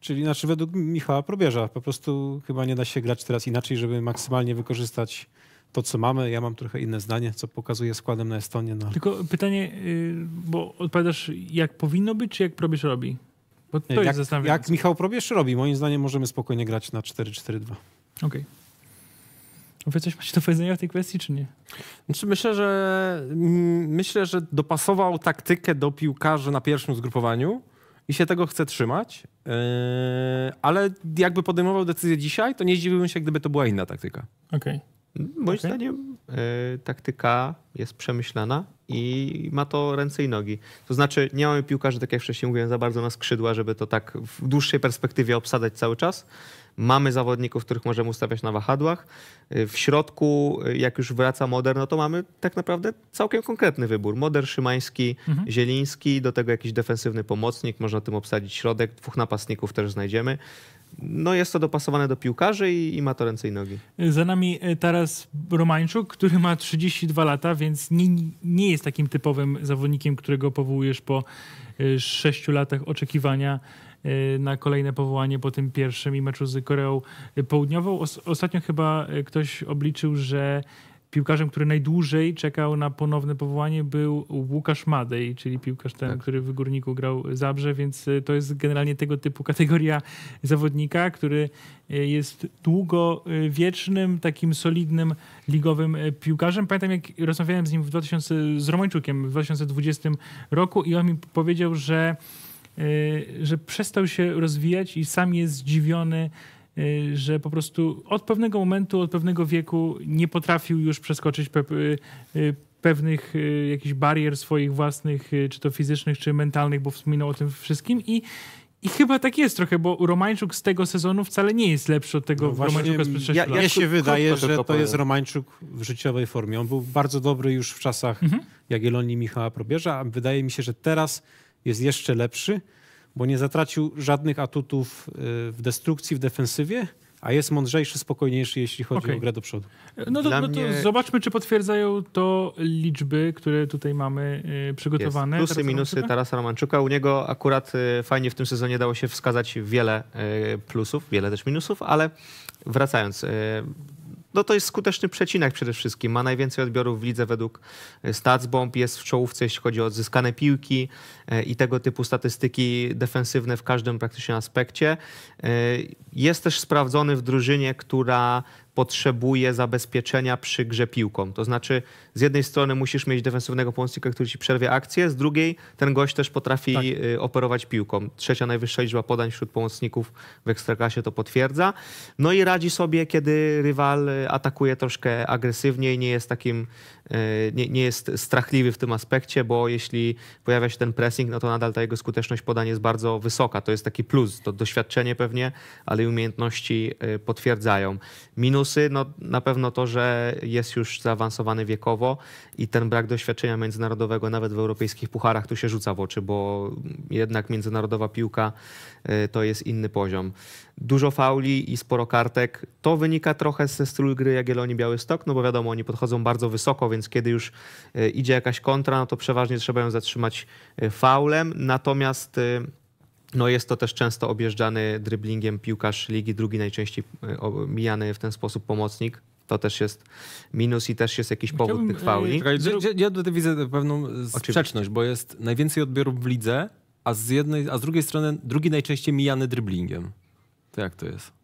czyli znaczy według Michała Probierza, po prostu chyba nie da się grać teraz inaczej, żeby maksymalnie wykorzystać to, co mamy. Ja mam trochę inne zdanie, co pokazuje składem na Estonię. No. Tylko pytanie, y, bo odpowiadasz, jak powinno być, czy jak Probierz robi? Bo to jest jak, Michał Probierz robi, moim zdaniem możemy spokojnie grać na 4-4-2. Okej. Okay. Wy coś macie do powiedzenia w tej kwestii, czy nie? Znaczy myślę, że mm, myślę, że dopasował taktykę do piłkarzy na pierwszym zgrupowaniu i się tego chce trzymać, yy, ale jakby podejmował decyzję dzisiaj, to nie zdziwiłbym się, gdyby to była inna taktyka. Okej. Okay. Moim okay. zdaniem y, taktyka jest przemyślana i ma to ręce i nogi. To znaczy, nie mamy piłkarzy, tak jak wcześniej mówiłem, za bardzo na skrzydła, żeby to tak w dłuższej perspektywie obsadzać cały czas. Mamy zawodników, których możemy ustawiać na wahadłach. E, w środku, e, jak już wraca Moder, no to mamy tak naprawdę całkiem konkretny wybór. Moder, Szymański, mhm. Zieliński, do tego jakiś defensywny pomocnik, można tym obsadzić środek. Dwóch napastników też znajdziemy no jest to dopasowane do piłkarzy i, i ma to ręce i nogi. Za nami e, teraz Romańczuk, który ma 32 lata, więc nie, nie jest takim typowym zawodnikiem, którego powołujesz po 6 e, latach oczekiwania e, na kolejne powołanie po tym pierwszym i meczu z Koreą Południową. Ostatnio chyba ktoś obliczył, że piłkarzem, który najdłużej czekał na ponowne powołanie był Łukasz Madej, czyli piłkarz ten, tak. który w Górniku grał Zabrze, więc y, to jest generalnie tego typu kategoria zawodnika, który y, jest długowiecznym, y, takim solidnym ligowym piłkarzem. Pamiętam, jak rozmawiałem z nim w 2000, z w 2020 roku i on mi powiedział, że, że przestał się rozwijać i sam jest zdziwiony, Y, że po prostu od pewnego momentu, od pewnego wieku nie potrafił już przeskoczyć pe y, y, pewnych jakichś barier swoich własnych, czy to fizycznych, czy mentalnych, bo wspominał o tym wszystkim i i chyba tak jest trochę, bo Romańczuk z tego sezonu wcale nie jest lepszy od tego no właśnie, Romańczuka z ja, Ja się wydaje, że to powiem. jest Romańczuk w życiowej formie. On był bardzo dobry już w czasach mhm. Jagiellonii Michała Probierza, a wydaje mi się, że teraz jest jeszcze lepszy bo nie zatracił żadnych atutów y, w destrukcji, w defensywie, a jest mądrzejszy, spokojniejszy, jeśli chodzi okay. o grę do przodu. No to, no to mnie... zobaczmy, czy potwierdzają to liczby, które tutaj mamy y, przygotowane. Jest. Plusy, Tarasa minusy Tarasa Romanczuka. U niego akurat y, fajnie w tym sezonie dało się wskazać wiele plusów, wiele też minusów, ale wracając no to jest skuteczny przecinek przede wszystkim. Ma najwięcej odbiorów w lidze według e, Statsbomb, jest w czołówce, jeśli chodzi o odzyskane piłki e, i tego typu statystyki defensywne w każdym praktycznie aspekcie. E, jest też sprawdzony w drużynie, która potrzebuje zabezpieczenia przy grze piłką. To znaczy z jednej strony musisz mieć defensywnego pomocnika, który ci przerwie akcję, z drugiej ten gość też potrafi tak. Y, operować piłką. Trzecia najwyższa liczba podań wśród pomocników w Ekstraklasie to potwierdza. No i radzi sobie, kiedy rywal y, atakuje troszkę agresywniej, nie jest takim, y, nie, nie jest strachliwy w tym aspekcie, bo jeśli pojawia się ten pressing, no to nadal ta jego skuteczność podań jest bardzo wysoka. To jest taki plus, to doświadczenie pewnie, ale i umiejętności potwierdzają. Minusy, no na pewno to, że jest już zaawansowany wiekowo, i ten brak doświadczenia międzynarodowego nawet w europejskich pucharach tu się rzuca w oczy, bo jednak międzynarodowa piłka y, to jest inny poziom. Dużo fauli i sporo kartek. To wynika trochę ze stylu gry biały Białystok, no bo wiadomo, oni podchodzą bardzo wysoko, więc kiedy już y, idzie jakaś kontra, no to przeważnie trzeba ją zatrzymać y, faulem. Natomiast no jest to też często objeżdżany driblingiem piłkarz ligi, drugi najczęściej mijany w ten sposób pomocnik. To też jest minus i też jest jakiś powód tych fauli. E, ja, tutaj widzę pewną sprzeczność, bo jest najwięcej odbiorów w lidze, a z, jednej, a z drugiej strony drugi najczęściej mijany driblingiem. To jak to jest?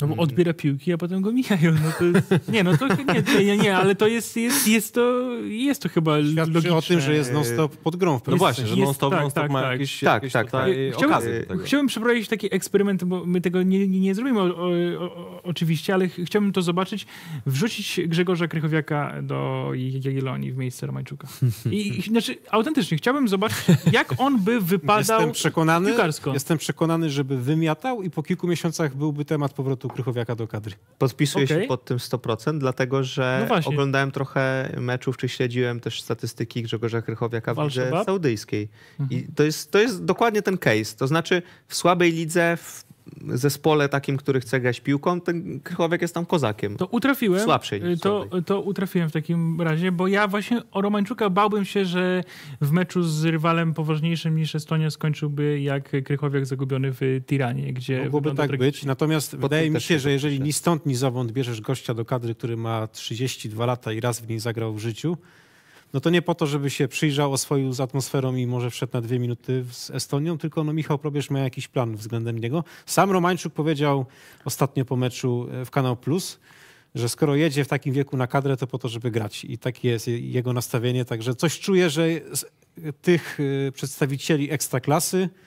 No bo mhm. odbiera piłki, a potem go mijają. No to jest, <laughs> nie, no to nie, nie, nie, ale to jest, jest, jest, to, jest to chyba Świadczy logiczne. o tym, że jest non-stop pod grą. No właśnie, że non-stop tak, non tak, ma tak, jakieś, tak, jakieś tak, tak. Chciałbym, chciałbym przeprowadzić taki eksperyment, bo my tego nie, nie, nie zrobimy o, o, o, oczywiście, ale chciałbym to zobaczyć. Wrzucić Grzegorza Krychowiaka do Jagiellonii w miejsce Romańczuka. I, znaczy, autentycznie, chciałbym zobaczyć, jak on by wypadał jestem przekonany, piłkarsko. Jestem przekonany, żeby wymiatał i po kilku miesiącach byłby temat powrotu Krychowiaka do kadry. Podpisuję okay. się pod tym 100%, dlatego że no oglądałem trochę meczów, czy śledziłem też statystyki Grzegorza Krychowiaka w lidze saudyjskiej. Mhm. I to jest, to jest dokładnie ten case. To znaczy w słabej lidze, w zespole takim, który chce grać piłką, ten Krychowiak jest tam kozakiem. To utrafiłem. Słabszy niż to, to utrafiłem w takim razie, bo ja właśnie o Romańczuka bałbym się, że w meczu z rywalem poważniejszym niż Estonia skończyłby jak Krychowiak zagubiony w Tiranie, gdzie... Mogłoby tak tragicznie. być, natomiast Pod wydaje mi się, że jeżeli ni stąd, ni zawąd bierzesz gościa do kadry, który ma 32 lata i raz w niej zagrał w życiu, no to nie po to, żeby się przyjrzał, oswoił z atmosferą i może wszedł na dwie minuty z Estonią, tylko no Michał Probierz ma jakiś plan względem niego. Sam Romańczuk powiedział ostatnio po meczu e, w Kanał Plus, że skoro jedzie w takim wieku na kadrę, to po to, żeby grać. I takie jest jego nastawienie. Także coś czuję, że tych e, przedstawicieli ekstraklasy klasy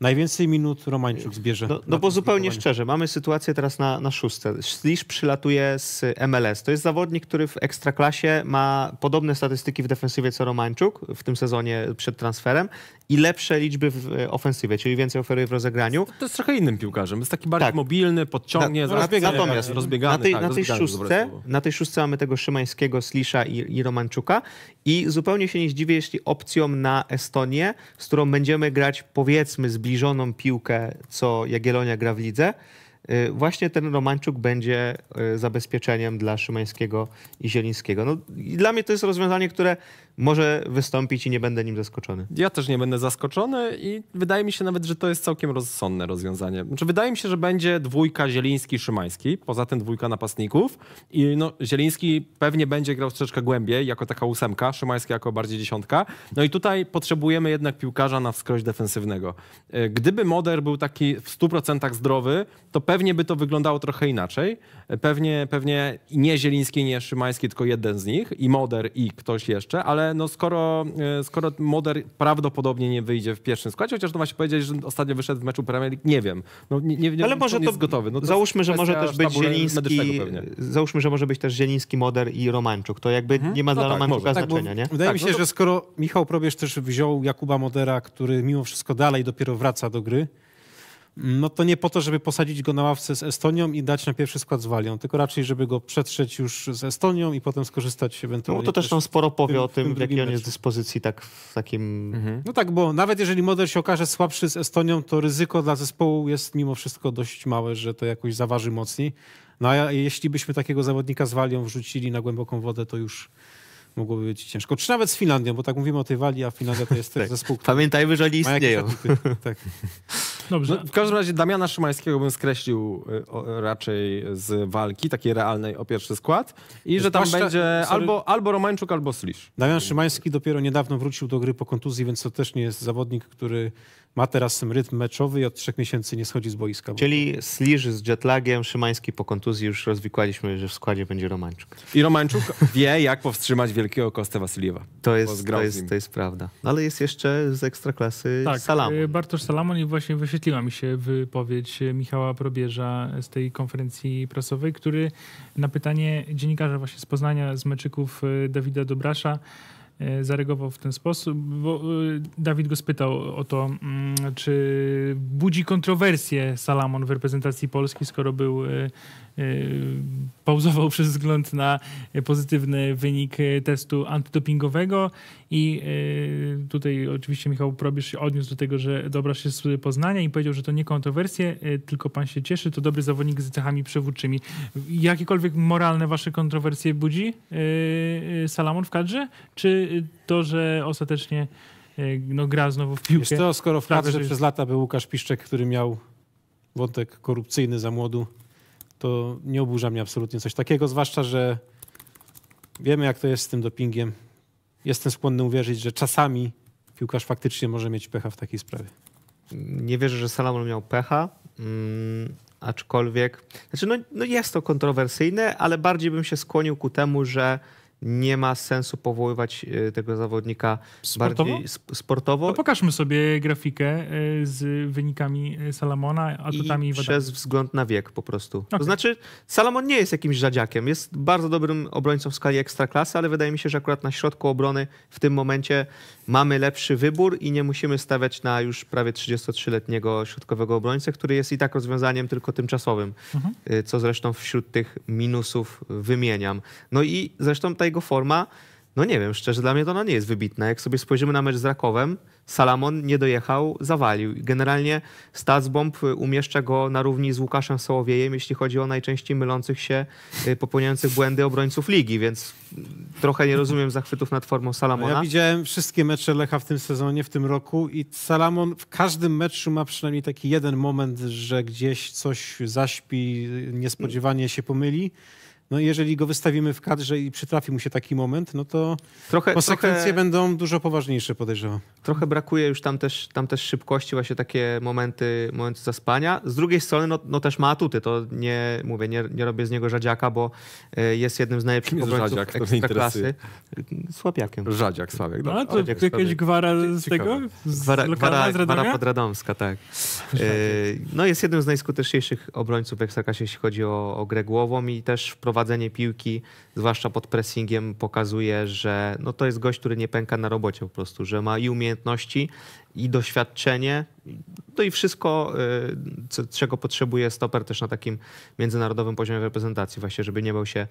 Najwięcej minut Romańczuk zbierze. No, no bo zupełnie szczerze, mamy sytuację teraz na, na szóste. Slisz przylatuje z MLS. To jest zawodnik, który w Ekstraklasie ma podobne statystyki w defensywie co Romańczuk w tym sezonie przed transferem i lepsze liczby w e, ofensywie, czyli więcej oferuje w rozegraniu. To, to jest trochę innym piłkarzem. Jest taki bardziej tak. mobilny, podciągnie, na, zaraz natomiast rozbiegany. Na tej, tak, na tej, szóstce, na tej szóstce mamy tego Szymańskiego, Slisza i, i Romańczuka i zupełnie się nie zdziwię, jeśli opcją na Estonię, z którą będziemy grać powiedzmy z zbliżoną piłkę, co Jagiellonia gra w lidze, y, właśnie ten Romanczuk będzie y, zabezpieczeniem dla Szymańskiego i Zielińskiego. No, i dla mnie to jest rozwiązanie, które może wystąpić i nie będę nim zaskoczony. Ja też nie będę zaskoczony i wydaje mi się nawet, że to jest całkiem rozsądne rozwiązanie. Znaczy, wydaje mi się, że będzie dwójka Zieliński-Szymański, poza tym dwójka napastników i no, Zieliński pewnie będzie grał troszeczkę głębiej, jako taka ósemka, Szymański jako bardziej dziesiątka. No i tutaj potrzebujemy jednak piłkarza na wskroś defensywnego. E, gdyby Moder był taki w 100% zdrowy, to pewnie by to wyglądało trochę inaczej. E, pewnie, pewnie nie Zieliński, nie Szymański, tylko jeden z nich i Moder i ktoś jeszcze, ale no skoro, e, skoro Moder prawdopodobnie nie wyjdzie w pierwszym składzie, chociaż to no ma się powiedzieć, że ostatnio wyszedł w meczu Premier League, nie wiem. No, nie, nie, ale może to, jest gotowy. No, to załóżmy, że może też być Zieliński, załóżmy, że może być też Zieliński, Moder i Romanczuk. To jakby mhm. nie ma no dla tak, Romanczuka tak, znaczenia, nie? Wydaje tak, mi się, no to... że skoro Michał Probierz też wziął Jakuba Modera, który mimo wszystko dalej dopiero wraca do gry, no to nie po to, żeby posadzić go na ławce z Estonią i dać na pierwszy skład z Walią, tylko raczej, żeby go przetrzeć już z Estonią i potem skorzystać ewentualnie. No to też nam sporo powie tym, o tym, w on jest dyspozycji tak w takim... Mhm. No tak, bo nawet jeżeli model się okaże słabszy z Estonią, to ryzyko dla zespołu jest mimo wszystko dość małe, że to jakoś zaważy mocniej. No a jeśli byśmy takiego zawodnika z Walią wrzucili na głęboką wodę, to już mogłoby być ciężko. Czy nawet z Finlandią, bo tak mówimy o tej walii, a Finlandia to jest tak. zespół. Pamiętajmy, że oni istnieją. Tak. Dobrze. No, w każdym razie Damiana Szymańskiego bym skreślił y, raczej z walki, takiej realnej o pierwszy skład i że tam Zwłaszcza, będzie albo, albo Romańczuk, albo Slisz. Damian Szymański dopiero niedawno wrócił do gry po kontuzji, więc to też nie jest zawodnik, który ma teraz ten rytm meczowy i od trzech miesięcy nie schodzi z boiska. Czyli Sliż z jetlagiem, Szymański po kontuzji już rozwikłaliśmy, że w składzie będzie Romańczuk. I Romańczuk <laughs> wie, jak powstrzymać wielkiego Kostę Wasiliewa. To jest, to jest, to jest prawda. No ale jest jeszcze z Ekstraklasy tak, Salamon. Y, Bartosz Salamon i właśnie wyświetliła mi się wypowiedź Michała Probierza z tej konferencji prasowej, który na pytanie dziennikarza właśnie z Poznania, z meczyków y, Dawida Dobrasza, E, zareagował w ten sposób, bo e, Dawid go spytał o to, mm, czy budzi kontrowersję Salamon w reprezentacji Polski, skoro był e, Y, pauzował <laughs> przez wzgląd na pozytywny wynik testu antydopingowego i y, tutaj oczywiście Michał Probierz się odniósł do tego, że dobrasz się z Poznania i powiedział, że to nie kontrowersje, y, tylko pan się cieszy, to dobry zawodnik z cechami przywódczymi. Jakiekolwiek moralne wasze kontrowersje budzi Salamon w kadrze? Czy to, że ostatecznie no, gra znowu w piłkę? Wiesz to, skoro w kadrze przez lata był Łukasz Piszczek, który miał wątek korupcyjny za młodu, to nie oburza mnie absolutnie coś takiego, zwłaszcza, że wiemy, jak to jest z tym dopingiem. Jestem skłonny uwierzyć, że czasami piłkarz faktycznie może mieć pecha w takiej sprawie. Nie wierzę, że Salomon miał pecha, mm, aczkolwiek... Znaczy, no, no jest to kontrowersyjne, ale bardziej bym się skłonił ku temu, że nie ma sensu powoływać e, tego zawodnika sportowo? bardziej sportowo. To pokażmy sobie grafikę e, z wynikami e, Salamona, i przez wzgląd na wiek po prostu. Okay. To znaczy Salomon nie jest jakimś żadziakiem, jest bardzo dobrym obrońcą w skali ekstraklasy, ale wydaje mi się, że akurat na środku obrony w tym momencie mamy lepszy wybór i nie musimy stawiać na już prawie 33-letniego środkowego obrońcę, który jest i tak rozwiązaniem tylko tymczasowym, mhm. Y, co zresztą wśród tych minusów wymieniam. No i zresztą ta jego forma no nie wiem, szczerze dla mnie to ona nie jest wybitna. Jak sobie spojrzymy na mecz z Rakowem, Salamon nie dojechał, zawalił. Generalnie Statsbomb y, umieszcza go na równi z Łukaszem Sołowiejem, jeśli chodzi o najczęściej mylących się, y, popełniających błędy obrońców ligi, więc trochę nie rozumiem zachwytów nad formą no Salamona. Ja widziałem wszystkie mecze Lecha w tym sezonie, w tym roku i Salamon w każdym meczu ma przynajmniej taki jeden moment, że gdzieś coś zaśpi, y, niespodziewanie się pomyli no jeżeli go wystawimy w kadrze i przytrafi mu się taki moment, no to trochę, konsekwencje trochę, będą dużo poważniejsze, podejrzewam. Trochę brakuje już tam też, tam też szybkości, właśnie takie momenty, momenty zaspania. Z drugiej strony, no, no też ma atuty, to nie mówię, nie, nie robię z niego Żadziaka, bo e, jest jednym z najlepszych obrońców Żadziak, ekstraklasy. Słabiakiem. Żadziak, no, Słabiak. No, to Żadziak, jakaś gwara z tego? Z gwara, gwara, gwara podradomska, tak. E, no jest jednym z najskuteczniejszych obrońców w ekstraklasie, jeśli chodzi o, o grę głową i też wprowadza prowadzenie piłki, zwłaszcza pod pressingiem, pokazuje, że no to jest gość, który nie pęka na robocie po prostu, że ma i umiejętności, i doświadczenie, to no i wszystko, y, co, czego potrzebuje stoper też na takim międzynarodowym poziomie reprezentacji, właśnie, żeby nie bał się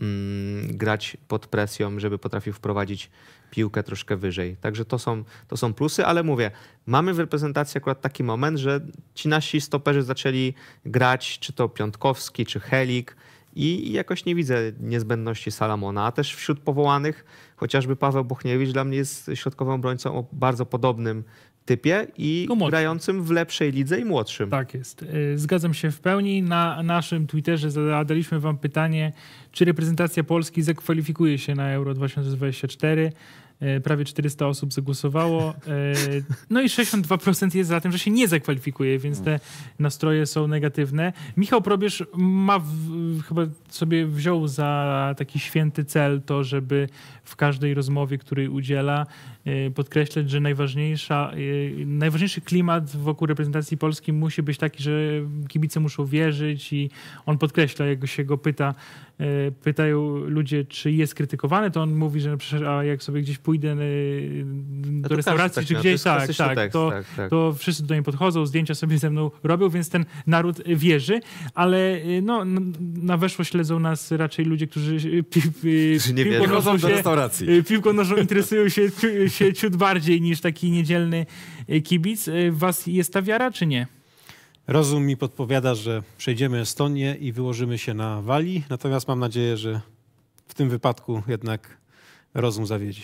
mm, grać pod presją, żeby potrafił wprowadzić piłkę troszkę wyżej. Także to są, to są plusy, ale mówię, mamy w reprezentacji akurat taki moment, że ci nasi stoperzy zaczęli grać, czy to Piątkowski, czy Helik, i jakoś nie widzę niezbędności Salamona. A też wśród powołanych chociażby Paweł Buchniewicz dla mnie jest środkowym obrońcą o bardzo podobnym typie i grającym w lepszej lidze i młodszym. Tak jest. E, zgadzam się w pełni. Na naszym Twitterze zadaliśmy wam pytanie, czy reprezentacja Polski zakwalifikuje się na Euro 2024. E, prawie 400 osób zagłosowało. E, no i 62% jest za tym, że się nie zakwalifikuje, więc te nastroje są negatywne. Michał Probierz ma w, chyba sobie wziął za taki święty cel to, żeby w każdej rozmowie, której udziela, e, podkreślać, że najważniejsza, najważniejszy klimat wokół reprezentacji Polski musi być taki, że kibice muszą wierzyć i on podkreśla, jak się go pyta, pytają ludzie, czy jest krytykowany, to on mówi, że a jak sobie gdzieś pójdzie pójdę y, no do no restauracji tak czy gdzieś, tak, tak, tekst, to, tak, tak. to wszyscy do niej podchodzą, zdjęcia sobie ze mną robią, więc ten naród y, wierzy, ale y, no, na weszło śledzą nas raczej ludzie, którzy, pi, pi, nie piłką nożą do restauracji. Piłką nożą interesują się, się ciut bardziej niż taki niedzielny kibic. Was jest ta wiara, czy nie? Rozum mi podpowiada, że przejdziemy Estonię i wyłożymy się na Walii, natomiast mam nadzieję, że w tym wypadku jednak rozum zawiedzie.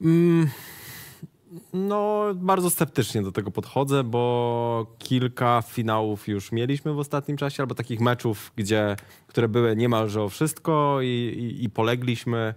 Mm, no, bardzo sceptycznie do tego podchodzę, bo kilka finałów już mieliśmy w ostatnim czasie, albo takich meczów, gdzie, które były niemalże o wszystko i, i, i polegliśmy.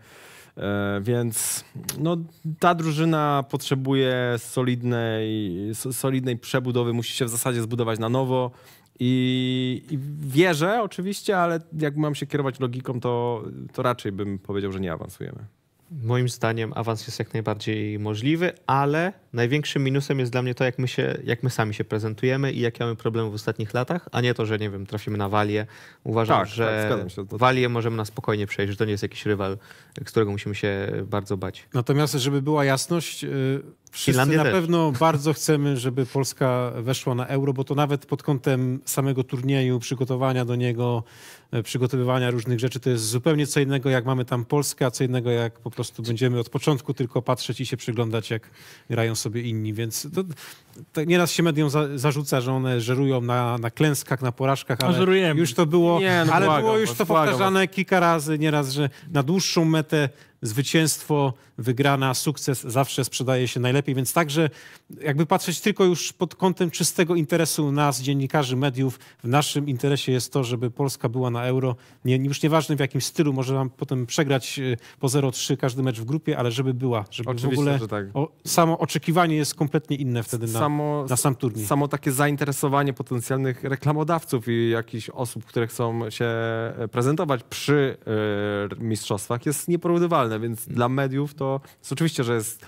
E, więc no, ta drużyna potrzebuje solidnej, solidnej przebudowy, musi się w zasadzie zbudować na nowo. I, I, wierzę oczywiście, ale jak mam się kierować logiką, to, to raczej bym powiedział, że nie awansujemy moim zdaniem awans jest jak najbardziej możliwy, ale największym minusem jest dla mnie to, jak my, się, jak my sami się prezentujemy i jakie mamy problemy w ostatnich latach, a nie to, że nie wiem, trafimy na Walię. Uważam, tak, że tak, Walię możemy na spokojnie przejść, że to nie jest jakiś rywal, którego musimy się bardzo bać. Natomiast, żeby była jasność, y, Wszyscy na pewno bardzo chcemy, żeby Polska weszła na euro, bo to nawet pod kątem samego turnieju, przygotowania do niego, e, przygotowywania różnych rzeczy, to jest zupełnie co innego, jak mamy tam Polskę, a co innego, jak po prostu będziemy od początku tylko patrzeć i się przyglądać, jak grają sobie inni. Więc to, to nieraz się mediom za, zarzuca, że one żerują na, na klęskach, na porażkach, ale Żerujemy. już to było, Nie, no ale błagam, było już to powtarzane was. kilka razy, nieraz, że na dłuższą metę zwycięstwo wygrana, sukces zawsze sprzedaje się najlepiej, więc także jakby patrzeć tylko już pod kątem czystego interesu nas, dziennikarzy, mediów, w naszym interesie jest to, żeby Polska była na euro, nie, już nieważne w jakim stylu, może nam potem przegrać y, po 0-3 każdy mecz w grupie, ale żeby była, żeby Oczywiście, w ogóle tak. o, samo oczekiwanie jest kompletnie inne wtedy na, samo, na sam turniej. Samo takie zainteresowanie potencjalnych reklamodawców i jakichś osób, które chcą się e, prezentować przy y, mistrzostwach jest nieporównywalne, więc hmm. dla mediów to to jest oczywiście, że jest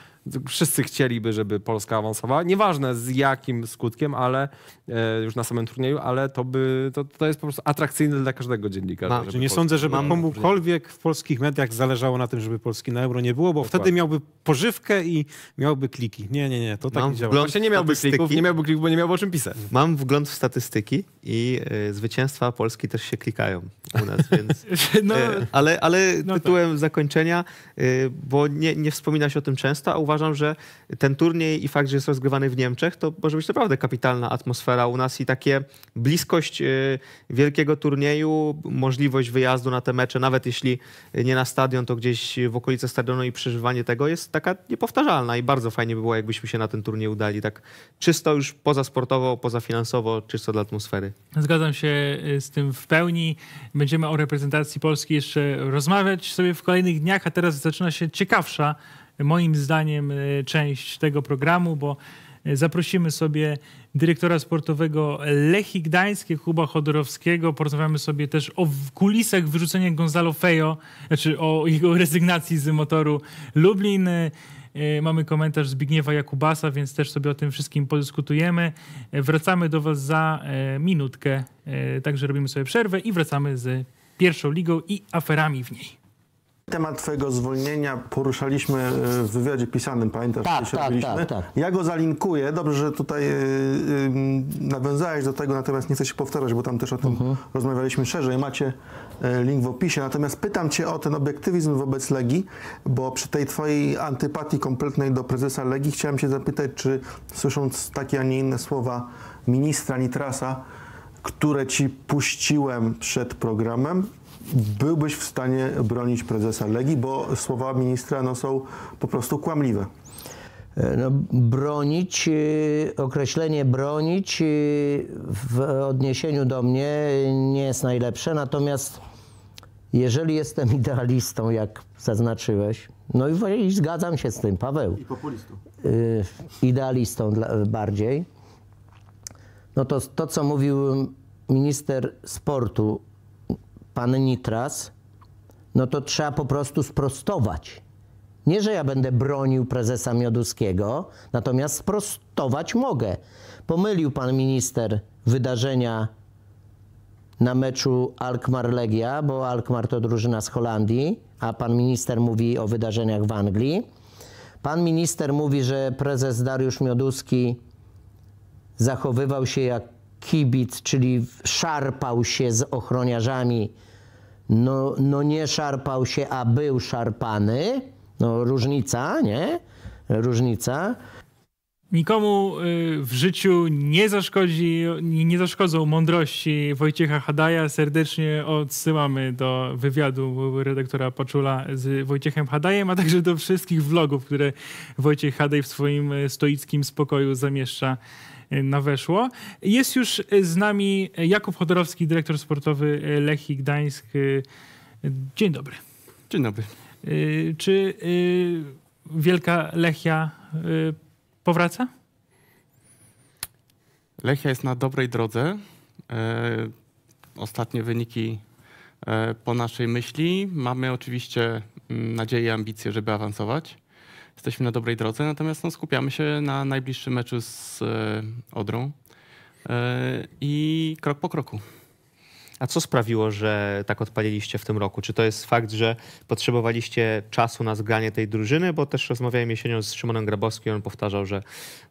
Wszyscy chcieliby, żeby Polska awansowała. Nieważne z jakim skutkiem, ale e, już na samym turnieju, ale to by to, to jest po prostu atrakcyjne dla każdego dziennikarza. nie Polska... sądzę, żeby komukolwiek w polskich mediach zależało na tym, żeby Polski na euro nie było, bo Dokładnie. wtedy miałby pożywkę i miałby kliki. Nie, nie, nie, to tak Mam nie działa. Właśnie nie miałby klików, nie miałby klików, bo nie miałby o czym pisać. Mam wgląd w statystyki i y, zwycięstwa Polski też się klikają u nas, <laughs> więc... no, y, ale ale no tytułem tak. zakończenia, y, bo nie, nie wspomina się o tym często, a uważam, że ten turniej i fakt, że jest rozgrywany w Niemczech, to może być naprawdę kapitalna atmosfera u nas i takie bliskość y, wielkiego turnieju, możliwość wyjazdu na te mecze, nawet jeśli nie na stadion, to gdzieś w okolice stadionu i przeżywanie tego jest taka niepowtarzalna i bardzo fajnie by było, jakbyśmy się na ten turniej udali. Tak czysto już poza sportowo, poza finansowo, czysto dla atmosfery. Zgadzam się y, z tym w pełni. Będziemy o reprezentacji Polski jeszcze rozmawiać sobie w kolejnych dniach, a teraz zaczyna się ciekawsza moim zdaniem, e, część tego programu, bo e, zaprosimy sobie dyrektora sportowego Lechi Gdańskiej, Kuba Chodorowskiego. Porozmawiamy sobie też o kulisach wyrzucenia Gonzalo Fejo, znaczy o jego rezygnacji z motoru Lublin. E, mamy komentarz Zbigniewa Jakubasa, więc też sobie o tym wszystkim podyskutujemy. Wracamy do Was za minutkę, także robimy sobie przerwę i wracamy z pierwszą ligą i aferami w niej. Temat twojego zwolnienia poruszaliśmy e, w wywiadzie pisanym, pamiętasz, tak, się tak, robiliśmy? Tak, tak. Ja go zalinkuję, dobrze, że tutaj yy, yy, nawiązałeś do tego, natomiast nie chcę się powtarzać, bo tam też o tym mhm. rozmawialiśmy szerzej. Macie link w opisie. Natomiast pytam cię o ten obiektywizm wobec Legii, bo przy tej twojej antypatii kompletnej do prezesa Legii chciałem się zapytać, czy słysząc takie, a nie inne słowa ministra Nitrasa, które ci puściłem przed programem, byłbyś w stanie bronić prezesa Legii, bo słowa ministra no, są po prostu kłamliwe. E, no, bronić, e, określenie bronić e, w odniesieniu do mnie nie jest najlepsze, natomiast jeżeli jestem <laughs> idealistą, jak zaznaczyłeś, no i, zgadzam się z tym, Paweł. I populistą. idealistą bardziej. No to to, co mówił minister sportu pan Nitras, no to trzeba po prostu sprostować. Nie, że ja będę bronił prezesa Mioduskiego, natomiast sprostować mogę. Pomylił pan minister wydarzenia na meczu Alkmaar-Legia, bo Alkmaar to drużyna z Holandii, a pan minister mówi o wydarzeniach w Anglii. Pan minister mówi, że prezes Dariusz Mioduski zachowywał się jak kibic, czyli szarpał się z ochroniarzami no, no nie szarpał się, a był szarpany. No różnica, nie? Różnica. Nikomu y, w życiu nie, zaszkodzi, nie zaszkodzą mądrości Wojciecha Hadaja. Serdecznie odsyłamy do wywiadu redaktora Poczula z Wojciechem Hadajem, a także do wszystkich vlogów, które Wojciech Hadaj w swoim y, stoickim spokoju zamieszcza E, na Weszło. Jest już e, z nami e, Jakub Chodorowski, dyrektor sportowy Lechii Gdańsk. Dzień dobry. Dzień dobry. Czy Wielka Lechia powraca? Lechia jest na dobrej drodze. Ostatnie wyniki po naszej myśli. Mamy oczywiście mm, nadzieję i ambicje, żeby awansować jesteśmy na dobrej drodze, natomiast no, skupiamy się na najbliższym meczu z e, Odrą e, i krok po kroku. A co sprawiło, że tak odpaliliście w tym roku? Czy to jest fakt, że potrzebowaliście czasu na zgranie tej drużyny? Bo też rozmawiałem jesienią z Szymonem Grabowskim, on powtarzał, że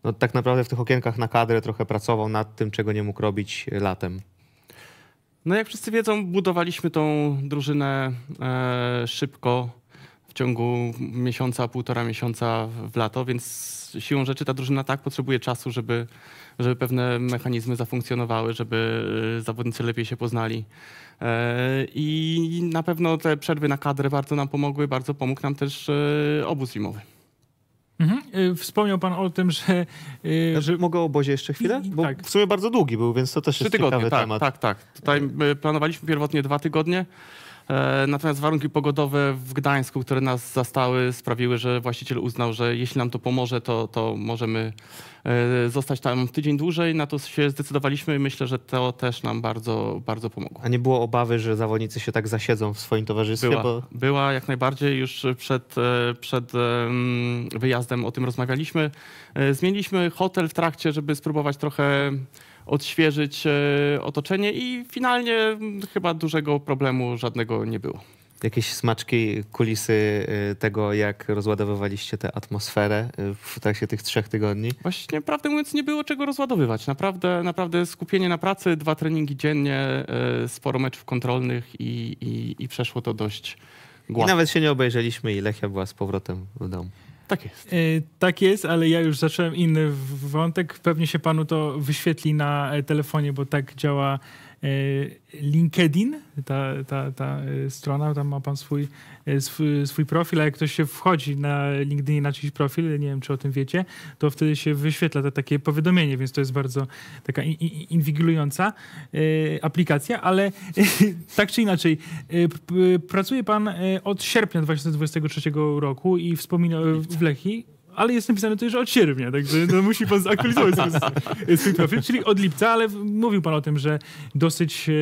no tak naprawdę w tych okienkach na kadrę trochę pracował nad tym, czego nie mógł robić latem. No jak wszyscy wiedzą, budowaliśmy tą drużynę e, szybko, w ciągu miesiąca, półtora miesiąca w lato, więc siłą rzeczy ta drużyna tak potrzebuje czasu, żeby, żeby pewne mechanizmy zafunkcjonowały, żeby y, zawodnicy lepiej się poznali. E, I na pewno te przerwy na kadrę bardzo nam pomogły, bardzo pomógł nam też y, obóz zimowy. Mhm. Y, wspomniał pan o tym, że, ja że... Mogę o obozie jeszcze chwilę? Bo tak. w sumie bardzo długi był, więc to też jest ciekawy tak, temat. Tak, tak. Tutaj planowaliśmy pierwotnie dwa tygodnie. E, natomiast warunki pogodowe w Gdańsku, które nas zastały, sprawiły, że właściciel uznał, że jeśli nam to pomoże, to, to możemy e, zostać tam tydzień dłużej. Na to się zdecydowaliśmy i myślę, że to też nam bardzo, bardzo pomogło. A nie było obawy, że zawodnicy się tak zasiedzą w swoim towarzystwie? Była, bo... była jak najbardziej. Już przed, e, przed wyjazdem o tym rozmawialiśmy. Zmieniliśmy hotel w trakcie, żeby spróbować trochę odświeżyć e, otoczenie i finalnie chyba dużego problemu żadnego nie było. Jakieś smaczki, kulisy e, tego, jak rozładowywaliście tę atmosferę e, w trakcie tych trzech tygodni? Właśnie, prawdę mówiąc, nie było czego rozładowywać. Naprawdę, naprawdę skupienie na pracy, dwa treningi dziennie, sporo meczów kontrolnych i, i, i przeszło to dość gładko. I nawet się nie obejrzeliśmy i Lechia była z powrotem w domu. Tak jest. E, tak jest, ale ja już zacząłem inny wątek. Pewnie się panu to wyświetli na e, telefonie, bo tak działa E, LinkedIn, ta, ta, ta e, strona, tam ma pan e, swój, swój, profil, a jak ktoś się wchodzi na LinkedIn na czyjś profil, nie wiem czy o tym wiecie, to wtedy się wyświetla to takie powiadomienie, więc to jest bardzo taka inwigilująca aplikacja, ale <laughs> tak czy inaczej, pracuje pan od sierpnia 2023 roku i wspominał w Lechii ale jest napisane tu że od sierpnia, także no, musi pan zaktualizować swój e, profil, czyli od lipca, ale mówił pan o tym, że dosyć e,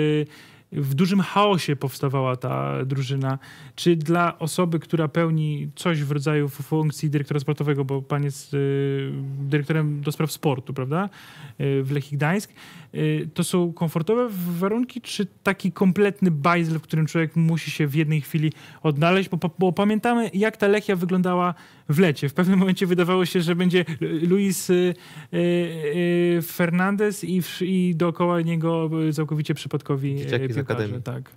w dużym chaosie powstawała ta drużyna. Czy dla osoby, która pełni coś w rodzaju funkcji dyrektora sportowego, bo pan jest e, dyrektorem do spraw sportu, prawda, w Lechigdańsk, Gdańsk, Y, to są komfortowe warunki, czy taki kompletny bajzel, w którym człowiek musi się w jednej chwili odnaleźć? Bo, bo, pamiętamy, jak ta Lechia wyglądała w lecie. W pewnym momencie wydawało się, że będzie Luis y, y, Fernandez i, i dookoła niego całkowicie przypadkowi Dzieciaki piłkarze. Tak.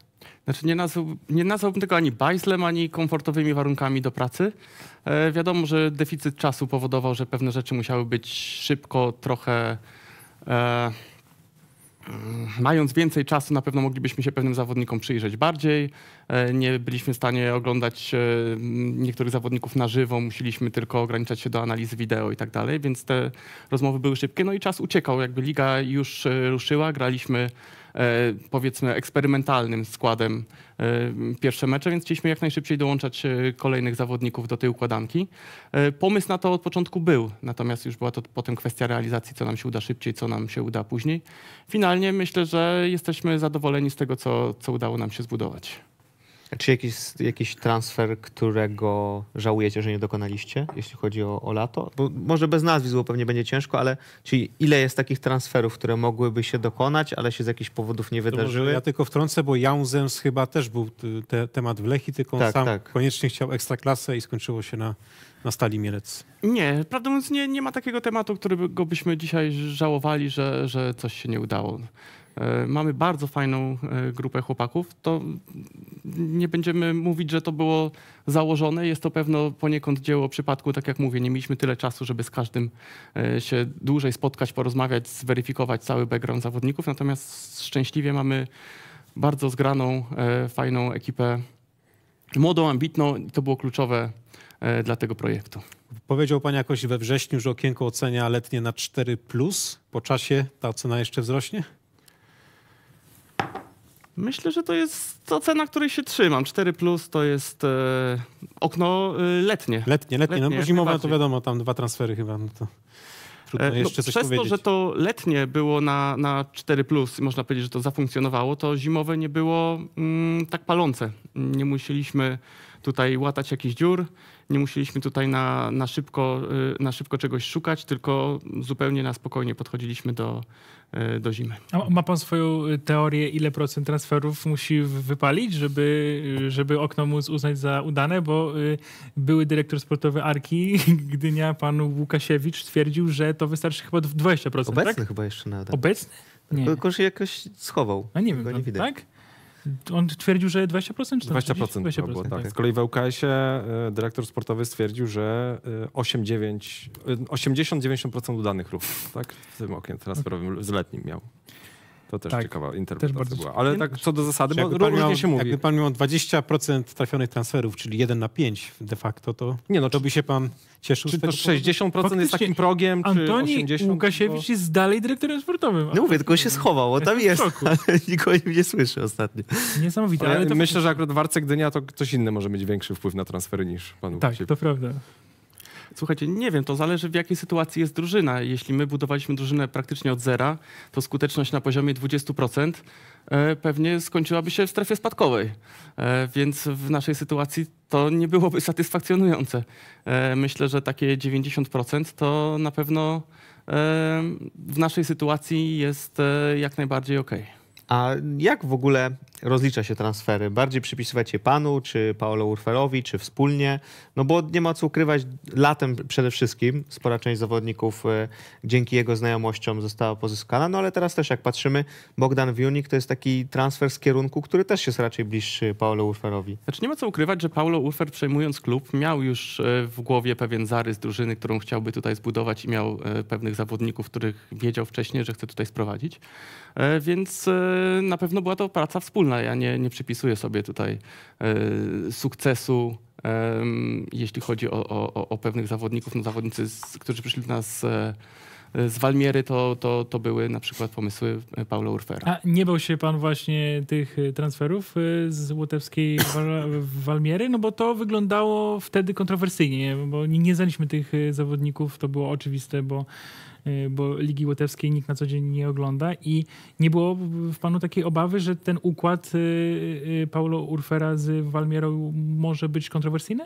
Znaczy nie, nazwał, nie nazwałbym tego ani bajzlem, ani komfortowymi warunkami do pracy. E, wiadomo, że deficyt czasu powodował, że pewne rzeczy musiały być szybko, trochę... E, Mm, mając więcej czasu, na pewno moglibyśmy się pewnym zawodnikom przyjrzeć bardziej. E, nie byliśmy w stanie oglądać e, niektórych zawodników na żywo, musieliśmy tylko ograniczać się do analizy wideo i tak dalej, więc te rozmowy były szybkie. No i czas uciekał, jakby liga już e, ruszyła, graliśmy E, powiedzmy eksperymentalnym składem e, pierwsze mecze, więc chcieliśmy jak najszybciej dołączać e, kolejnych zawodników do tej układanki. Pomysł na to od początku był, natomiast już była to potem kwestia realizacji, co nam się uda szybciej, co nam się uda później. Finalnie myślę, że jesteśmy zadowoleni z tego, co, co udało nam się zbudować. Czy jakiś, jakiś transfer, którego żałujecie, że nie dokonaliście, jeśli chodzi o, o lato? Bo może bez nazwisku pewnie będzie ciężko, ale czyli ile jest takich transferów, które mogłyby się dokonać, ale się z jakichś powodów nie wydarzyły? Ja tylko wtrącę, bo Jaunzems chyba też był te, temat w Lechi, tylko tak, sam tak. koniecznie chciał ekstraklasę i skończyło się na, na Stali Mielec. Nie, prawdę mówiąc nie, nie ma takiego tematu, którego byśmy dzisiaj żałowali, że, że coś się nie udało. E, mamy bardzo fajną e, grupę chłopaków. To nie będziemy mówić, że to było założone. Jest to pewno poniekąd dzieło przypadku. Tak jak mówię, nie mieliśmy tyle czasu, żeby z każdym e, się dłużej spotkać, porozmawiać, zweryfikować cały background zawodników. Natomiast szczęśliwie mamy bardzo zgraną, fajną ekipę. Młodą, ambitną, i to było kluczowe dla tego projektu. Powiedział Pan jakoś we wrześniu, że okienko ocenia letnie na 4. Po czasie ta ocena jeszcze wzrośnie? Myślę, że to jest to cena, której się trzymam. 4 plus to jest e, okno letnie. Letnie, letnie. letnie no, zimowe to wiadomo, tam dwa transfery chyba. No to... Trudno e, no, jeszcze no, coś przez powiedzieć. to, że to letnie było na, na 4, można powiedzieć, że to zafunkcjonowało, to zimowe nie było mm, tak palące. Nie musieliśmy tutaj łatać jakichś dziur, nie musieliśmy tutaj na, na, szybko, y, na szybko czegoś szukać, tylko zupełnie na spokojnie podchodziliśmy do, E, do zimy. A ma pan swoją e, teorię, ile procent transferów musi wypalić, żeby, e, żeby okno móc uznać za udane? Bo były dyrektor sportowy Arki <laughs> Gdynia, pan Łukasiewicz, twierdził, że to wystarczy chyba 20%. Tak? Obecny tak? chyba jeszcze nawet. Obecny? Nie. Tylko, że jakoś schował. A nie wiem, nie no, widać. tak? on twierdził, że 20%? Czy 20%, 20%, 20% było, tak. tak. Z kolei w ŁKS-ie e, dyrektor sportowy stwierdził, że 80-90% e, e, udanych ruchów tak? w tym oknie transferowym mhm. okay. z letnim miał. To też tak, ciekawa interpretacja też była. Ale tak co do zasady, bo różnie miał, się mówi. Jakby pan miał 20% trafionych transferów, czyli 1 na 5 de facto, to, nie no, to by się pan cieszył Czy to 60% powodu? jest takim progiem, Antoni czy 80%? Łukasiewicz bo... jest dalej dyrektorem sportowym. No mówię, tylko się schował, bo tam jest, Nikogo <laughs> nikogo nie słyszy ostatnio. Niesamowite. Ale, ale to... Myślę, że akurat Warce Gdynia to ktoś inny może mieć większy wpływ na transfery niż pan Tak, to prawda. Słuchajcie, nie wiem, to zależy w jakiej sytuacji jest drużyna. Jeśli my budowaliśmy drużynę praktycznie od zera, to skuteczność na poziomie 20% e, pewnie skończyłaby się w strefie spadkowej. E, więc w naszej sytuacji to nie byłoby <laughs> satysfakcjonujące. E, myślę, że takie 90% to na pewno w naszej sytuacji jest jak najbardziej ok. A jak w ogóle rozlicza się transfery? Bardziej przypisywać je panu, czy Paolo Urferowi, czy wspólnie? No bo nie ma co ukrywać, latem przede wszystkim spora część zawodników e, dzięki jego znajomościom została pozyskana, no ale teraz też jak patrzymy, Bogdan Wiunik to jest taki transfer z kierunku, który też jest raczej bliższy Paolo Urferowi. Znaczy nie ma co ukrywać, że Paulo Urfer przejmując klub miał już e, w głowie pewien zarys drużyny, którą chciałby tutaj zbudować i miał e, pewnych zawodników, których wiedział wcześniej, że chce tutaj sprowadzić. Więc na pewno była to praca wspólna ja nie, nie przypisuję sobie tutaj e, sukcesu jeśli chodzi o, o, o, pewnych zawodników. No zawodnicy, którzy przyszli do nas e, z Walmiery, to, to, to były na przykład pomysły e, Paulo Urfera. A nie bał się pan właśnie tych transferów z łotewskiej Walmiery? No bo to wyglądało wtedy kontrowersyjnie, bo nie znaliśmy tych zawodników, to było oczywiste, bo Y, bo Ligi Łotewskiej nikt na co dzień nie ogląda i nie było w panu takiej obawy, że ten układ y, y, Paulo Urfera z Walmierą może być kontrowersyjny?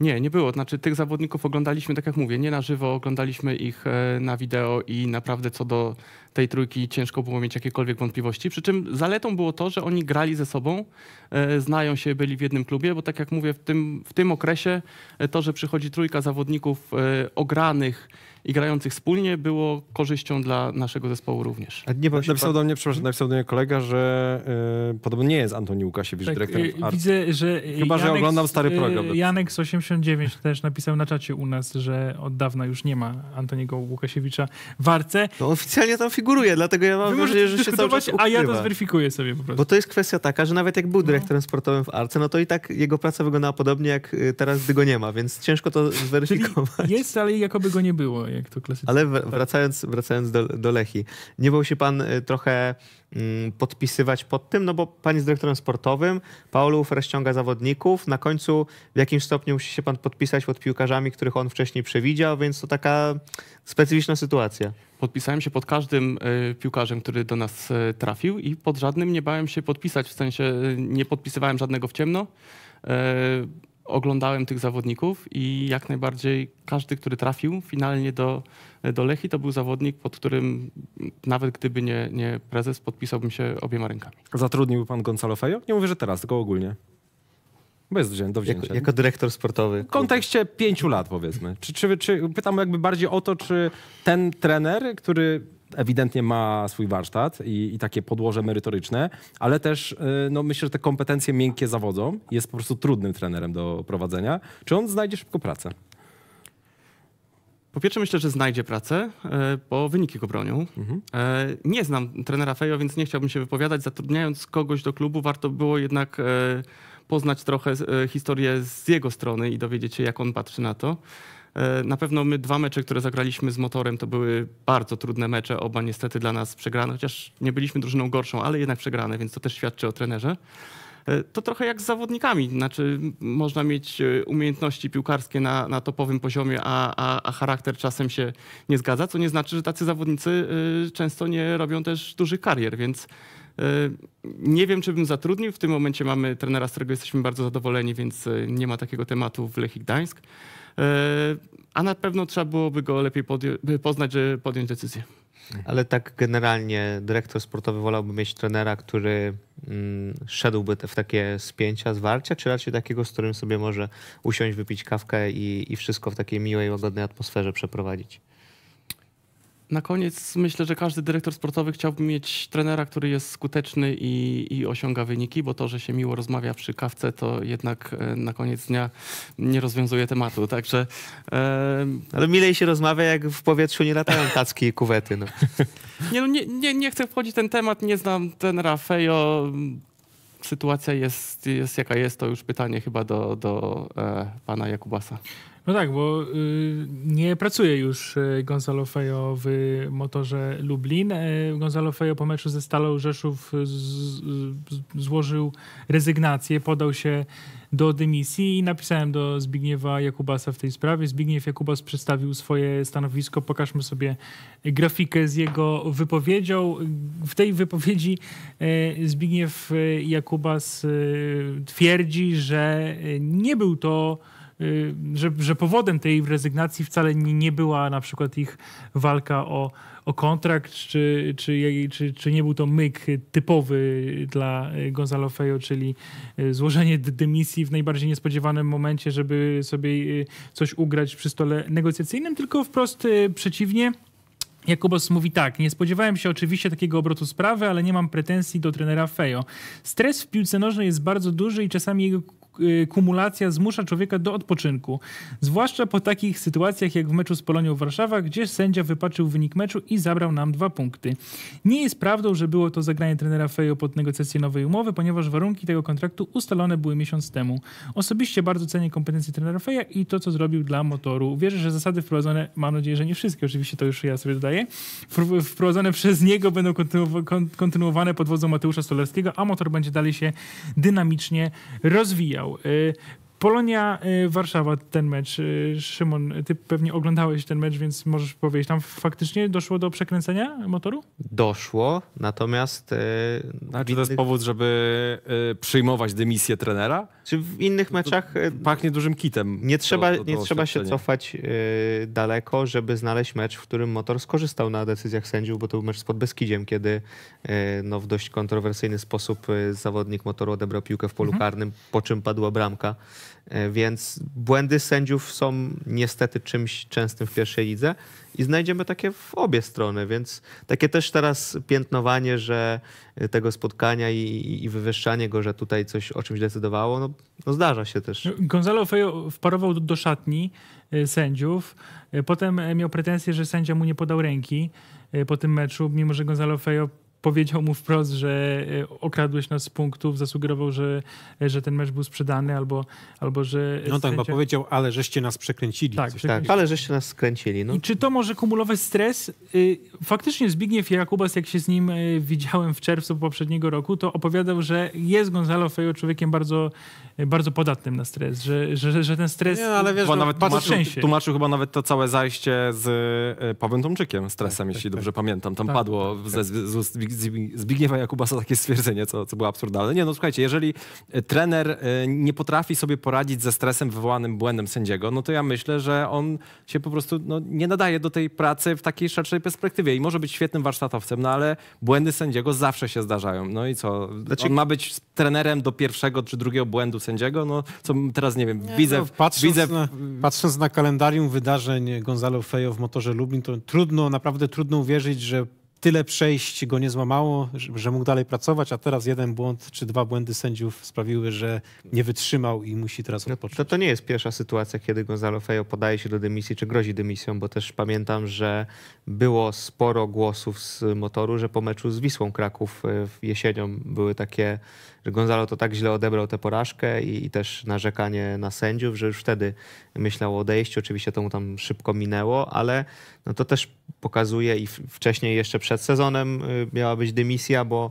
Nie, nie było. Znaczy tych zawodników oglądaliśmy, tak jak mówię, nie na żywo, oglądaliśmy ich e, na wideo i naprawdę co do tej trójki ciężko było mieć jakiekolwiek wątpliwości. Przy czym zaletą było to, że oni grali ze sobą, e, znają się, byli w jednym klubie, bo tak jak mówię, w tym, w tym okresie e, to, że przychodzi trójka zawodników ogranych, i grających wspólnie było korzyścią dla naszego zespołu również. A nie, napisał do mnie, przepraszam, napisał do mnie kolega, że yy, podobno nie jest Antoni Łukasiewicz tak, dyrektorem e, art. Widzę, że e, Chyba, Janek, że oglądam stary program. Janek Janek89 też napisał na czacie u nas, że od dawna już nie ma Antoniego Łukasiewicza w Arce. To oficjalnie tam figuruje, dlatego ja mam wrażenie, że się cały czas ukrywa. A ja to zweryfikuję sobie po prostu. Bo to jest kwestia taka, że nawet jak był no. dyrektorem no. sportowym w Arce, no to i tak jego praca wyglądała podobnie jak teraz, gdy go nie ma, więc ciężko to zweryfikować. Czyli jest, ale jakoby go nie było jak to klasycznie. Ale wracając, wracając do, do Lechi, nie bał się pan y, trochę mm, podpisywać pod tym, no bo pan jest dyrektorem sportowym, Paulów rozciąga zawodników, na końcu w jakimś stopniu musi się pan podpisać pod piłkarzami, których on wcześniej przewidział, więc to taka specyficzna sytuacja. Podpisałem się pod każdym y, piłkarzem, który do nas y, trafił i pod żadnym nie bałem się podpisać, w sensie nie podpisywałem żadnego w ciemno oglądałem tych zawodników i jak najbardziej każdy, który trafił finalnie do, do Lechi, to był zawodnik, pod którym nawet gdyby nie, nie prezes, podpisałbym się obiema rękami. Zatrudnił pan Gonzalo Fejo? Nie mówię, że teraz, tylko ogólnie. Bez wzię- do wzięcia. Jako, jako, dyrektor sportowy. W kontekście pięciu lat powiedzmy. Czy, czy, czy, pytam jakby bardziej o to, czy ten trener, który ewidentnie ma swój warsztat i, i takie podłoże merytoryczne, ale też y, no, myślę, że te kompetencje miękkie zawodzą. Jest po prostu trudnym trenerem do prowadzenia. Czy on znajdzie szybko pracę? Po pierwsze myślę, że znajdzie pracę, y, bo wyniki go bronią. Mhm. Y, nie znam trenera Fejo, więc nie chciałbym się wypowiadać. Zatrudniając kogoś do klubu, warto było jednak poznać trochę historię z jego strony i dowiedzieć się, jak on patrzy na to. E, na pewno my dwa mecze, które zagraliśmy z motorem, to były bardzo trudne mecze, oba niestety dla nas przegrane, chociaż nie byliśmy drużyną gorszą, ale jednak przegrane, więc to też świadczy o trenerze. E, to trochę jak z zawodnikami, znaczy można mieć e, umiejętności piłkarskie na, na topowym poziomie, a, a, a, charakter czasem się nie zgadza, co nie znaczy, że tacy zawodnicy często nie robią też dużych karier, więc nie wiem, czy bym zatrudnił. W tym momencie mamy trenera, z którego jesteśmy bardzo zadowoleni, więc nie ma takiego tematu w Lechii Gdańsk. E, a na pewno trzeba byłoby go lepiej poznać, żeby podjąć decyzję. Ale tak generalnie dyrektor sportowy wolałby mieć trenera, który mm, szedłby w takie spięcia, zwarcia, czy raczej takiego, z którym sobie może usiąść, wypić kawkę i, i wszystko w takiej miłej, łagodnej atmosferze przeprowadzić? Na koniec myślę, że każdy dyrektor sportowy chciałby mieć trenera, który jest skuteczny i, i osiąga wyniki, bo to, że się miło rozmawia przy kawce, to jednak e, na koniec dnia nie rozwiązuje tematu. <laughs> Także. E... Ale milej się rozmawia, jak w powietrzu nie latają tacki i kuwety. No. <laughs> Nie, no, nie, nie, nie chcę wchodzić w ten temat, nie znam trenera Fejo sytuacja jest, jest jaka jest, to już pytanie chyba do, do e, pana Jakubasa. No tak, bo y, nie pracuje już y, Gonzalo Fejo w motorze Lublin. E, Gonzalo Fejo po meczu ze Stalą Rzeszów z, z, złożył rezygnację, podał się do dymisji i napisałem do Zbigniewa Jakubasa w tej sprawie. Zbigniew Jakubas przedstawił swoje stanowisko. Pokażmy sobie grafikę z jego wypowiedzią. W tej wypowiedzi e, Zbigniew Jakubas e, twierdzi, że nie był to Y, że, że powodem tej rezygnacji wcale nie, nie była na przykład ich walka o, o kontrakt, czy, czy, czy, czy nie był to myk typowy dla Gonzalo Fejo, czyli y, złożenie dymisji w najbardziej niespodziewanym momencie, żeby sobie y, coś ugrać przy stole negocjacyjnym, tylko wprost przeciwnie. Jakubos mówi tak, nie spodziewałem się oczywiście takiego obrotu sprawy, ale nie mam pretensji do trenera Fejo. Stres w piłce nożnej jest bardzo duży i czasami jego Y, kumulacja zmusza człowieka do odpoczynku. Zwłaszcza po takich sytuacjach jak w meczu z Polonią Warszawa, gdzie sędzia wypaczył wynik meczu i zabrał nam dwa punkty. Nie jest prawdą, że było to zagranie trenera Fejo pod negocjacje nowej umowy, ponieważ warunki tego kontraktu ustalone były miesiąc temu. Osobiście bardzo cenię kompetencje trenera Feja i to, co zrobił dla motoru. Wierzę, że zasady wprowadzone, mam nadzieję, że nie wszystkie, oczywiście to już ja sobie dodaję, wprowadzone przez niego będą kontynuowane pod wodzą Mateusza Stolarskiego, a motor będzie dalej się dynamicznie rozwijał. miał. Polonia, y, Warszawa, ten mecz. Y, Szymon, ty pewnie oglądałeś ten mecz, więc możesz powiedzieć, tam faktycznie doszło do przekręcenia motoru? Doszło, natomiast... Znaczy, czy to jest powód, żeby y, przyjmować dymisję trenera? Czy w innych meczach... Pachnie dużym kitem. Nie trzeba, to, to nie trzeba się cofać daleko, żeby znaleźć mecz, w którym motor skorzystał na decyzjach sędziów, bo to był mecz z Podbeskidziem, kiedy no, w dość kontrowersyjny sposób zawodnik motoru odebrał piłkę w polu mhm. karnym, po czym padła bramka. E, więc błędy sędziów są niestety czymś częstym w pierwszej lidze i znajdziemy takie w obie strony, więc takie też teraz piętnowanie, że e, tego spotkania i, i wywyższanie go, że tutaj coś o czymś decydowało, no, no zdarza się też. Gonzalo Fejo wparował do, do szatni e, sędziów, potem miał pretensje, że sędzia mu nie podał ręki po tym meczu, mimo że Gonzalo Fejo powiedział mu wprost, że e, okradłeś nas z punktów, zasugerował, że, e, że ten mecz był sprzedany albo, albo że... No tak, bo powiedział, ale żeście nas przekręcili. Tak, tak ale żeście nas skręcili. No. I czy to może kumulować stres? Y, faktycznie Zbigniew Jakubas, jak się z nim e, widziałem w czerwcu poprzedniego roku, to opowiadał, że jest Gonzalo Fejo człowiekiem bardzo, bardzo podatnym na stres, że, że, że ten stres... Nie, ale wiesz, no, nawet tłumaczył, tłumaczył chyba nawet to całe zajście z Pawłem Tomczykiem, stresem, tak, jeśli tak, dobrze tak. pamiętam. Tam tak, padło tak, tak. ze, z ust Zbigniewa Jakubasa takie stwierdzenie, co, co było absurdalne. Nie, no słuchajcie, jeżeli e, trener e, nie potrafi sobie poradzić ze stresem wywołanym błędem sędziego, no to ja myślę, że on się po prostu no, nie nadaje do tej pracy w takiej szerszej perspektywie i może być świetnym warsztatowcem, no ale błędy sędziego zawsze się zdarzają. No i co? Znaczy... On ma być trenerem do pierwszego czy drugiego błędu sędziego? No co teraz nie wiem, nie, widzę... No, patrząc, widzę... Na, patrząc na kalendarium wydarzeń Gonzalo Fejo w motorze Lublin, to trudno, naprawdę trudno uwierzyć, że tyle przejść go nie złamało, że mógł dalej pracować, a teraz jeden błąd czy dwa błędy sędziów sprawiły, że nie wytrzymał i musi teraz odpocząć. No, to, to nie jest pierwsza sytuacja, kiedy Gonzalo Fejo podaje się do dymisji czy grozi dymisją, bo też pamiętam, że było sporo głosów z motoru, że po meczu z Wisłą Kraków e, jesienią były takie że Gonzalo to tak źle odebrał tę porażkę i, i też narzekanie na sędziów, że już wtedy myślał o odejściu. Oczywiście to mu tam szybko minęło, ale no to też pokazuje i wcześniej jeszcze przed sezonem y, miała być dymisja, bo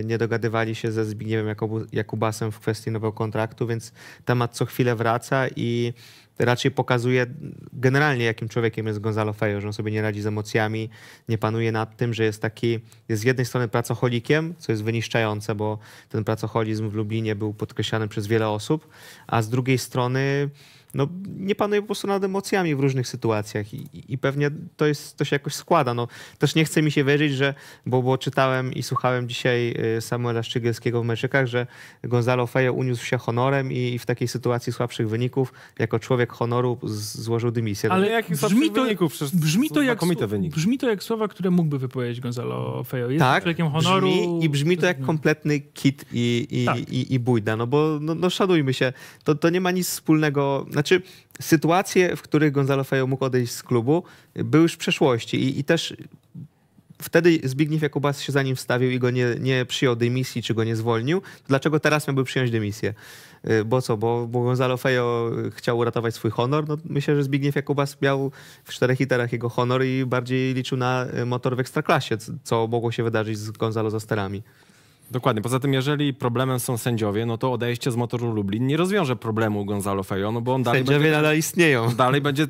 y, nie dogadywali się ze Zbigniewem Jakubasem w kwestii nowego kontraktu, więc temat co chwilę wraca i raczej pokazuje generalnie, jakim człowiekiem jest Gonzalo Fejo, że on sobie nie radzi z emocjami, nie panuje nad tym, że jest taki, jest z jednej strony pracocholikiem, co jest wyniszczające, bo ten pracocholizm w Lublinie był podkreślany przez wiele osób, a z drugiej strony no, nie panuje po prostu nad emocjami w różnych sytuacjach i, i, pewnie to, jest, to się jakoś składa. No, też nie chce mi się wierzyć, że, bo, bo czytałem i słuchałem dzisiaj y, Samuela Szczygielskiego w meczykach, że Gonzalo Fejo uniósł się honorem i, i, w takiej sytuacji słabszych wyników jako człowiek honoru złożył dymisję. Ale jak brzmi to, wyników? brzmi to, jak, wynik. brzmi to jak słowa, które mógłby wypowiedzieć Gonzalo Fejo. Jest tak, człowiekiem honoru. Brzmi, I brzmi to jak no. kompletny kit i, i, tak. i, i, bójda, no bo no, no szanujmy się, to, to nie ma nic wspólnego... Znaczy, znaczy, sytuacje, w których Gonzalo Fejo mógł odejść z klubu, były już w przeszłości i, i też wtedy Zbigniew Jakubas się za nim wstawił i go nie, nie przyjął dymisji, czy go nie zwolnił. Dlaczego teraz miałby przyjąć dymisję? Y, bo co, bo, bo Gonzalo Fejo chciał uratować swój honor? No, myślę, że Zbigniew Jakubas miał w czterech literach jego honor i bardziej liczył na y, motor w ekstraklasie, co mogło się wydarzyć z Gonzalo Zasterami. Dokładnie. Poza tym, jeżeli problemem są sędziowie, no to odejście z motoru Lublin nie rozwiąże problemu Gonzalo Fejo, no bo on dalej. Sędziowie będzie, nadal istnieją. <laughs> Dalej będzie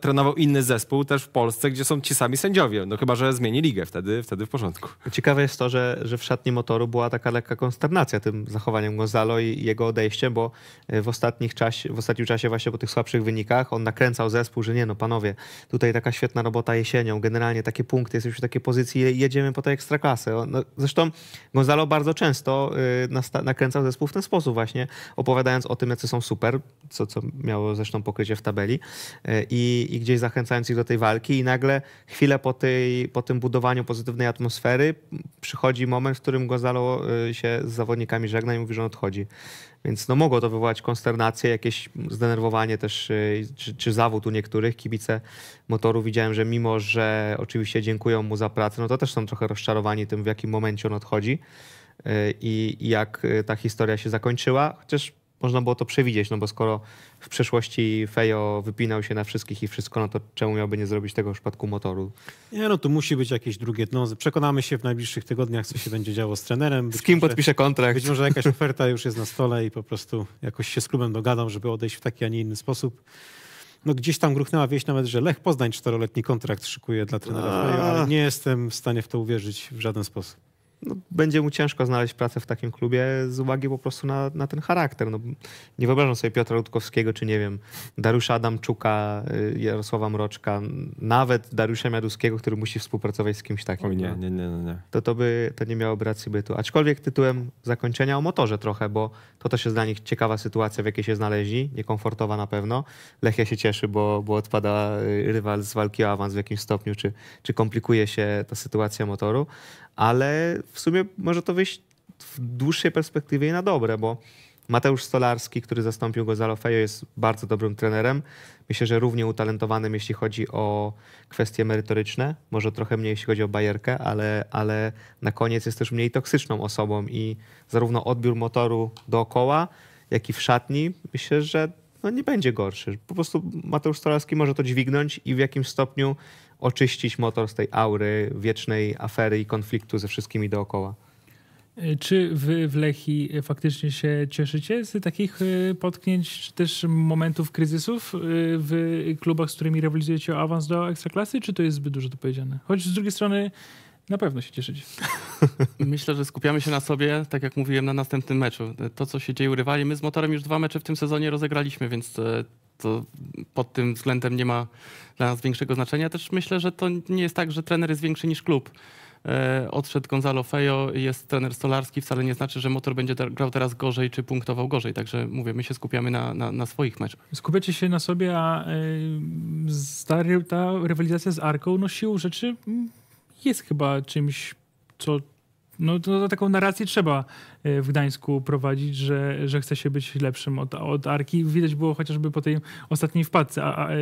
trenował inny zespół też w Polsce, gdzie są ci sami sędziowie. No chyba, że zmieni ligę, wtedy, wtedy w porządku. Ciekawe jest to, że, że w szatni motoru była taka lekka konsternacja tym zachowaniem Gonzalo i jego odejściem, bo e, w, ostatnich czasie, w ostatnim czasie właśnie po tych słabszych wynikach on nakręcał zespół, że nie no panowie, tutaj taka świetna robota jesienią, generalnie takie punkty, jesteśmy w takiej pozycji, jedziemy po tę ekstraklasę. No, zresztą Gonzalo Zalo bardzo często y, nakręcał zespół w ten sposób właśnie, opowiadając o tym, jacy są super, co, co miało zresztą pokrycie w tabeli y, i, i gdzieś zachęcając ich do tej walki i nagle chwilę po, tej, po tym budowaniu pozytywnej atmosfery przychodzi moment, w którym Gonzalo y, się z zawodnikami żegna i mówi, że on odchodzi. Więc no, mogło to wywołać konsternację, jakieś zdenerwowanie też, y, czy, czy zawód u niektórych. Kibice motoru widziałem, że mimo, że oczywiście dziękują mu za pracę, no to też są trochę rozczarowani tym, w jakim momencie on odchodzi y, i, i jak y, ta historia się zakończyła. Chociaż można było to przewidzieć, no bo skoro w przeszłości Fejo wypinał się na wszystkich i wszystko, no to czemu miałby nie zrobić tego w przypadku motoru? Nie, no tu musi być jakieś drugie dno. Przekonamy się w najbliższych tygodniach, co się będzie działo z trenerem. Być z kim może, podpisze kontrakt? Być może jakaś <laughs> oferta już jest na stole i po prostu jakoś się z klubem dogadam, żeby odejść w taki, a nie inny sposób. No gdzieś tam gruchnęła wieść nawet, że Lech Poznań czteroletni kontrakt szykuje dla trenera Fejo, ale nie jestem w stanie w to uwierzyć w żaden sposób no, będzie mu ciężko znaleźć pracę w takim klubie z uwagi po prostu na, na ten charakter. No, nie wyobrażam sobie Piotra Rutkowskiego, czy nie wiem, Dariusza Adamczuka, y, Jarosława Mroczka, nawet Dariusza Miaduskiego, który musi współpracować z kimś takim. Oj nie, nie, nie, nie. To, to, by, to nie miałoby racji bytu. Aczkolwiek tytułem zakończenia o motorze trochę, bo to też jest dla nich ciekawa sytuacja, w jakiej się znaleźli, niekomfortowa na pewno. Lechia się cieszy, bo, bo odpada y, rywal z walki o awans w jakimś stopniu, czy, czy komplikuje się ta sytuacja motoru, ale w sumie może to wyjść w dłuższej perspektywie na dobre, bo Mateusz Stolarski, który zastąpił go Zalofejo, jest bardzo dobrym trenerem. Myślę, że równie utalentowanym, jeśli chodzi o kwestie merytoryczne, może trochę mniej, jeśli chodzi o bajerkę, ale, ale na koniec jest też mniej toksyczną osobą i zarówno odbiór motoru dookoła, jak i w szatni, myślę, że no nie będzie gorszy. Po prostu Mateusz Stolarski może to dźwignąć i w jakim stopniu oczyścić motor z tej aury wiecznej afery i konfliktu ze wszystkimi dookoła. E, czy wy w Lechi e, faktycznie się cieszycie z takich e, potknięć, czy też momentów kryzysów w klubach, z którymi rywalizujecie awans do Ekstraklasy, czy to jest zbyt dużo to powiedziane? Choć z drugiej strony na pewno się cieszycie. <laughs> Myślę, że skupiamy się na sobie, tak jak mówiłem, na następnym meczu. To, co się dzieje u rywali, my z Motorem już dwa mecze w tym sezonie rozegraliśmy, więc to pod tym względem nie ma dla nas większego znaczenia. Też myślę, że to nie jest tak, że trener jest większy niż klub. E, odszedł Gonzalo Fejo, jest trener stolarski, wcale nie znaczy, że motor będzie grał teraz gorzej czy punktował gorzej. Także mówię, my się skupiamy na, na, na swoich meczach. Skupiacie się na sobie, a ta, e, ta rywalizacja z Arką, no siłą rzeczy mm, jest chyba czymś, co no to taką narrację trzeba e, w Gdańsku prowadzić, że, że chce się być lepszym od, od Arki. Widać było chociażby po tej ostatniej wpadce a, a, e,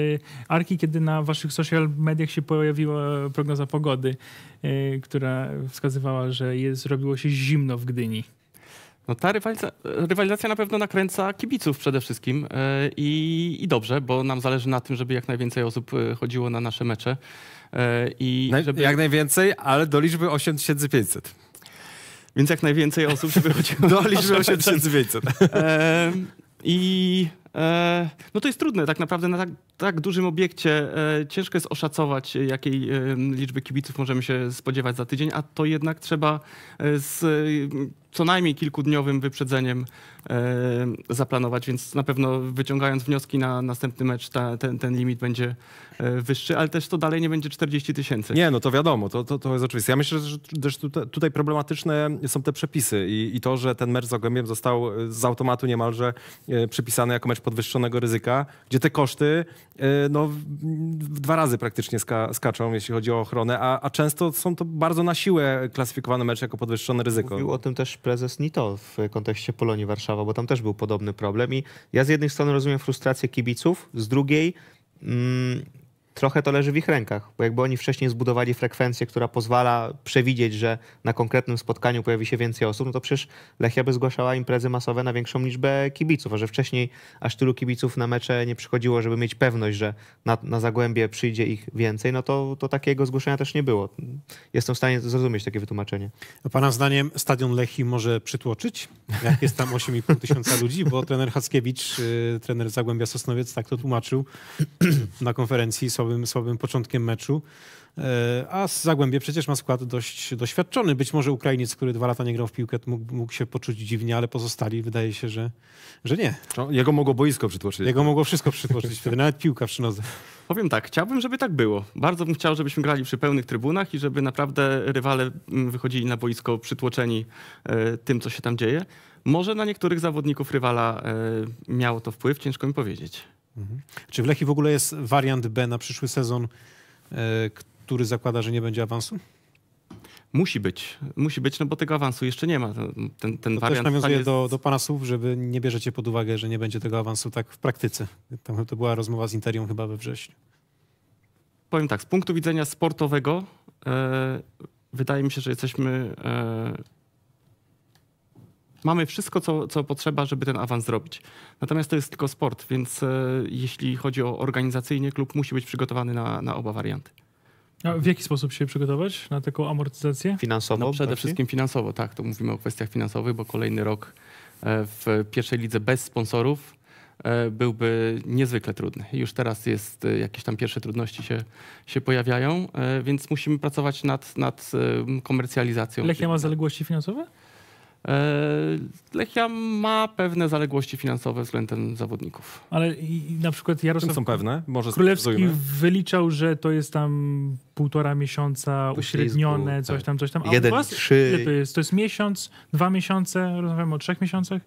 Arki, kiedy na waszych social mediach się pojawiła prognoza pogody, e, która wskazywała, że jest, zrobiło się zimno w Gdyni. No ta rywalizacja, rywalizacja na pewno nakręca kibiców przede wszystkim I, i dobrze, bo nam zależy na tym, żeby jak najwięcej osób chodziło na nasze mecze. I żeby... Jak najwięcej, ale do liczby 8500. Więc jak najwięcej osób <laughs> no, <laughs> się wychodziło do liczby 8500. I e, no to jest trudne, tak naprawdę na tak, tak dużym obiekcie e, ciężko jest oszacować, e, jakiej liczby kibiców możemy się spodziewać za tydzień, a to jednak trzeba z co najmniej kilkudniowym wyprzedzeniem zaplanować, więc na pewno wyciągając wnioski na następny mecz, ta, ten, ten limit będzie E, wyższy, ale też to dalej nie będzie 40 tysięcy. Nie, no to wiadomo, to, to, to jest oczywiste. Ja myślę, że też tutaj problematyczne są te przepisy i, i to, że ten mecz z Zagłębiem został e, z automatu niemalże e, przypisany jako mecz podwyższonego ryzyka, gdzie te koszty no, dwa razy praktycznie ska, skaczą, jeśli chodzi o ochronę, a, a często są to bardzo na siłę klasyfikowane mecze jako podwyższone ryzyko. Mówił o tym też prezes Nito w kontekście Polonii Warszawa, bo tam też był podobny problem i ja z jednej strony rozumiem frustrację kibiców, z drugiej mm, trochę to leży w ich rękach, bo jakby oni wcześniej zbudowali frekwencję, która pozwala przewidzieć, że na konkretnym spotkaniu pojawi się więcej osób, no to przecież Lechia by zgłaszała imprezy masowe na większą liczbę kibiców, a że wcześniej aż tylu kibiców na mecze nie przychodziło, żeby mieć pewność, że na, na Zagłębie przyjdzie ich więcej, no to, to takiego zgłoszenia też nie było. Jestem w stanie zrozumieć takie wytłumaczenie. A pana zdaniem stadion Lechi może przytłoczyć? Jak jest tam 8,5 tysiąca ludzi? Bo trener Hackiewicz, y, trener Zagłębia Sosnowiec tak to tłumaczył <clears throat> na konferencji, są słabym, słabym początkiem meczu. E, a z Zagłębie przecież ma skład dość doświadczony. Być może Ukrainiec, który dwa lata nie grał w piłkę, mógł, mógł się poczuć dziwnie, ale pozostali wydaje się, że, że nie. No, jego mogło boisko przytłoczyć. Jego mogło wszystko przytłoczyć, wtedy nawet piłka przy nodze. Powiem tak, chciałbym, żeby tak było. Bardzo bym chciał, żebyśmy grali przy pełnych trybunach i żeby naprawdę rywale mm, wychodzili na boisko przytłoczeni e, tym, co się tam dzieje. Może na niektórych zawodników rywala e, miało to wpływ, ciężko mi powiedzieć. Mhm. Czy w Lechii w ogóle jest wariant B na przyszły sezon, e, który zakłada, że nie będzie awansu? Musi być, musi być, no bo tego awansu jeszcze nie ma. Ten, ten to wariant też nawiązuje do, do pana słów, żeby nie bierzecie pod uwagę, że nie będzie tego awansu tak w praktyce. Tam to była rozmowa z Interią chyba we wrześniu. Powiem tak, z punktu widzenia sportowego e, wydaje mi się, że jesteśmy e, mamy wszystko, co, co potrzeba, żeby ten awans zrobić. Natomiast to jest tylko sport, więc e, jeśli chodzi o organizacyjnie, klub musi być przygotowany na, na oba warianty. A w jaki sposób się przygotować na taką amortyzację? Finansowo? No, przede wszystkim finansowo, tak. To mówimy o kwestiach finansowych, bo kolejny rok e, w pierwszej lidze bez sponsorów e, byłby niezwykle trudny. Już teraz jest, jakieś tam pierwsze trudności się, się pojawiają, więc musimy pracować nad, nad komercjalizacją. Lechia ma zaległości finansowe? E, Lechia ma pewne zaległości finansowe względem zawodników. Ale i na przykład Jarosław są pewne? Może Królewski wyliczał, że to jest tam półtora miesiąca uśrednione, coś tak. tam, coś tam. A Jeden, u was trzy... to jest? To jest miesiąc, dwa miesiące? Rozmawiamy o trzech miesiącach?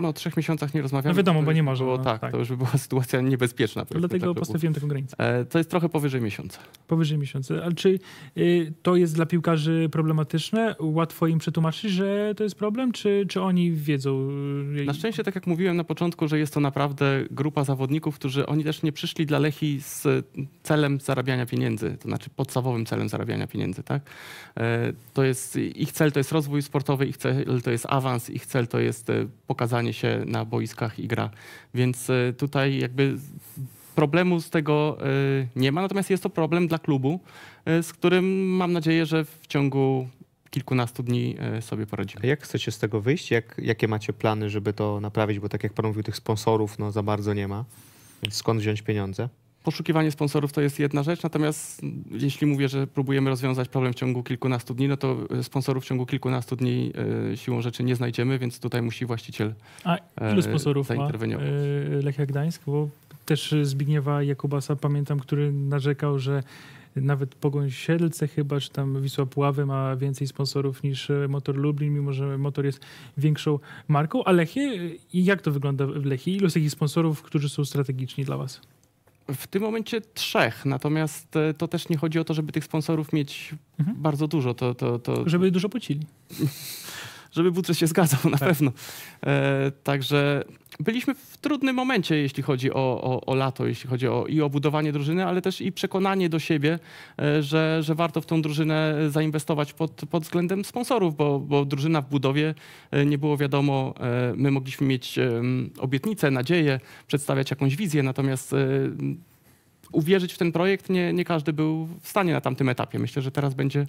No o trzech miesiącach nie rozmawiamy. No wiadomo, bo nie można. Było, no, tak, tak, to już by była <laughs> sytuacja niebezpieczna. Dlatego postawiłem taką granicę. E, to jest trochę powyżej miesiąca. Powyżej miesiąca. Ale czy y, to jest dla piłkarzy problematyczne? Łatwo im przetłumaczyć, że to jest problem? Czy, czy oni wiedzą? Y, na szczęście, tak jak mówiłem na początku, że jest to naprawdę grupa zawodników, którzy oni też nie przyszli dla Lechi z celem zarabiania pieniędzy, to znaczy podstawowym celem zarabiania pieniędzy. Tak? E, to jest, ich cel to jest rozwój sportowy, ich cel to jest awans, ich cel to jest e, pokazanie spotykanie się na boiskach i gra. Więc e, tutaj jakby problemu z tego e, nie ma, natomiast jest to problem dla klubu, e, z którym mam nadzieję, że w ciągu kilkunastu dni sobie poradzimy. A jak chcecie z tego wyjść? Jak, jakie macie plany, żeby to naprawić? Bo tak jak pan mówił, tych sponsorów no, za bardzo nie ma. Skąd wziąć pieniądze? poszukiwanie sponsorów to jest jedna rzecz, natomiast jeśli mówię, że próbujemy rozwiązać problem w ciągu kilkunastu dni, no to e, sponsorów w ciągu kilkunastu dni e, siłą rzeczy nie znajdziemy, więc tutaj musi właściciel A e, ilu sponsorów ma Lechia Gdańsk? Bo też Zbigniewa Jakubasa pamiętam, który narzekał, że nawet Pogoń Siedlce chyba, czy tam Wisła Puławy ma więcej sponsorów niż Motor Lublin, mimo że Motor jest większą marką. A Lechie, jak to wygląda w Lechii? Ilu jest takich sponsorów, którzy są strategiczni dla was? W tym momencie trzech, natomiast e, to też nie chodzi o to, żeby tych sponsorów mieć mhm. bardzo dużo. To, to, to... Żeby dużo płacili. <laughs> żeby budżet się zgadzał, na tak. pewno. E, także byliśmy w trudnym momencie, jeśli chodzi o, o, o lato, jeśli chodzi o, i o budowanie drużyny, ale też i przekonanie do siebie, e, że, że warto w tą drużynę zainwestować pod, pod względem sponsorów, bo, bo drużyna w budowie e, nie było wiadomo, e, my mogliśmy mieć obietnice, nadzieję, przedstawiać jakąś wizję, natomiast uwierzyć w ten projekt nie, nie każdy był w stanie na tamtym etapie. Myślę, że teraz będzie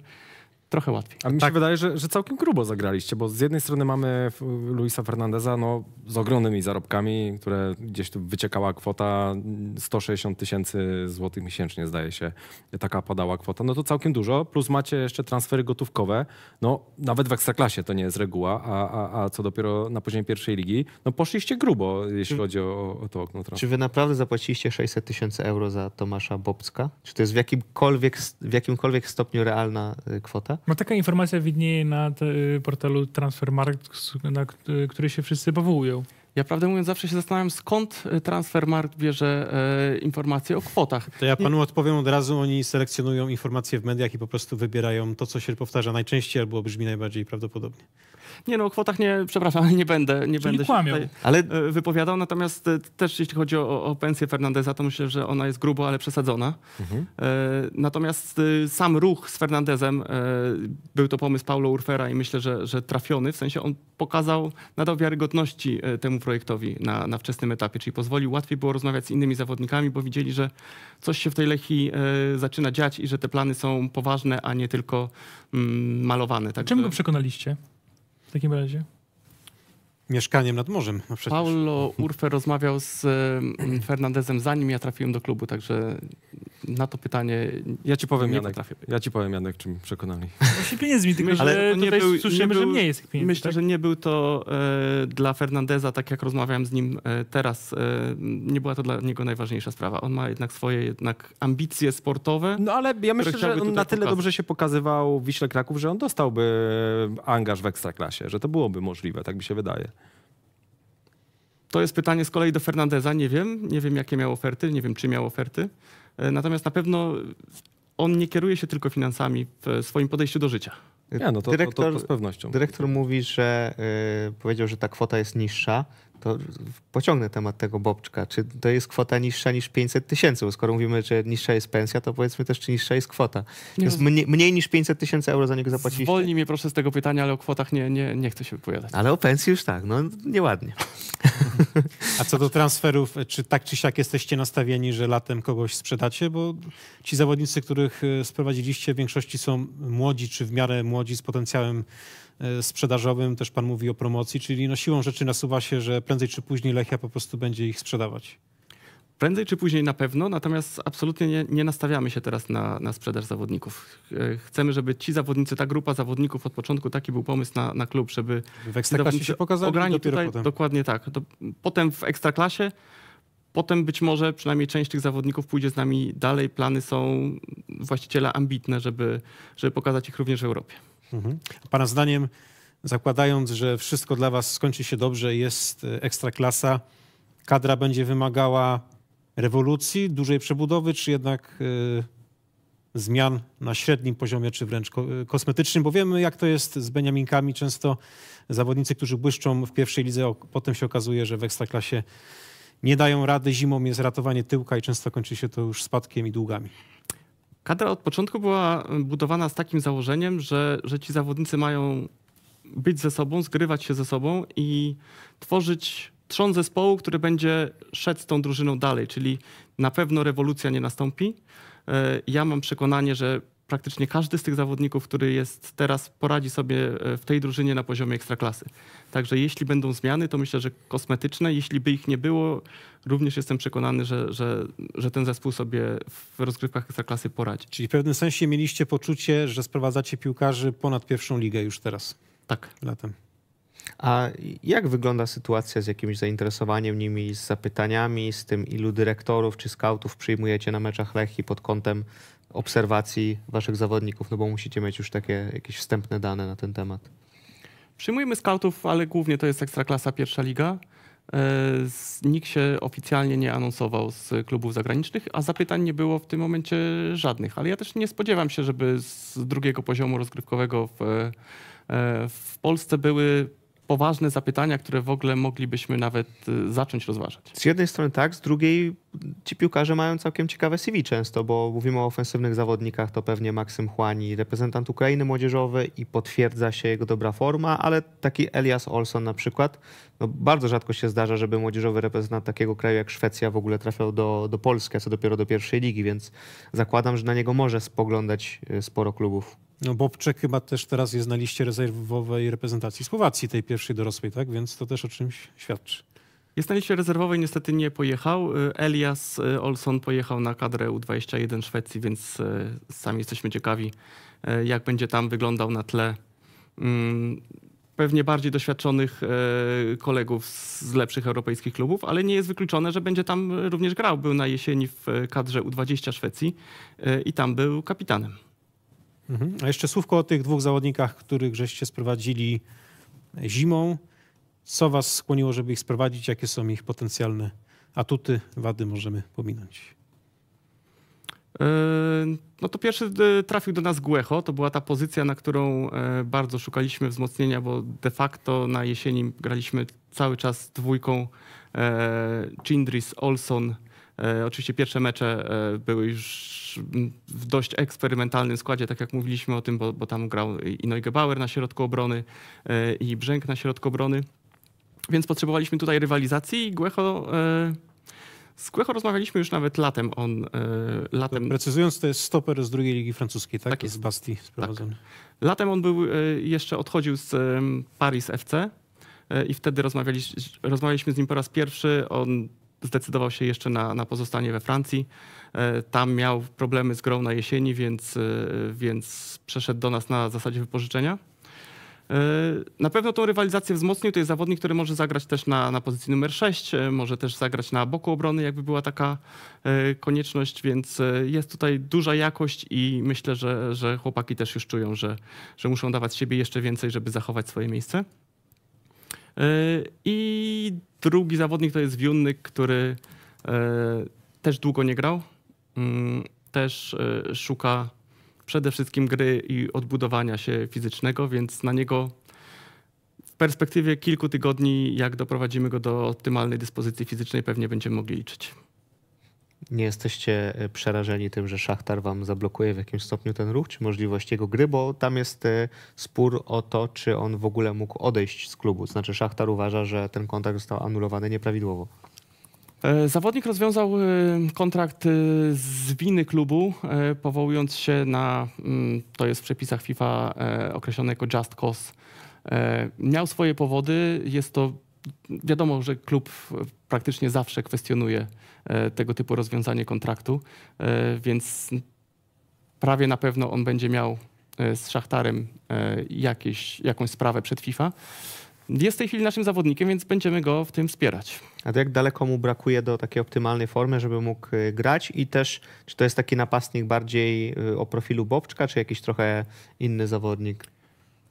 trochę łatwiej. A mi się tak. wydaje, że, że całkiem grubo zagraliście, bo z jednej strony mamy e, Luisa Fernandeza no, z ogromnymi zarobkami, które gdzieś tu wyciekała kwota 160 mm, tysięcy złotych miesięcznie, zdaje się, taka padała kwota. No to całkiem dużo, plus macie jeszcze transfery gotówkowe. No nawet w Ekstraklasie to nie jest reguła, a, a, a co dopiero na poziomie pierwszej ligi. No poszliście grubo, jeśli chodzi o, o to okno transferu. Czy wy naprawdę zapłaciliście 600 tysięcy euro za Tomasza Bobcka? Czy to jest w jakimkolwiek, w jakimkolwiek stopniu realna y, kwota? prawda? No taka informacja widnieje na y, portalu Transfermarkt, na y, który się wszyscy powołują. Ja prawdę mówiąc zawsze się zastanawiam, skąd y, Transfermarkt bierze e, informacje o kwotach. To ja panu odpowiem od razu, oni selekcjonują informacje w mediach i po prostu wybierają to, co się powtarza najczęściej albo brzmi najbardziej prawdopodobnie. Nie no, o kwotach nie, przepraszam, nie będę, nie Czyli będę kłamią. się ale e, wypowiadał. Natomiast e, też jeśli chodzi o, o pensję Fernandeza, to myślę, że ona jest grubo, ale przesadzona. Mhm. E, natomiast sam ruch z Fernandezem, był to pomysł Paulo Urfera i myślę, że, że trafiony, w sensie on pokazał, nadał wiarygodności temu projektowi na, na wczesnym etapie, czyli pozwolił, łatwiej było rozmawiać z innymi zawodnikami, bo widzieli, że coś się w tej lechi zaczyna dziać i że te plany są poważne, a nie tylko mm, malowane. Tak go przekonaliście? takim razie? Mieszkaniem nad morzem. No Paulo Urfe rozmawiał z Fernandezem zanim ja trafiłem do klubu, także na to pytanie ja ci powiem, nie Janek, potrafię. Ja ci powiem, Janek, czym przekonali. Właśnie no, pieniędzmi, tylko myślę, że nie był, słyszymy, nie był, że jest pieniędzy. Myślę, tak? że nie był to e, dla Fernandeza, tak jak rozmawiam z nim e, teraz, e, nie była to dla niego najważniejsza sprawa. On ma jednak swoje jednak ambicje sportowe. No ale ja myślę, że on na tyle pokazać. dobrze się pokazywał w Wiśle Kraków, że on dostałby e, angaż w Ekstraklasie, że to byłoby możliwe, tak mi się wydaje. To jest pytanie z kolei do Fernandeza. Nie wiem, nie wiem jakie miał oferty, nie wiem czy miał oferty. E, natomiast na pewno on nie kieruje się tylko finansami w swoim podejściu do życia. no to, dyrektor, to, to, to z pewnością. Dyrektor mówi, że y, powiedział, że ta kwota jest niższa, to pociągnę temat tego Bobczka. Czy to jest kwota niższa niż 500 tysięcy? Bo skoro mówimy, że niższa jest pensja, to powiedzmy też, czy niższa jest kwota. Jest no, mniej, mniej, niż 500 tysięcy euro za niego zapłaciliście. Wolni mnie proszę z tego pytania, ale o kwotach nie, nie, nie chcę się wypowiadać. Ale o pensji już tak, no nieładnie. A co do transferów, czy tak czy siak jesteście nastawieni, że latem kogoś sprzedacie? Bo ci zawodnicy, których e, sprowadziliście, w większości są młodzi, czy w miarę młodzi z potencjałem E, sprzedażowym, też pan mówi o promocji, czyli no siłą rzeczy nasuwa się, że prędzej czy później Lechia po prostu będzie ich sprzedawać. Prędzej czy później na pewno, natomiast absolutnie nie, nie nastawiamy się teraz na, na, sprzedaż zawodników. E, chcemy, żeby ci zawodnicy, ta grupa zawodników od początku, taki był pomysł na, na klub, żeby w Ekstraklasie się pokazali ograni tutaj, potem. Dokładnie tak. potem w Ekstraklasie, potem być może przynajmniej część tych zawodników pójdzie z nami dalej. Plany są właściciela ambitne, żeby, żeby pokazać ich również w Europie. Mhm. Pana zdaniem, zakładając, że wszystko dla Was skończy się dobrze, jest e, ekstraklasa, kadra będzie wymagała rewolucji, dużej przebudowy, czy jednak e, zmian na średnim poziomie, czy wręcz e, kosmetycznym, bo wiemy, jak to jest z Beniaminkami. Często zawodnicy, którzy błyszczą w pierwszej lidze, potem się okazuje, że w ekstraklasie nie dają rady. Zimą jest ratowanie tyłka i często kończy się to już spadkiem i długami. Kadra od początku była e, budowana z takim założeniem, że, że ci zawodnicy mają być ze sobą, zgrywać się ze sobą i tworzyć trzon zespołu, który będzie szedł z tą drużyną dalej, czyli na pewno rewolucja nie nastąpi. E, ja mam przekonanie, że praktycznie każdy z tych zawodników, który jest teraz, poradzi sobie e, w tej drużynie na poziomie ekstraklasy. Także jeśli będą zmiany, to myślę, że kosmetyczne. Jeśli by ich nie było, również jestem przekonany, że, że, że ten zespół sobie w rozgrywkach ekstraklasy poradzi. Czyli w pewnym sensie mieliście poczucie, że sprowadzacie piłkarzy ponad pierwszą ligę już teraz. Tak. Latem. A jak wygląda sytuacja z jakimś zainteresowaniem nimi, z zapytaniami, z tym, ilu dyrektorów czy scoutów przyjmujecie na meczach Lechi pod kątem obserwacji waszych zawodników? No bo musicie mieć już takie jakieś wstępne dane na ten temat. Przyjmujemy scoutów, ale głównie to jest Ekstraklasa Pierwsza Liga. E, nikt się oficjalnie nie anonsował z klubów zagranicznych, a zapytań nie było w tym momencie żadnych. Ale ja też nie spodziewam się, żeby z drugiego poziomu rozgrywkowego w, e, e, w Polsce były poważne zapytania, które w ogóle moglibyśmy nawet y, zacząć rozważać. Z jednej strony tak, z drugiej ci piłkarze mają całkiem ciekawe CV często, bo mówimy o ofensywnych zawodnikach, to pewnie Maksym Chłani, reprezentant Ukrainy młodzieżowy i potwierdza się jego dobra forma, ale taki Elias Olson na przykład, no bardzo rzadko się zdarza, żeby młodzieżowy reprezentant takiego kraju jak Szwecja w ogóle trafiał do, do Polski, a co dopiero do pierwszej ligi, więc zakładam, że na niego może spoglądać y, sporo klubów. No Bobczek chyba też teraz jest na liście rezerwowej reprezentacji Słowacji, tej pierwszej dorosłej, tak? Więc to też o czymś świadczy. Jest na liście rezerwowej, niestety nie pojechał. Y, Elias y, Olson pojechał na kadrę U21 Szwecji, więc y, sami jesteśmy ciekawi, jak będzie tam wyglądał na tle mm, pewnie bardziej doświadczonych kolegów z lepszych europejskich klubów, ale nie jest wykluczone, że będzie tam również grał. Był na jesieni w kadrze U20 Szwecji i tam był kapitanem. Mhm. A jeszcze słówko o tych dwóch zawodnikach, których żeście sprowadzili zimą. Co was skłoniło, żeby ich sprowadzić? Jakie są ich potencjalne atuty, wady możemy pominąć? E, no to pierwszy e, trafił do nas Guecho. To była ta pozycja, na którą e, bardzo szukaliśmy wzmocnienia, bo de facto na jesieni graliśmy cały czas dwójką Chindris Olson E, oczywiście pierwsze mecze e, były już w dość eksperymentalnym składzie, tak jak mówiliśmy o tym, bo, bo tam grał i Neugebauer na środku obrony e, i Brzęk na środku obrony. Więc potrzebowaliśmy tutaj rywalizacji i Guecho z Kłecho rozmawialiśmy już nawet latem. On, e, latem... Precyzując, to jest stoper z drugiej ligi francuskiej, tak? tak jest. Z Bastii tak. sprowadzony. Tak. Latem on był, e, jeszcze odchodził z e, Paris FC i wtedy rozmawialiśmy, rozmawialiśmy z nim po raz pierwszy. On zdecydował się jeszcze na, na pozostanie we Francji. E, tam miał problemy z grą na jesieni, więc, e, więc przeszedł do nas na zasadzie wypożyczenia. E, na pewno tą rywalizację wzmocnił. To jest zawodnik, który może zagrać też na, na pozycji numer 6, może też zagrać na boku obrony, jakby była taka konieczność, więc jest tutaj duża jakość i myślę, że, że chłopaki też już czują, że, że muszą dawać siebie jeszcze więcej, żeby zachować swoje miejsce. Yy, I drugi zawodnik to jest Wiunnyk, który yy, też długo nie grał. Mm, też yy, szuka przede wszystkim gry i odbudowania się fizycznego, więc na niego w perspektywie kilku tygodni, jak doprowadzimy go do optymalnej dyspozycji fizycznej, pewnie będziemy mogli liczyć. Nie jesteście e, przerażeni tym, że Szachtar wam zablokuje w jakimś stopniu ten ruch, czy możliwość jego gry, bo tam jest e, spór o to, czy on w ogóle mógł odejść z klubu. Znaczy Szachtar uważa, że ten kontrakt został anulowany nieprawidłowo. E, zawodnik rozwiązał kontrakt z winy klubu, powołując się na, mm, to jest w przepisach FIFA określone jako just cause. Miał swoje powody, jest to, wiadomo, że klub praktycznie zawsze kwestionuje E, tego typu rozwiązanie kontraktu, e, więc prawie na pewno on będzie miał e, z Szachtarem jakieś, jakąś sprawę przed FIFA. Jest w tej chwili naszym zawodnikiem, więc będziemy go w tym wspierać. A to jak daleko mu brakuje do takiej optymalnej formy, żeby mógł grać? I też, czy to jest taki napastnik bardziej o profilu Bobczka, czy jakiś trochę inny zawodnik?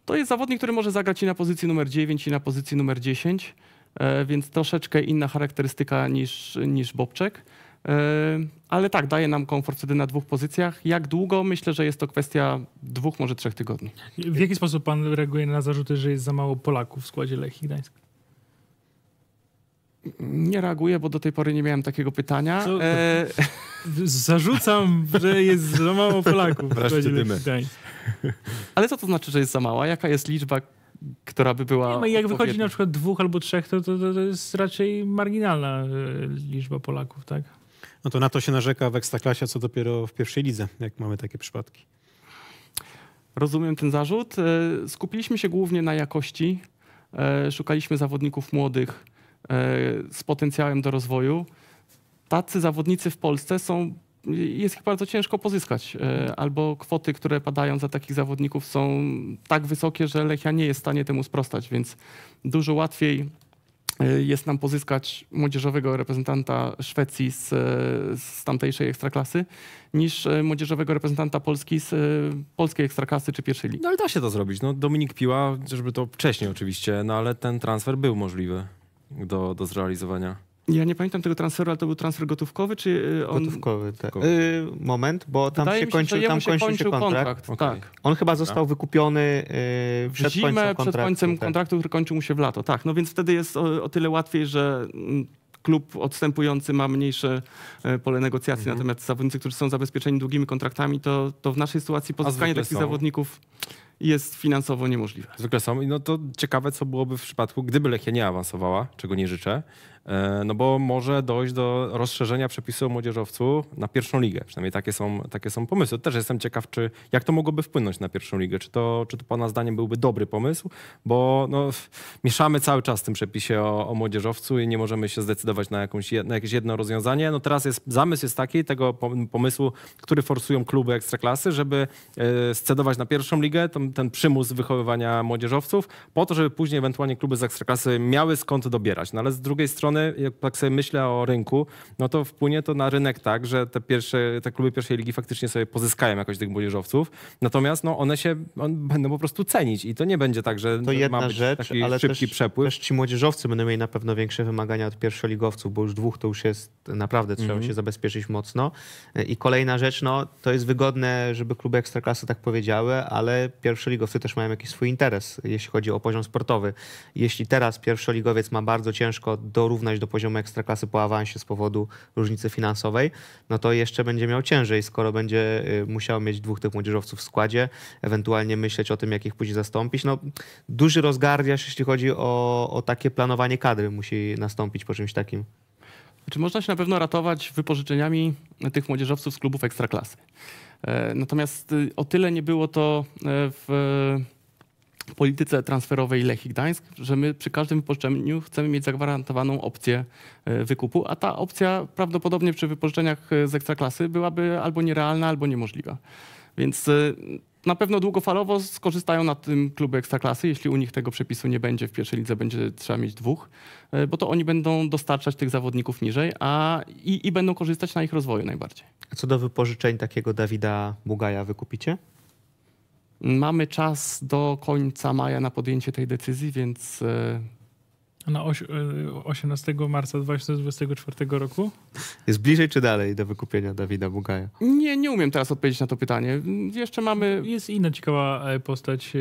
To jest zawodnik, który może zagrać i na pozycji numer 9, i na pozycji numer 10. E, więc troszeczkę inna charakterystyka niż, niż Bobczek. E, ale tak, daje nam komfort wtedy na dwóch pozycjach. Jak długo? Myślę, że jest to kwestia dwóch, może trzech tygodni. W jaki sposób pan reaguje na zarzuty, że jest za mało Polaków w składzie Lechii Gdańsk? Nie reaguję, bo do tej pory nie miałem takiego pytania. E... <laughs> Zarzucam, że jest za mało Polaków. W składzie Lechii Gdańsk. Ale co to znaczy, że jest za mała? Jaka jest liczba która by była. Nie, no jak wychodzi na przykład dwóch albo trzech, to, to, to jest raczej marginalna e, liczba Polaków, tak? No to na to się narzeka w ekstraklasie, co dopiero w pierwszej lidze, jak mamy takie przypadki. Rozumiem ten zarzut. E, skupiliśmy się głównie na jakości. E, szukaliśmy zawodników młodych z potencjałem do rozwoju. Tacy zawodnicy w Polsce są jest ich bardzo ciężko pozyskać. E, albo kwoty, które padają za takich zawodników są tak wysokie, że Lechia nie jest w stanie temu sprostać, więc dużo łatwiej e, jest nam pozyskać młodzieżowego reprezentanta Szwecji z, e, z tamtejszej ekstraklasy niż młodzieżowego reprezentanta Polski z polskiej ekstraklasy czy pierwszej ligi. No ale da się to zrobić. No, Dominik Piła, żeby to wcześniej oczywiście, no ale ten transfer był możliwy do, do zrealizowania. Ja nie pamiętam tego transferu, ale to był transfer gotówkowy, czy y, on... Gotówkowy, tak. moment, bo tam Wydaje się, kończył, tam się kończył, kończył kontrakt. kontrakt okay. tak. On chyba tak. został tak. wykupiony y, przed zimę, końcem przed końcem tak. kontraktu, który kończył mu się w lato. Tak, no więc wtedy jest o, o tyle łatwiej, że mm, klub odstępujący ma mniejsze e, pole negocjacji, mhm. natomiast zawodnicy, którzy są zabezpieczeni długimi kontraktami, to, to w naszej sytuacji pozyskanie takich są. zawodników jest finansowo niemożliwe. Zwykle są. No to ciekawe, co byłoby w przypadku, gdyby Lechia nie awansowała, czego nie życzę, E, no bo może dojść do rozszerzenia przepisu o młodzieżowcu na pierwszą ligę. Przynajmniej takie są, takie są pomysły. Też jestem ciekaw, czy, jak to mogłoby wpłynąć na pierwszą ligę. Czy to, czy to Pana zdaniem byłby dobry pomysł? Bo no, mieszamy cały czas w tym przepisie o, o młodzieżowcu i nie możemy się zdecydować na, jakąś, na jakieś jedno rozwiązanie. No teraz jest, zamysł jest taki, tego pomysłu, który forsują kluby ekstraklasy, żeby e, scedować na pierwszą ligę ten, ten przymus wychowywania młodzieżowców po to, żeby później ewentualnie kluby z ekstraklasy miały skąd dobierać. No ale z drugiej strony strony, jak tak sobie myślę o rynku, no to wpłynie to na rynek tak, że te, pierwsze, te kluby pierwszej ligi faktycznie sobie pozyskają jakoś tych młodzieżowców, natomiast no, one się on, będą po prostu cenić i to nie będzie tak, że to jedna ma być rzecz, taki ale szybki też, przepływ. Też ci młodzieżowcy będą mieli na pewno większe wymagania od pierwszoligowców, bo już dwóch to już jest naprawdę, trzeba mm-hmm. się zabezpieczyć mocno. I kolejna rzecz, no to jest wygodne, żeby kluby ekstraklasy tak powiedziały, ale pierwszoligowcy też mają jakiś swój interes, jeśli chodzi o poziom sportowy. Jeśli teraz pierwszoligowiec ma bardzo ciężko dorównać dorównać do poziomu ekstraklasy po awansie z powodu różnicy finansowej, no to jeszcze będzie miał ciężej, skoro będzie y, musiał mieć dwóch tych młodzieżowców w składzie, ewentualnie myśleć o tym, jak ich później zastąpić. No, duży rozgardiasz, jeśli chodzi o, o takie planowanie kadry, musi nastąpić po czymś takim. Czy można się na pewno ratować wypożyczeniami tych młodzieżowców z klubów ekstraklasy? E, natomiast y, o tyle nie było to e, w polityce transferowej Lechii Gdańsk, że my przy każdym wypożyczeniu chcemy mieć zagwarantowaną opcję e, wykupu, a ta opcja prawdopodobnie przy wypożyczeniach e, z ekstraklasy byłaby albo nierealna, albo niemożliwa. Więc e, na pewno długofalowo skorzystają na tym kluby ekstraklasy, jeśli u nich tego przepisu nie będzie w pierwszej lidze, będzie trzeba mieć dwóch, bo to oni będą dostarczać tych zawodników niżej a, i, i będą korzystać na ich rozwoju najbardziej. A co do wypożyczeń takiego Dawida Bugaja wykupicie? Mamy czas do końca maja na podjęcie tej decyzji, więc e, na 18 y, marca 2024 roku. Jest bliżej czy dalej do wykupienia Dawida Bugaja? Nie, nie umiem teraz odpowiedzieć na to pytanie. Jeszcze mamy... Jest inna ciekawa e, postać, e,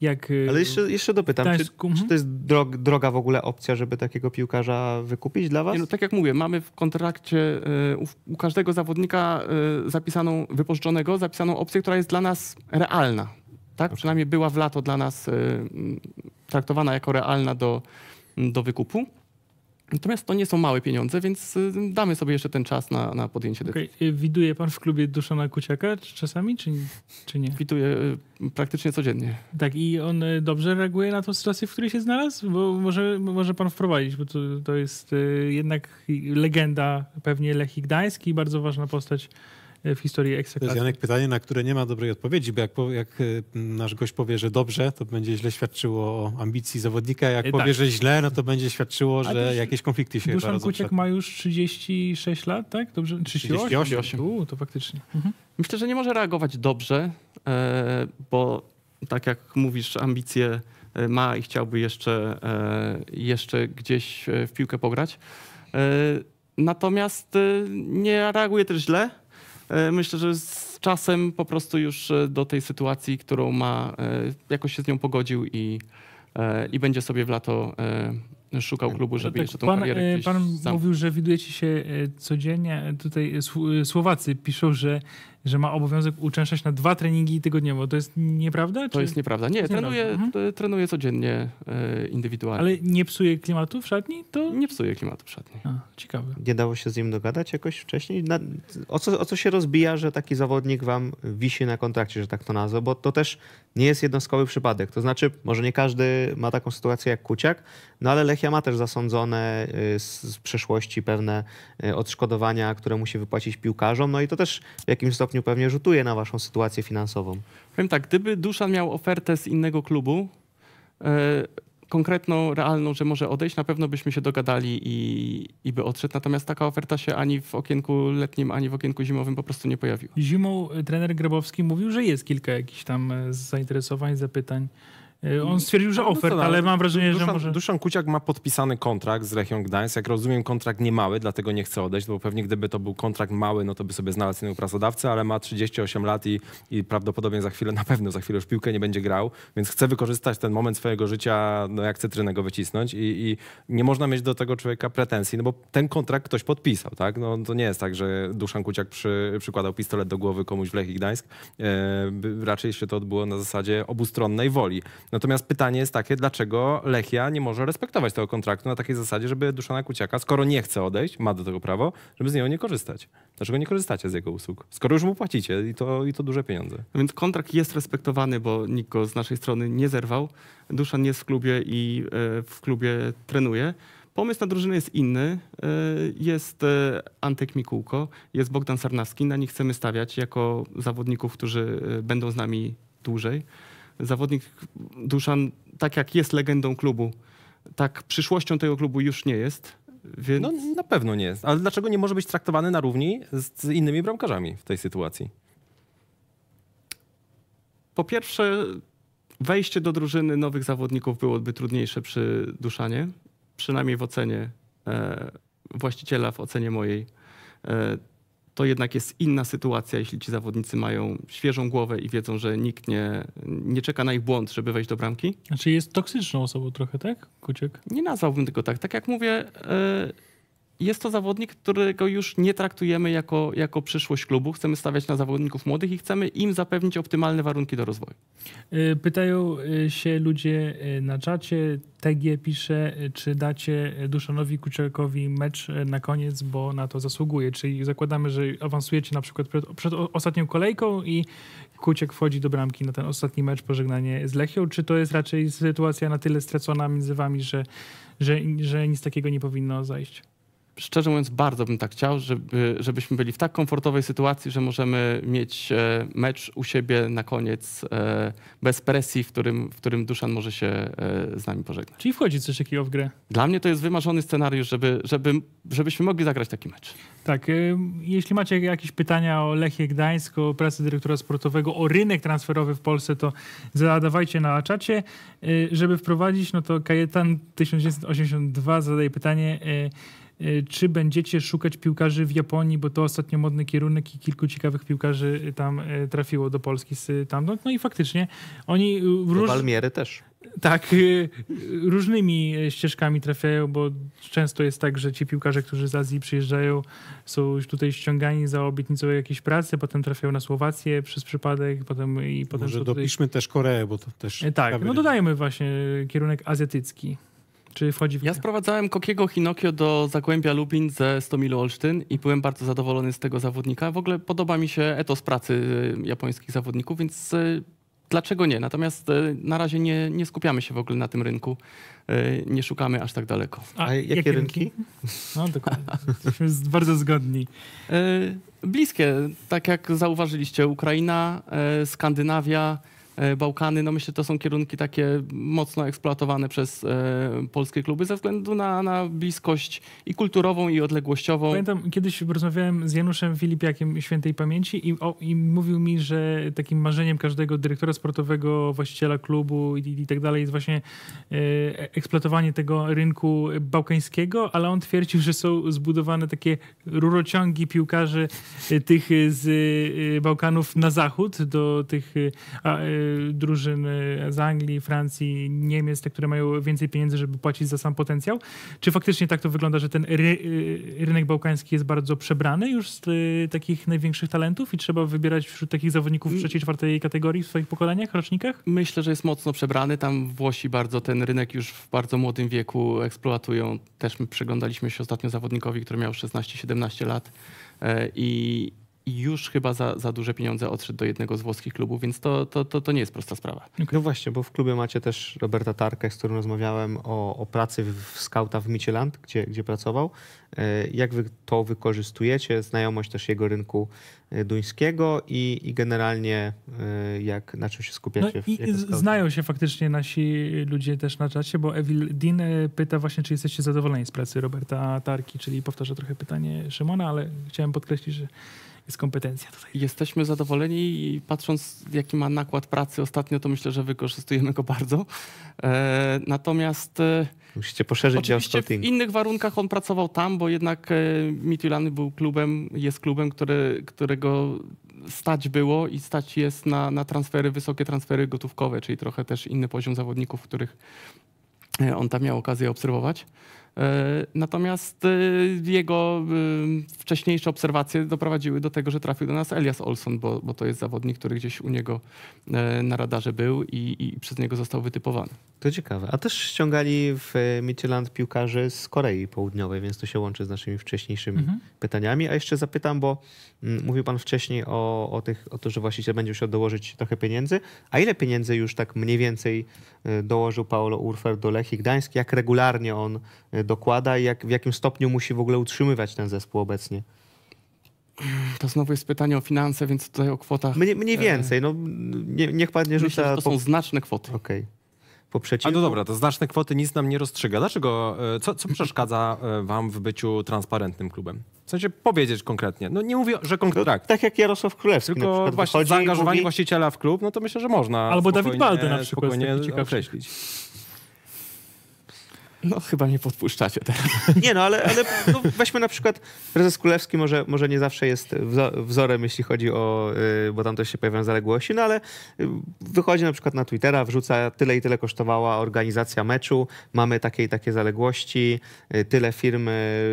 jak... E, Ale jeszcze, jeszcze dopytam, Gdańsk... czy, czy, to jest drog, droga w ogóle opcja, żeby takiego piłkarza wykupić dla was? Nie, no, tak jak mówię, mamy w kontrakcie u, u każdego zawodnika zapisaną, wypożyczonego, zapisaną opcję, która jest dla nas realna. Tak? Okay. Przynajmniej była w lato dla nas traktowana jako realna do do wykupu. Natomiast to nie są małe pieniądze, więc y, damy sobie jeszcze ten czas na, na podjęcie decyzji. Okay. Widuje pan w klubie Duszana Kuciaka czasami, czy, czy nie? Widuje y, praktycznie codziennie. Tak, i on y, dobrze reaguje na tą sytuację, w której się znalazł? Bo może, może pan wprowadzić, bo to, to jest jednak legenda, pewnie Lech Gdański, bardzo ważna postać w historii ekstraklasy. To jest Janek pytanie, na które nie ma dobrej odpowiedzi, bo jak, jak e, nasz gość powie, że dobrze, to będzie źle świadczyło o ambicji zawodnika, jak e, tak. powie, że źle, no to będzie świadczyło, że jakieś konflikty się Duszan bardzo Kuciek ma już 36 lat, tak? Dobrze? 38? 38. U, to faktycznie. Mhm. Myślę, że nie może reagować dobrze, e, bo tak jak mówisz, ambicje ma i chciałby jeszcze, jeszcze gdzieś w piłkę pograć. Natomiast nie reaguje też źle, E, myślę, że z czasem po prostu już e, do tej sytuacji, którą ma, e, jakoś się z nią pogodził i, i będzie sobie w lato szukał klubu, żeby tak, jeszcze tą pan, karierę gdzieś Pan mówił, że widujecie się codziennie. Tutaj Słowacy piszą, że że ma obowiązek uczęszczać na dwa treningi tygodniowo. To jest nieprawda? To jest nieprawda. Nie, trenuje, nieprawda. Mhm. codziennie e, indywidualnie. Ale nie psuje klimatu w szatni? To... Nie psuje klimatu w szatni. ciekawe. Nie dało się z nim dogadać jakoś wcześniej? Na, o, co, o co się rozbija, że taki zawodnik wam wisi na kontrakcie, że tak to nazwę? Bo to też nie jest jednostkowy przypadek. To znaczy, może nie każdy ma taką sytuację jak Kuciak, no ale Lechia ma też zasądzone y, z, z przeszłości pewne y, odszkodowania, które musi wypłacić piłkarzom. No i to też w jakimś stopniu stopniu pewnie rzutuje na waszą sytuację finansową. Powiem tak, gdyby Duszan miał ofertę z innego klubu, yy, konkretną, realną, że może odejść, na pewno byśmy się dogadali i, i by odszedł. Natomiast taka oferta się ani w okienku letnim, ani w okienku zimowym po prostu nie pojawiła. Zimą e, trener Grabowski mówił, że jest kilka jakichś tam e, zainteresowań, zapytań. Y, on stwierdził, że no, no ofert, no ale mam wrażenie, Duszan, że może... Duszan Kuciak ma podpisany kontrakt z Lechią Gdańsk. Jak rozumiem, kontrakt nie mały, dlatego nie chce odejść, bo pewnie gdyby to był kontrakt mały, no to by sobie znalazł innego pracodawcę, ale ma 38 lat i, i prawdopodobnie za chwilę, <laughs> na pewno za chwilę już piłkę nie będzie grał, więc chce wykorzystać ten moment swojego życia, no jak cytrynę go wycisnąć i, i nie można mieć do tego człowieka pretensji, no bo ten kontrakt ktoś podpisał, tak? No to nie jest tak, że Duszan Kuciak przy, przykładał pistolet do głowy komuś w Lechii Gdańsk. E, raczej się to odbyło na zasadzie obustronnej woli. Natomiast pytanie jest takie, dlaczego Lechia nie może respektować tego kontraktu na takiej zasadzie, żeby Duszana Kuciaka, skoro nie chce odejść, ma do tego prawo, żeby z niego nie korzystać. Dlaczego nie korzystacie z jego usług? Skoro już mu płacicie i to, i to duże pieniądze. No więc kontrakt jest respektowany, bo nikt go z naszej strony nie zerwał. Duszan jest w klubie i e, w klubie trenuje. Pomysł na drużynę jest inny. E, jest e, Antek Mikułko, jest Bogdan Sarnawski. Na nich chcemy stawiać jako zawodników, którzy będą z nami dłużej zawodnik Duszan, tak jak jest legendą klubu, tak przyszłością tego klubu już nie jest. Więc... No na pewno nie jest. Ale dlaczego nie może być traktowany na równi z, innymi bramkarzami w tej sytuacji? Po pierwsze, wejście do drużyny nowych zawodników byłoby trudniejsze przy Duszanie, przynajmniej w ocenie e, właściciela, w ocenie mojej. E, to jednak jest inna sytuacja, jeśli ci zawodnicy mają świeżą głowę i wiedzą, że nikt nie, nie czeka na ich błąd, żeby wejść do bramki. Znaczy jest toksyczną osobą trochę, tak? Kuciek? Nie nazwałbym tego tak. Tak jak mówię, e, jest to zawodnik, którego już nie traktujemy jako, jako przyszłość klubu. Chcemy stawiać na zawodników młodych i chcemy im zapewnić optymalne warunki do rozwoju. Y, pytają y, się ludzie y, na czacie. TG pisze, czy dacie Duszanowi Kucielkowi mecz na koniec, bo na to zasługuje. Czyli zakładamy, że awansujecie na przykład przed, przed ostatnią kolejką i Kuciek wchodzi do bramki na ten ostatni mecz, pożegnanie z Lechią. Czy to jest raczej sytuacja na tyle stracona między wami, że, że, że nic takiego nie powinno zajść? szczerze mówiąc, bardzo bym tak chciał, żeby, żebyśmy byli w tak komfortowej sytuacji, że możemy mieć e, mecz u siebie na koniec e, bez presji, w którym, w którym Duszan może się e, z nami pożegnać. Czyli wchodzi coś takiego w grę? Dla mnie to jest wymarzony scenariusz, żeby, żeby, żebyśmy mogli zagrać taki mecz. Tak. Jeśli macie jakieś pytania o Lechie Gdańsk, o pracę dyrektora sportowego, o rynek transferowy w Polsce, to zadawajcie na czacie. Żeby wprowadzić, no to Kajetan 1982 zadaje pytanie Y, czy będziecie szukać piłkarzy w Japonii, bo to ostatnio modny kierunek i kilku ciekawych piłkarzy y, tam y, trafiło do Polski z tamtąd. No i faktycznie oni... No róż... też. Tak, różnymi ścieżkami trafiają, bo często jest tak, że ci piłkarze, którzy z Azji przyjeżdżają, są już tutaj ściągani za obietnicą jakiejś pracy, potem trafiają na Słowację przez przypadek, potem i potem. Może tutaj... dopiszmy też Koreę, bo to też. E, tak, no dodajemy właśnie kierunek azjatycki. Czyli wchodzi w Ja sprowadzałem Kokiego Hinokio do Zagłębia Lublin ze Stomilu Olsztyn i byłem bardzo zadowolony z tego zawodnika. W ogóle podoba mi się etos pracy y, japońskich zawodników, więc y, dlaczego nie? Natomiast y, na razie nie, nie skupiamy się w ogóle na tym rynku. Nie szukamy aż tak daleko. A, A jakie, jakie, rynki? rynki? No dokładnie. Jesteśmy bardzo zgodni. Bliskie, tak jak zauważyliście, Ukraina, Skandynawia, E, Bałkany, no myślę, to są kierunki takie mocno eksploatowane przez e, polskie kluby ze względu na, na bliskość i kulturową, i odległościową. Pamiętam, kiedyś rozmawiałem z Januszem Filipiakiem Świętej Pamięci i, o, i mówił mi, że takim marzeniem każdego dyrektora sportowego, właściciela klubu i, i tak dalej jest właśnie e, eksploatowanie tego rynku bałkańskiego, ale on twierdził, że są zbudowane takie rurociągi piłkarzy tych z Bałkanów na zachód do tych drużyn z Anglii, Francji, Niemiec, te, które mają więcej pieniędzy, żeby płacić za sam potencjał? Czy faktycznie tak to wygląda, że ten ry y, rynek bałkański jest bardzo przebrany już z y, takich największych talentów i trzeba wybierać wśród takich zawodników mm. trzeciej, czwartej kategorii w swoich pokoleniach, rocznikach? Myślę, że jest mocno przebrany. Tam Włosi bardzo ten rynek już w bardzo młodym wieku eksploatują. Też my przyglądaliśmy się ostatnio zawodnikowi, który miał 16-17 lat e, i i już chyba za, za duże pieniądze odszedł do jednego z włoskich klubów, więc to, to, to, to nie jest prosta sprawa. No właśnie, bo w klubie macie też Roberta Tarkę, z którym rozmawiałem o, o pracy w, w skauta w Micheland, gdzie, gdzie pracował. E, jak wy to wykorzystujecie? Znajomość też jego rynku e, duńskiego i, i generalnie e, jak, na czym się skupiacie? No i znają się faktycznie nasi ludzie też na czacie, bo Evil Dean pyta właśnie, czy jesteście zadowoleni z pracy Roberta Tarki, czyli powtarza trochę pytanie Szymona, ale chciałem podkreślić, że jest kompetencja tutaj. Jesteśmy zadowoleni i patrząc, jaki ma nakład pracy ostatnio, to myślę, że wykorzystujemy go bardzo. E, natomiast. E, Musicie poszerzyć Oczywiście w innych warunkach on pracował tam, bo jednak e, był klubem, jest klubem, który, którego stać było i stać jest na, na transfery, wysokie transfery gotówkowe, czyli trochę też inny poziom zawodników, których e, on tam miał okazję obserwować. E, natomiast e, jego e, wcześniejsze obserwacje doprowadziły do tego, że trafił do nas Elias Olson, bo, bo to jest zawodnik, który gdzieś u niego na radarze był i, i przez niego został wytypowany. To ciekawe. A też ściągali w Midtjylland piłkarzy z Korei Południowej, więc to się łączy z naszymi wcześniejszymi mhm. pytaniami. A jeszcze zapytam, bo Mm, mówił Pan wcześniej o, o, tych, o to, że właściciel będzie musiał dołożyć trochę pieniędzy. A ile pieniędzy już tak mniej więcej e, dołożył Paolo Urfer do Lechii Gdańsk? Jak regularnie on e, dokłada i jak, w jakim stopniu musi w ogóle utrzymywać ten zespół obecnie? To znowu jest pytanie o finanse, więc tutaj o kwotach. Mniej, mniej e, więcej, no nie, niech pan nie rzuca. Myślę, to są znaczne kwoty. Okej. Okay. A no dobra, to znaczne kwoty nic nam nie rozstrzyga. Dlaczego, e, co, co przeszkadza e, wam w byciu transparentnym klubem? W sensie powiedzieć konkretnie. No nie mówię, że konkretnie. No, tak. tak jak Jarosław Królewski Tylko właśnie zaangażowanie mówi... właściciela w klub, no to myślę, że można Albo Dawid Baldy na przykład, określić. No chyba nie podpuszczacie teraz. Nie no, ale, ale no, weźmy na przykład prezes Królewski może, może nie zawsze jest wzorem, jeśli chodzi o, y, bo tam też się pojawiają zaległości, no ale y, wychodzi na przykład na Twittera, wrzuca tyle i tyle kosztowała organizacja meczu, mamy takie i takie zaległości, y, tyle firm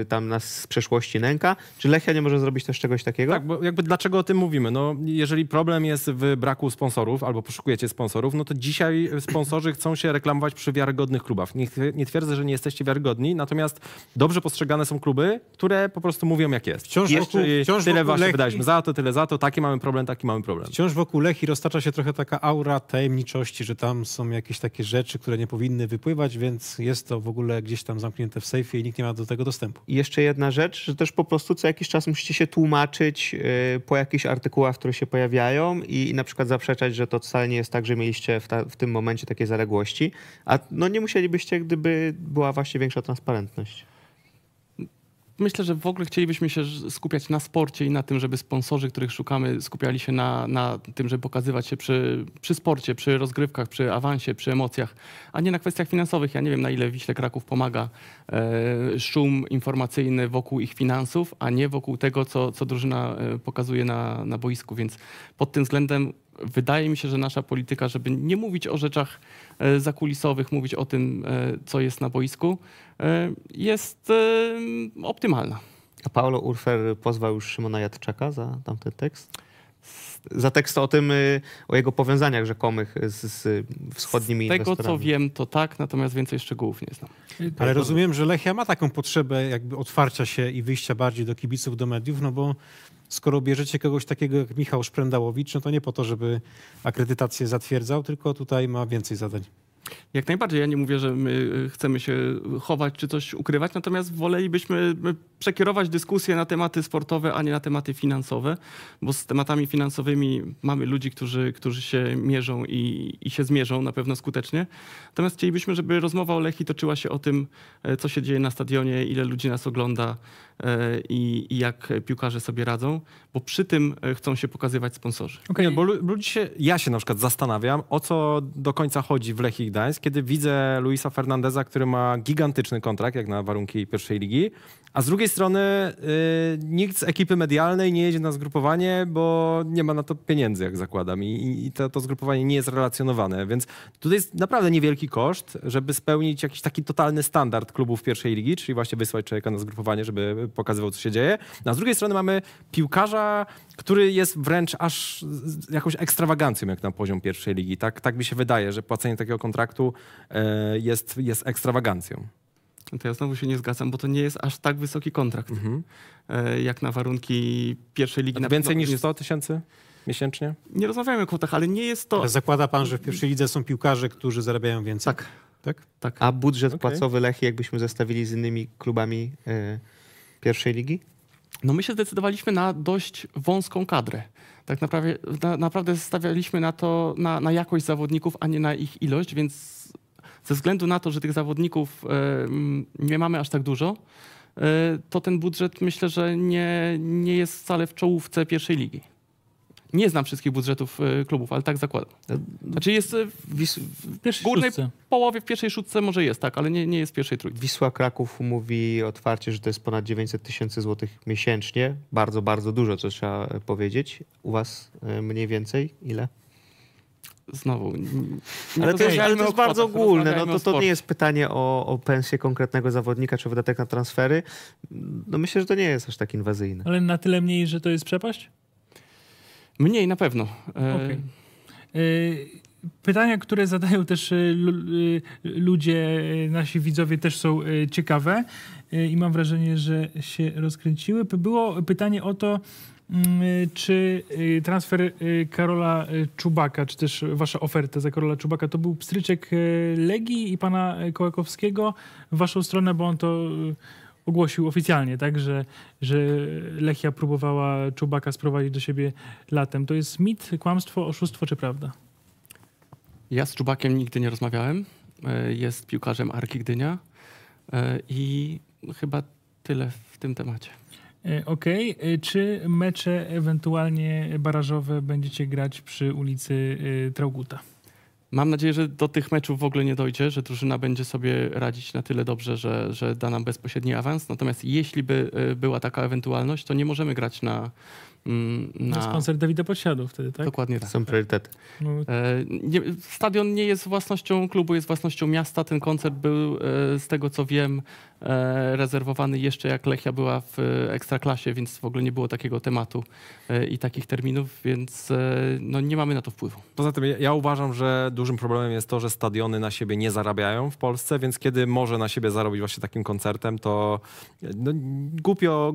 tam nas z przeszłości nęka. Czy Lechia nie może zrobić też czegoś takiego? Tak, bo jakby dlaczego o tym mówimy? No jeżeli problem jest w braku sponsorów albo poszukujecie sponsorów, no to dzisiaj sponsorzy chcą się reklamować przy wiarygodnych klubach. Nie, nie twierdzę, że że nie jesteście wiarygodni, natomiast dobrze postrzegane są kluby, które po prostu mówią jak jest. Wciąż Jeszcze wokół, wciąż tyle właśnie Lech... wydaliśmy za to, tyle za to, taki mamy problem, taki mamy problem. Wciąż wokół Lechi roztacza się trochę taka aura tajemniczości, że tam są jakieś takie rzeczy, które nie powinny wypływać, więc jest to w ogóle gdzieś tam zamknięte w sejfie i nikt nie ma do tego dostępu. I jeszcze jedna rzecz, że też po prostu co jakiś czas musicie się tłumaczyć e, po jakichś artykułach, które się pojawiają i, i na przykład zaprzeczać, że to wcale nie jest tak, że mieliście w, ta, w tym momencie takie zaległości, a no nie musielibyście, gdyby była właśnie większa transparentność? Myślę, że w ogóle chcielibyśmy się skupiać na sporcie i na tym, żeby sponsorzy, których szukamy, skupiali się na, na tym, żeby pokazywać się przy, przy sporcie, przy rozgrywkach, przy awansie, przy emocjach, a nie na kwestiach finansowych. Ja nie wiem, na ile Wiśle Kraków pomaga e, szum informacyjny wokół ich finansów, a nie wokół tego, co, co drużyna e, pokazuje na, na boisku. Więc pod tym względem wydaje mi się, że nasza polityka, żeby nie mówić o rzeczach e, zakulisowych, mówić o tym, e, co jest na boisku, e, jest optymalna. A Paulo Urfer pozwał już Szymona Jadczaka za tamten tekst? Za tekst o tym, o jego powiązaniach rzekomych z, z wschodnimi z tego, inwestorami. co wiem, to tak, natomiast więcej szczegółów nie znam. Ale rozumiem, że Lechia ma taką potrzebę jakby otwarcia się i wyjścia bardziej do kibiców, do mediów, no bo skoro bierzecie kogoś takiego jak Michał Szprendałowicz, no to nie po to, żeby akredytację zatwierdzał, tylko tutaj ma więcej zadań. Jak najbardziej. Ja nie mówię, że my y, chcemy się chować czy coś ukrywać, natomiast wolelibyśmy y, przekierować dyskusję na tematy sportowe, a nie na tematy finansowe, bo z tematami finansowymi mamy ludzi, którzy, którzy się mierzą i, i się zmierzą na pewno skutecznie. Natomiast chcielibyśmy, żeby rozmowa o Lechi toczyła się o tym, y, co się dzieje na stadionie, ile ludzi nas ogląda, i, i, jak piłkarze sobie radzą, bo przy tym e, chcą się pokazywać sponsorzy. okay, bo, bo ludzie się, ja się na przykład zastanawiam, o co do końca chodzi w Lechii Gdańsk, kiedy widzę Luisa Fernandeza, który ma gigantyczny kontrakt, jak na warunki pierwszej ligi, a z drugiej strony yy, nikt z ekipy medialnej nie jedzie na zgrupowanie, bo nie ma na to pieniędzy, jak zakładam, i, i to, to zgrupowanie nie jest relacjonowane. Więc tutaj jest naprawdę niewielki koszt, żeby spełnić jakiś taki totalny standard klubów pierwszej ligi, czyli właśnie wysłać człowieka na zgrupowanie, żeby pokazywał, co się dzieje. No, a z drugiej strony mamy piłkarza, który jest wręcz aż jakąś ekstrawagancją, jak na poziom pierwszej ligi. Tak, tak mi się wydaje, że płacenie takiego kontraktu yy, jest, jest ekstrawagancją to ja znowu się nie zgadzam, bo to nie jest aż tak wysoki kontrakt mhm. E, jak na warunki pierwszej ligi. A więcej niż 100 tysięcy? Miesięcznie? Nie rozmawiamy o kwotach, ale nie jest to. Ale zakłada pan, że w pierwszej lidze są piłkarze, którzy zarabiają więcej? Tak. tak? tak. A budżet okay. płacowy Lechy, jakbyśmy zestawili z innymi klubami y, pierwszej ligi? No my się zdecydowaliśmy na dość wąską kadrę. Tak naprawdę, na, naprawdę stawialiśmy na to, na, na jakość zawodników, a nie na ich ilość, więc ze względu na to, że tych zawodników e, nie mamy aż tak dużo, e, to ten budżet myślę, że nie, nie jest wcale w czołówce pierwszej ligi. Nie znam wszystkich budżetów e, klubów, ale tak zakładam. Znaczy jest w, w górnej szóstce. połowie, w pierwszej szóstce może jest, tak, ale nie, nie jest w pierwszej trójce. Wisła Kraków mówi otwarcie, że to jest ponad 900 tysięcy złotych miesięcznie. Bardzo, bardzo dużo, co trzeba powiedzieć. U was mniej więcej ile? znowu. ale to jest, ale to jest bardzo ogólne. No, to, to nie jest pytanie o, o pensję konkretnego zawodnika czy wydatek na transfery. No myślę, że to nie jest aż tak inwazyjne. Ale na tyle mniej, że to jest przepaść? Mniej na pewno. E, okay. E, pytania, które zadają też e, ludzie, nasi widzowie, też są ciekawe i mam wrażenie, że się rozkręciły. Było pytanie o to, Mm, y, czy y, transfer y, Karola Czubaka, czy też wasza oferta za Karola Czubaka, to był pstryczek Legii i pana Kołakowskiego w waszą stronę, bo on to ogłosił oficjalnie, tak, że, że Lechia próbowała Czubaka sprowadzić do siebie latem. To jest mit, kłamstwo, oszustwo czy prawda? Ja z Czubakiem nigdy nie rozmawiałem. E, jest piłkarzem Arki Gdynia e, i chyba tyle w tym temacie. E, okej, okay. E, czy mecze ewentualnie barażowe będziecie grać przy ulicy e, Trauguta? Mam nadzieję, że do tych meczów w ogóle nie dojdzie, że drużyna będzie sobie radzić na tyle dobrze, że, że da nam bezpośredni awans. Natomiast jeśli by była taka ewentualność, to nie możemy grać na. Mm, na... na sponsor Dawida Podsiadu wtedy, tak? Dokładnie tak. Są priorytety. No. Stadion nie jest własnością klubu, jest własnością miasta. Ten koncert był, z tego co wiem, E, rezerwowany jeszcze jak Lechia była w ekstraklasie, więc w ogóle nie było takiego tematu e, i takich terminów, więc e, no, nie mamy na to wpływu. Poza tym ja uważam, że dużym problemem jest to, że stadiony na siebie nie zarabiają w Polsce, więc kiedy może na siebie zarobić właśnie takim koncertem, to no, głupio,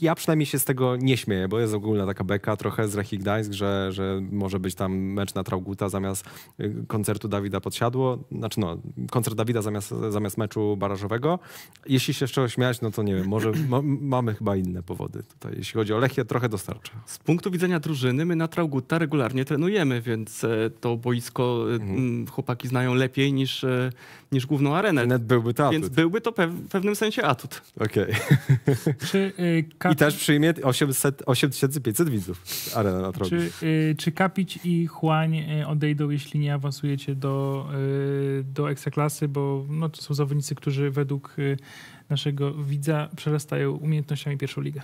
ja przynajmniej się z tego nie śmieję, bo jest ogólna taka beka trochę z Lechii Gdańsk, że, że może być tam mecz na Trauguta zamiast y, koncertu Dawida Podsiadło, znaczy no, koncert Dawida zamiast, zamiast meczu barażowego, jeśli się z czegoś śmiać, no to nie wiem, może ma, mamy chyba inne powody tutaj. Jeśli chodzi o Lechię, trochę dostarcza. Z punktu widzenia drużyny, my na Trauguta regularnie trenujemy, więc e, to boisko e, mhm. chłopaki znają lepiej niż, e, niż główną arenę. Net byłby to atut. Więc byłby to pe w pewnym sensie atut. Okej. Okay. <laughs> y, I też przyjmie 800, 8500 widzów arena na Traugut. Czy, y, czy Kapić i Chłań odejdą, jeśli nie awansujecie do, y, do Ekstraklasy, bo no, to są zawodnicy, którzy według naszego widza przerastają umiejętnościami pierwszą ligę?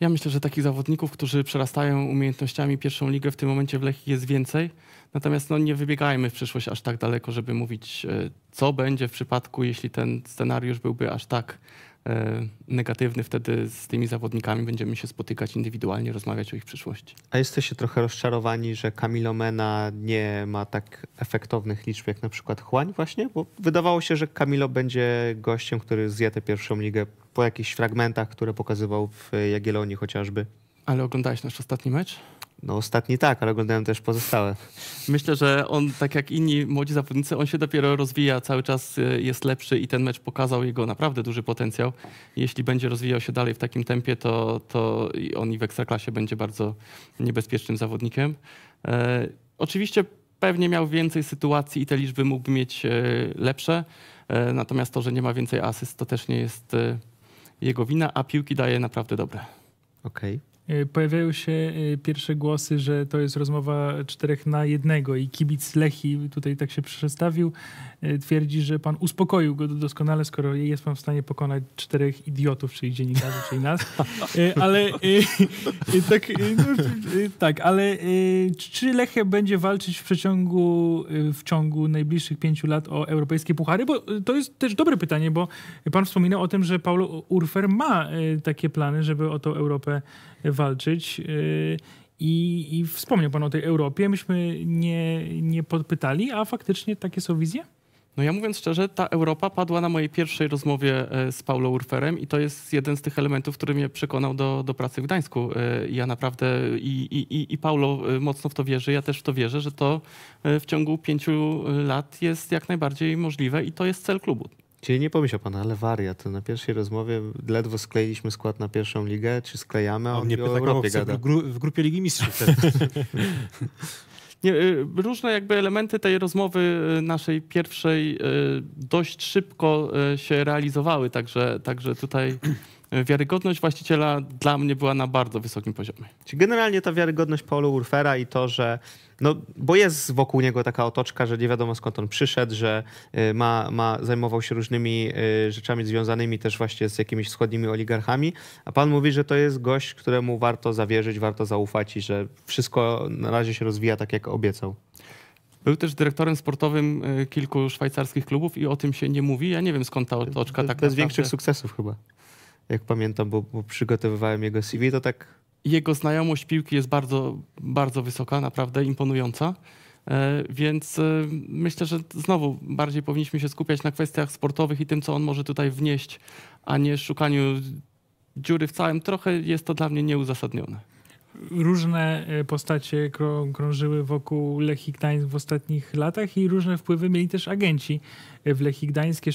Ja myślę, że takich zawodników, którzy przerastają umiejętnościami pierwszą ligę w tym momencie w Lechii jest więcej. Natomiast no, nie wybiegajmy w przyszłość aż tak daleko, żeby mówić, e, co będzie w przypadku, jeśli ten scenariusz byłby aż tak E, negatywny, wtedy z tymi zawodnikami będziemy się spotykać indywidualnie, rozmawiać o ich przyszłości. A jesteście trochę rozczarowani, że Kamilomena nie ma tak efektownych liczb jak na przykład Chłań właśnie? Bo wydawało się, że Kamilo będzie gościem, który zje tę pierwszą ligę po jakichś fragmentach, które pokazywał w Jagiellonii chociażby. Ale oglądałeś nasz ostatni mecz? No ostatni tak, ale oglądałem też pozostałe. Myślę, że on, tak jak inni młodzi zawodnicy, on się dopiero rozwija, cały czas e, jest lepszy i ten mecz pokazał jego naprawdę duży potencjał. Jeśli będzie rozwijał się dalej w takim tempie, to, to on i w Ekstraklasie będzie bardzo niebezpiecznym zawodnikiem. E, oczywiście pewnie miał więcej sytuacji i te liczby mógłby mieć e, lepsze, e, natomiast to, że nie ma więcej asyst, to też nie jest e, jego wina, a piłki daje naprawdę dobre. Okej. Okay. E, pojawiają się e, pierwsze głosy, że to jest rozmowa czterech na jednego i kibic Lechi, tutaj tak się przestawił, e, twierdzi, że pan uspokoił go doskonale, skoro jest pan w stanie pokonać czterech idiotów, czyli dziennikarzy, czyli nas. Ale tak, no, tak, ale czy Lechia będzie walczyć w przeciągu, w ciągu najbliższych pięciu lat o europejskie puchary? Bo to jest też dobre pytanie, bo pan wspominał o tym, że Paulo Urfer ma takie plany, żeby o tą Europę walczyć. Y, I, I wspomniał Pan o tej Europie. Myśmy nie, nie podpytali, a faktycznie takie są wizje? No ja mówiąc szczerze, ta Europa padła na mojej pierwszej rozmowie e, z Paulo Urferem i to jest jeden z tych elementów, który mnie przekonał do, do pracy w Gdańsku. E, ja naprawdę i, i, i Paulo e, mocno w to wierzy, ja też w to wierzę, że to w ciągu pięciu lat jest jak najbardziej możliwe i to jest cel klubu. Czyli nie pomyślał pan, ale wariat. Na pierwszej rozmowie ledwo skleiliśmy skład na pierwszą ligę, czy sklejamy, a on, nie pyta, o Europie gada. Gru w grupie Ligi Mistrzów. <laughs> Nie, y, różne jakby elementy tej rozmowy y, naszej pierwszej y, dość szybko się realizowały, także, także tutaj wiarygodność właściciela dla mnie była na bardzo wysokim poziomie. Czyli generalnie ta wiarygodność Paulu Urfera i to, że no, bo jest wokół niego taka otoczka, że nie wiadomo skąd on przyszedł, że y, ma, ma, zajmował się różnymi y, rzeczami związanymi też właśnie z jakimiś wschodnimi oligarchami, a pan mówi, że to jest gość, któremu warto zawierzyć, warto zaufać i że wszystko na razie się rozwija tak, jak obiecał. Był też dyrektorem sportowym y, kilku szwajcarskich klubów i o tym się nie mówi. Ja nie wiem skąd ta otoczka tak Bez naprawdę. większych sukcesów chyba jak pamiętam, bo, bo przygotowywałem jego CV, to tak... Jego znajomość piłki jest bardzo, bardzo wysoka, naprawdę imponująca. E, więc e, myślę, że znowu bardziej powinniśmy się skupiać na kwestiach sportowych i tym, co on może tutaj wnieść, a nie szukaniu dziury w całym. Trochę jest to dla mnie nieuzasadnione. Różne e, postacie krążyły wokół Lechii Gdańsk w ostatnich latach i różne wpływy mieli też agenci w Lechii Gdańskiej, y,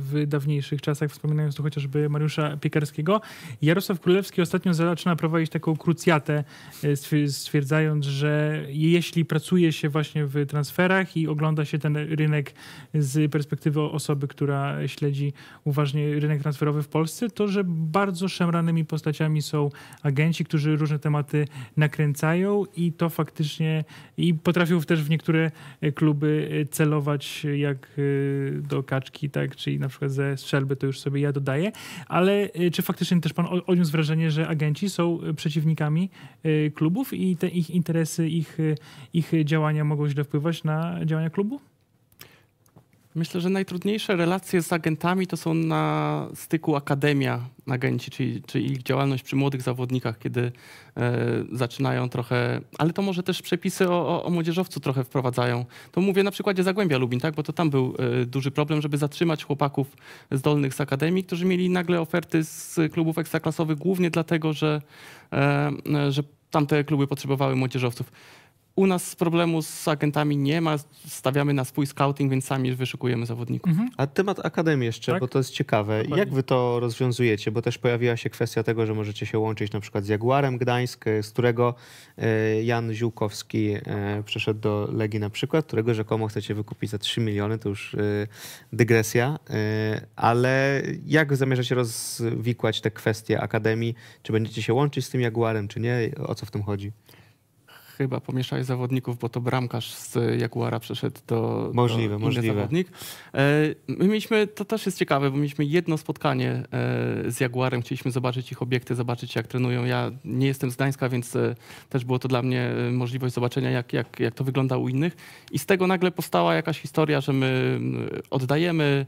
w dawniejszych czasach, wspominając tu chociażby Mariusza Piekarskiego. Jarosław Królewski ostatnio zaczyna prowadzić taką krucjatę, y, stwierdzając, że jeśli pracuje się właśnie w transferach i ogląda się ten rynek z perspektywy osoby, która śledzi uważnie rynek transferowy w Polsce, to że bardzo szemranymi postaciami są agenci, którzy różne tematy nakręcają i to faktycznie i potrafią też w niektóre y, kluby celować jak do kaczki, tak, czyli na przykład ze strzelby to już sobie ja dodaję, ale y, czy faktycznie też pan odniósł wrażenie, że agenci są y, przeciwnikami y, klubów i te ich interesy, ich, ich działania mogą źle wpływać na działania klubu? Myślę, że najtrudniejsze relacje z agentami to są na styku akademia agenci, czyli, czyli ich działalność przy młodych zawodnikach, kiedy e, zaczynają trochę, ale to może też przepisy o, o, młodzieżowcu trochę wprowadzają. To mówię na przykładzie Zagłębia Lubin, tak? bo to tam był e, duży problem, żeby zatrzymać chłopaków zdolnych z akademii, którzy mieli nagle oferty z klubów ekstraklasowych, głównie dlatego, że, e, że tamte kluby potrzebowały młodzieżowców. U nas problemu z agentami nie ma, stawiamy na swój scouting, więc sami wyszukujemy zawodników. Mhm. A temat akademii jeszcze, tak? bo to jest ciekawe. Dokładnie. Jak wy to rozwiązujecie? Bo też pojawiła się kwestia tego, że możecie się łączyć na przykład z Jaguarem Gdańsk, z którego e, Jan Ziółkowski e, przeszedł do Legii na przykład, którego rzekomo chcecie wykupić za 3 miliony, to już e, dygresja. Ale jak zamierzacie rozwikłać te kwestie akademii? Czy będziecie się łączyć z tym Jaguarem, czy nie? O co w tym chodzi? chyba pomieszałeś zawodników, bo to bramkarz z Jaguara przeszedł do, możliwe, do możliwe. zawodnik. E, my mieliśmy, to też jest ciekawe, bo mieliśmy jedno spotkanie e, z Jaguarem, chcieliśmy zobaczyć ich obiekty, zobaczyć jak trenują. Ja nie jestem z Gdańska, więc e, też było to dla mnie możliwość zobaczenia, jak, jak, jak to wygląda u innych. I z tego nagle powstała jakaś historia, że my oddajemy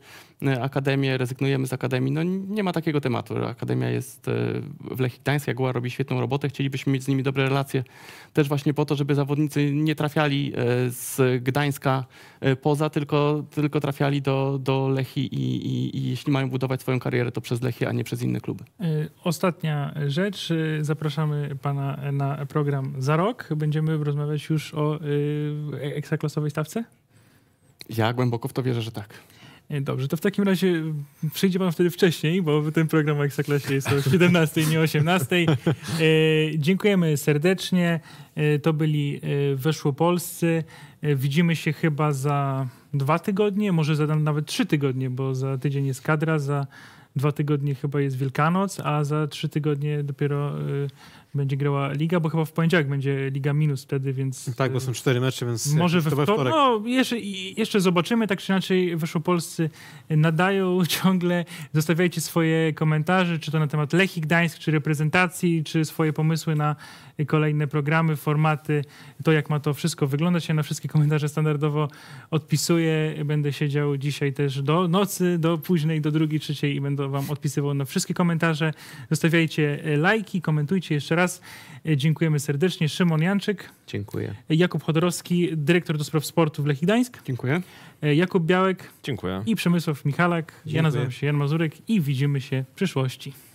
akademię, rezygnujemy z akademii. No nie ma takiego tematu. Akademia jest w Lechii Gdańsk, Jaguar robi świetną robotę, chcielibyśmy mieć z nimi dobre relacje. Też właśnie po to, żeby zawodnicy nie trafiali e, z Gdańska e, poza, tylko, tylko trafiali do, do Lechi i, i, i jeśli mają budować swoją karierę, to przez Lechi, a nie przez inne kluby. E, ostatnia rzecz. Zapraszamy pana na program za rok. Będziemy rozmawiać już o ekstraklasowej stawce? Ja głęboko w to wierzę, że tak. E, dobrze, to w takim razie przyjdzie pan wtedy wcześniej, bo ten program o Ekstraklasie jest o 17, nie 18. E, dziękujemy serdecznie. E, to byli e, Weszło Polscy. E, widzimy się chyba za dwa tygodnie, może za nawet trzy tygodnie, bo za tydzień jest kadra, za dwa tygodnie chyba jest Wielkanoc, a za trzy tygodnie dopiero e, będzie grała Liga, bo chyba w poniedziałek będzie Liga minus wtedy, więc... No tak, bo są e, cztery mecze, więc... Może we wtorek. wtorek. No, jeszcze, jeszcze zobaczymy, tak czy inaczej Weszopolscy nadają <laughs> ciągle, zostawiajcie swoje komentarze, czy to na temat Lechii Gdańsk, czy reprezentacji, czy swoje pomysły na kolejne programy, formaty, to jak ma to wszystko wyglądać. Ja na wszystkie komentarze standardowo odpisuję. Będę siedział dzisiaj też do nocy, do późnej, do drugiej, trzeciej i będę wam odpisywał na wszystkie komentarze. Zostawiajcie e, lajki, komentujcie jeszcze raz. E, dziękujemy serdecznie. Szymon Janczyk. Dziękuję. Jakub Chodorowski, dyrektor do spraw sportu w Lechidańsk. Dziękuję. E, Jakub Białek. Dziękuję. I Przemysław Michalak. Dziękuję. Ja nazywam się Jan Mazurek i widzimy się w przyszłości.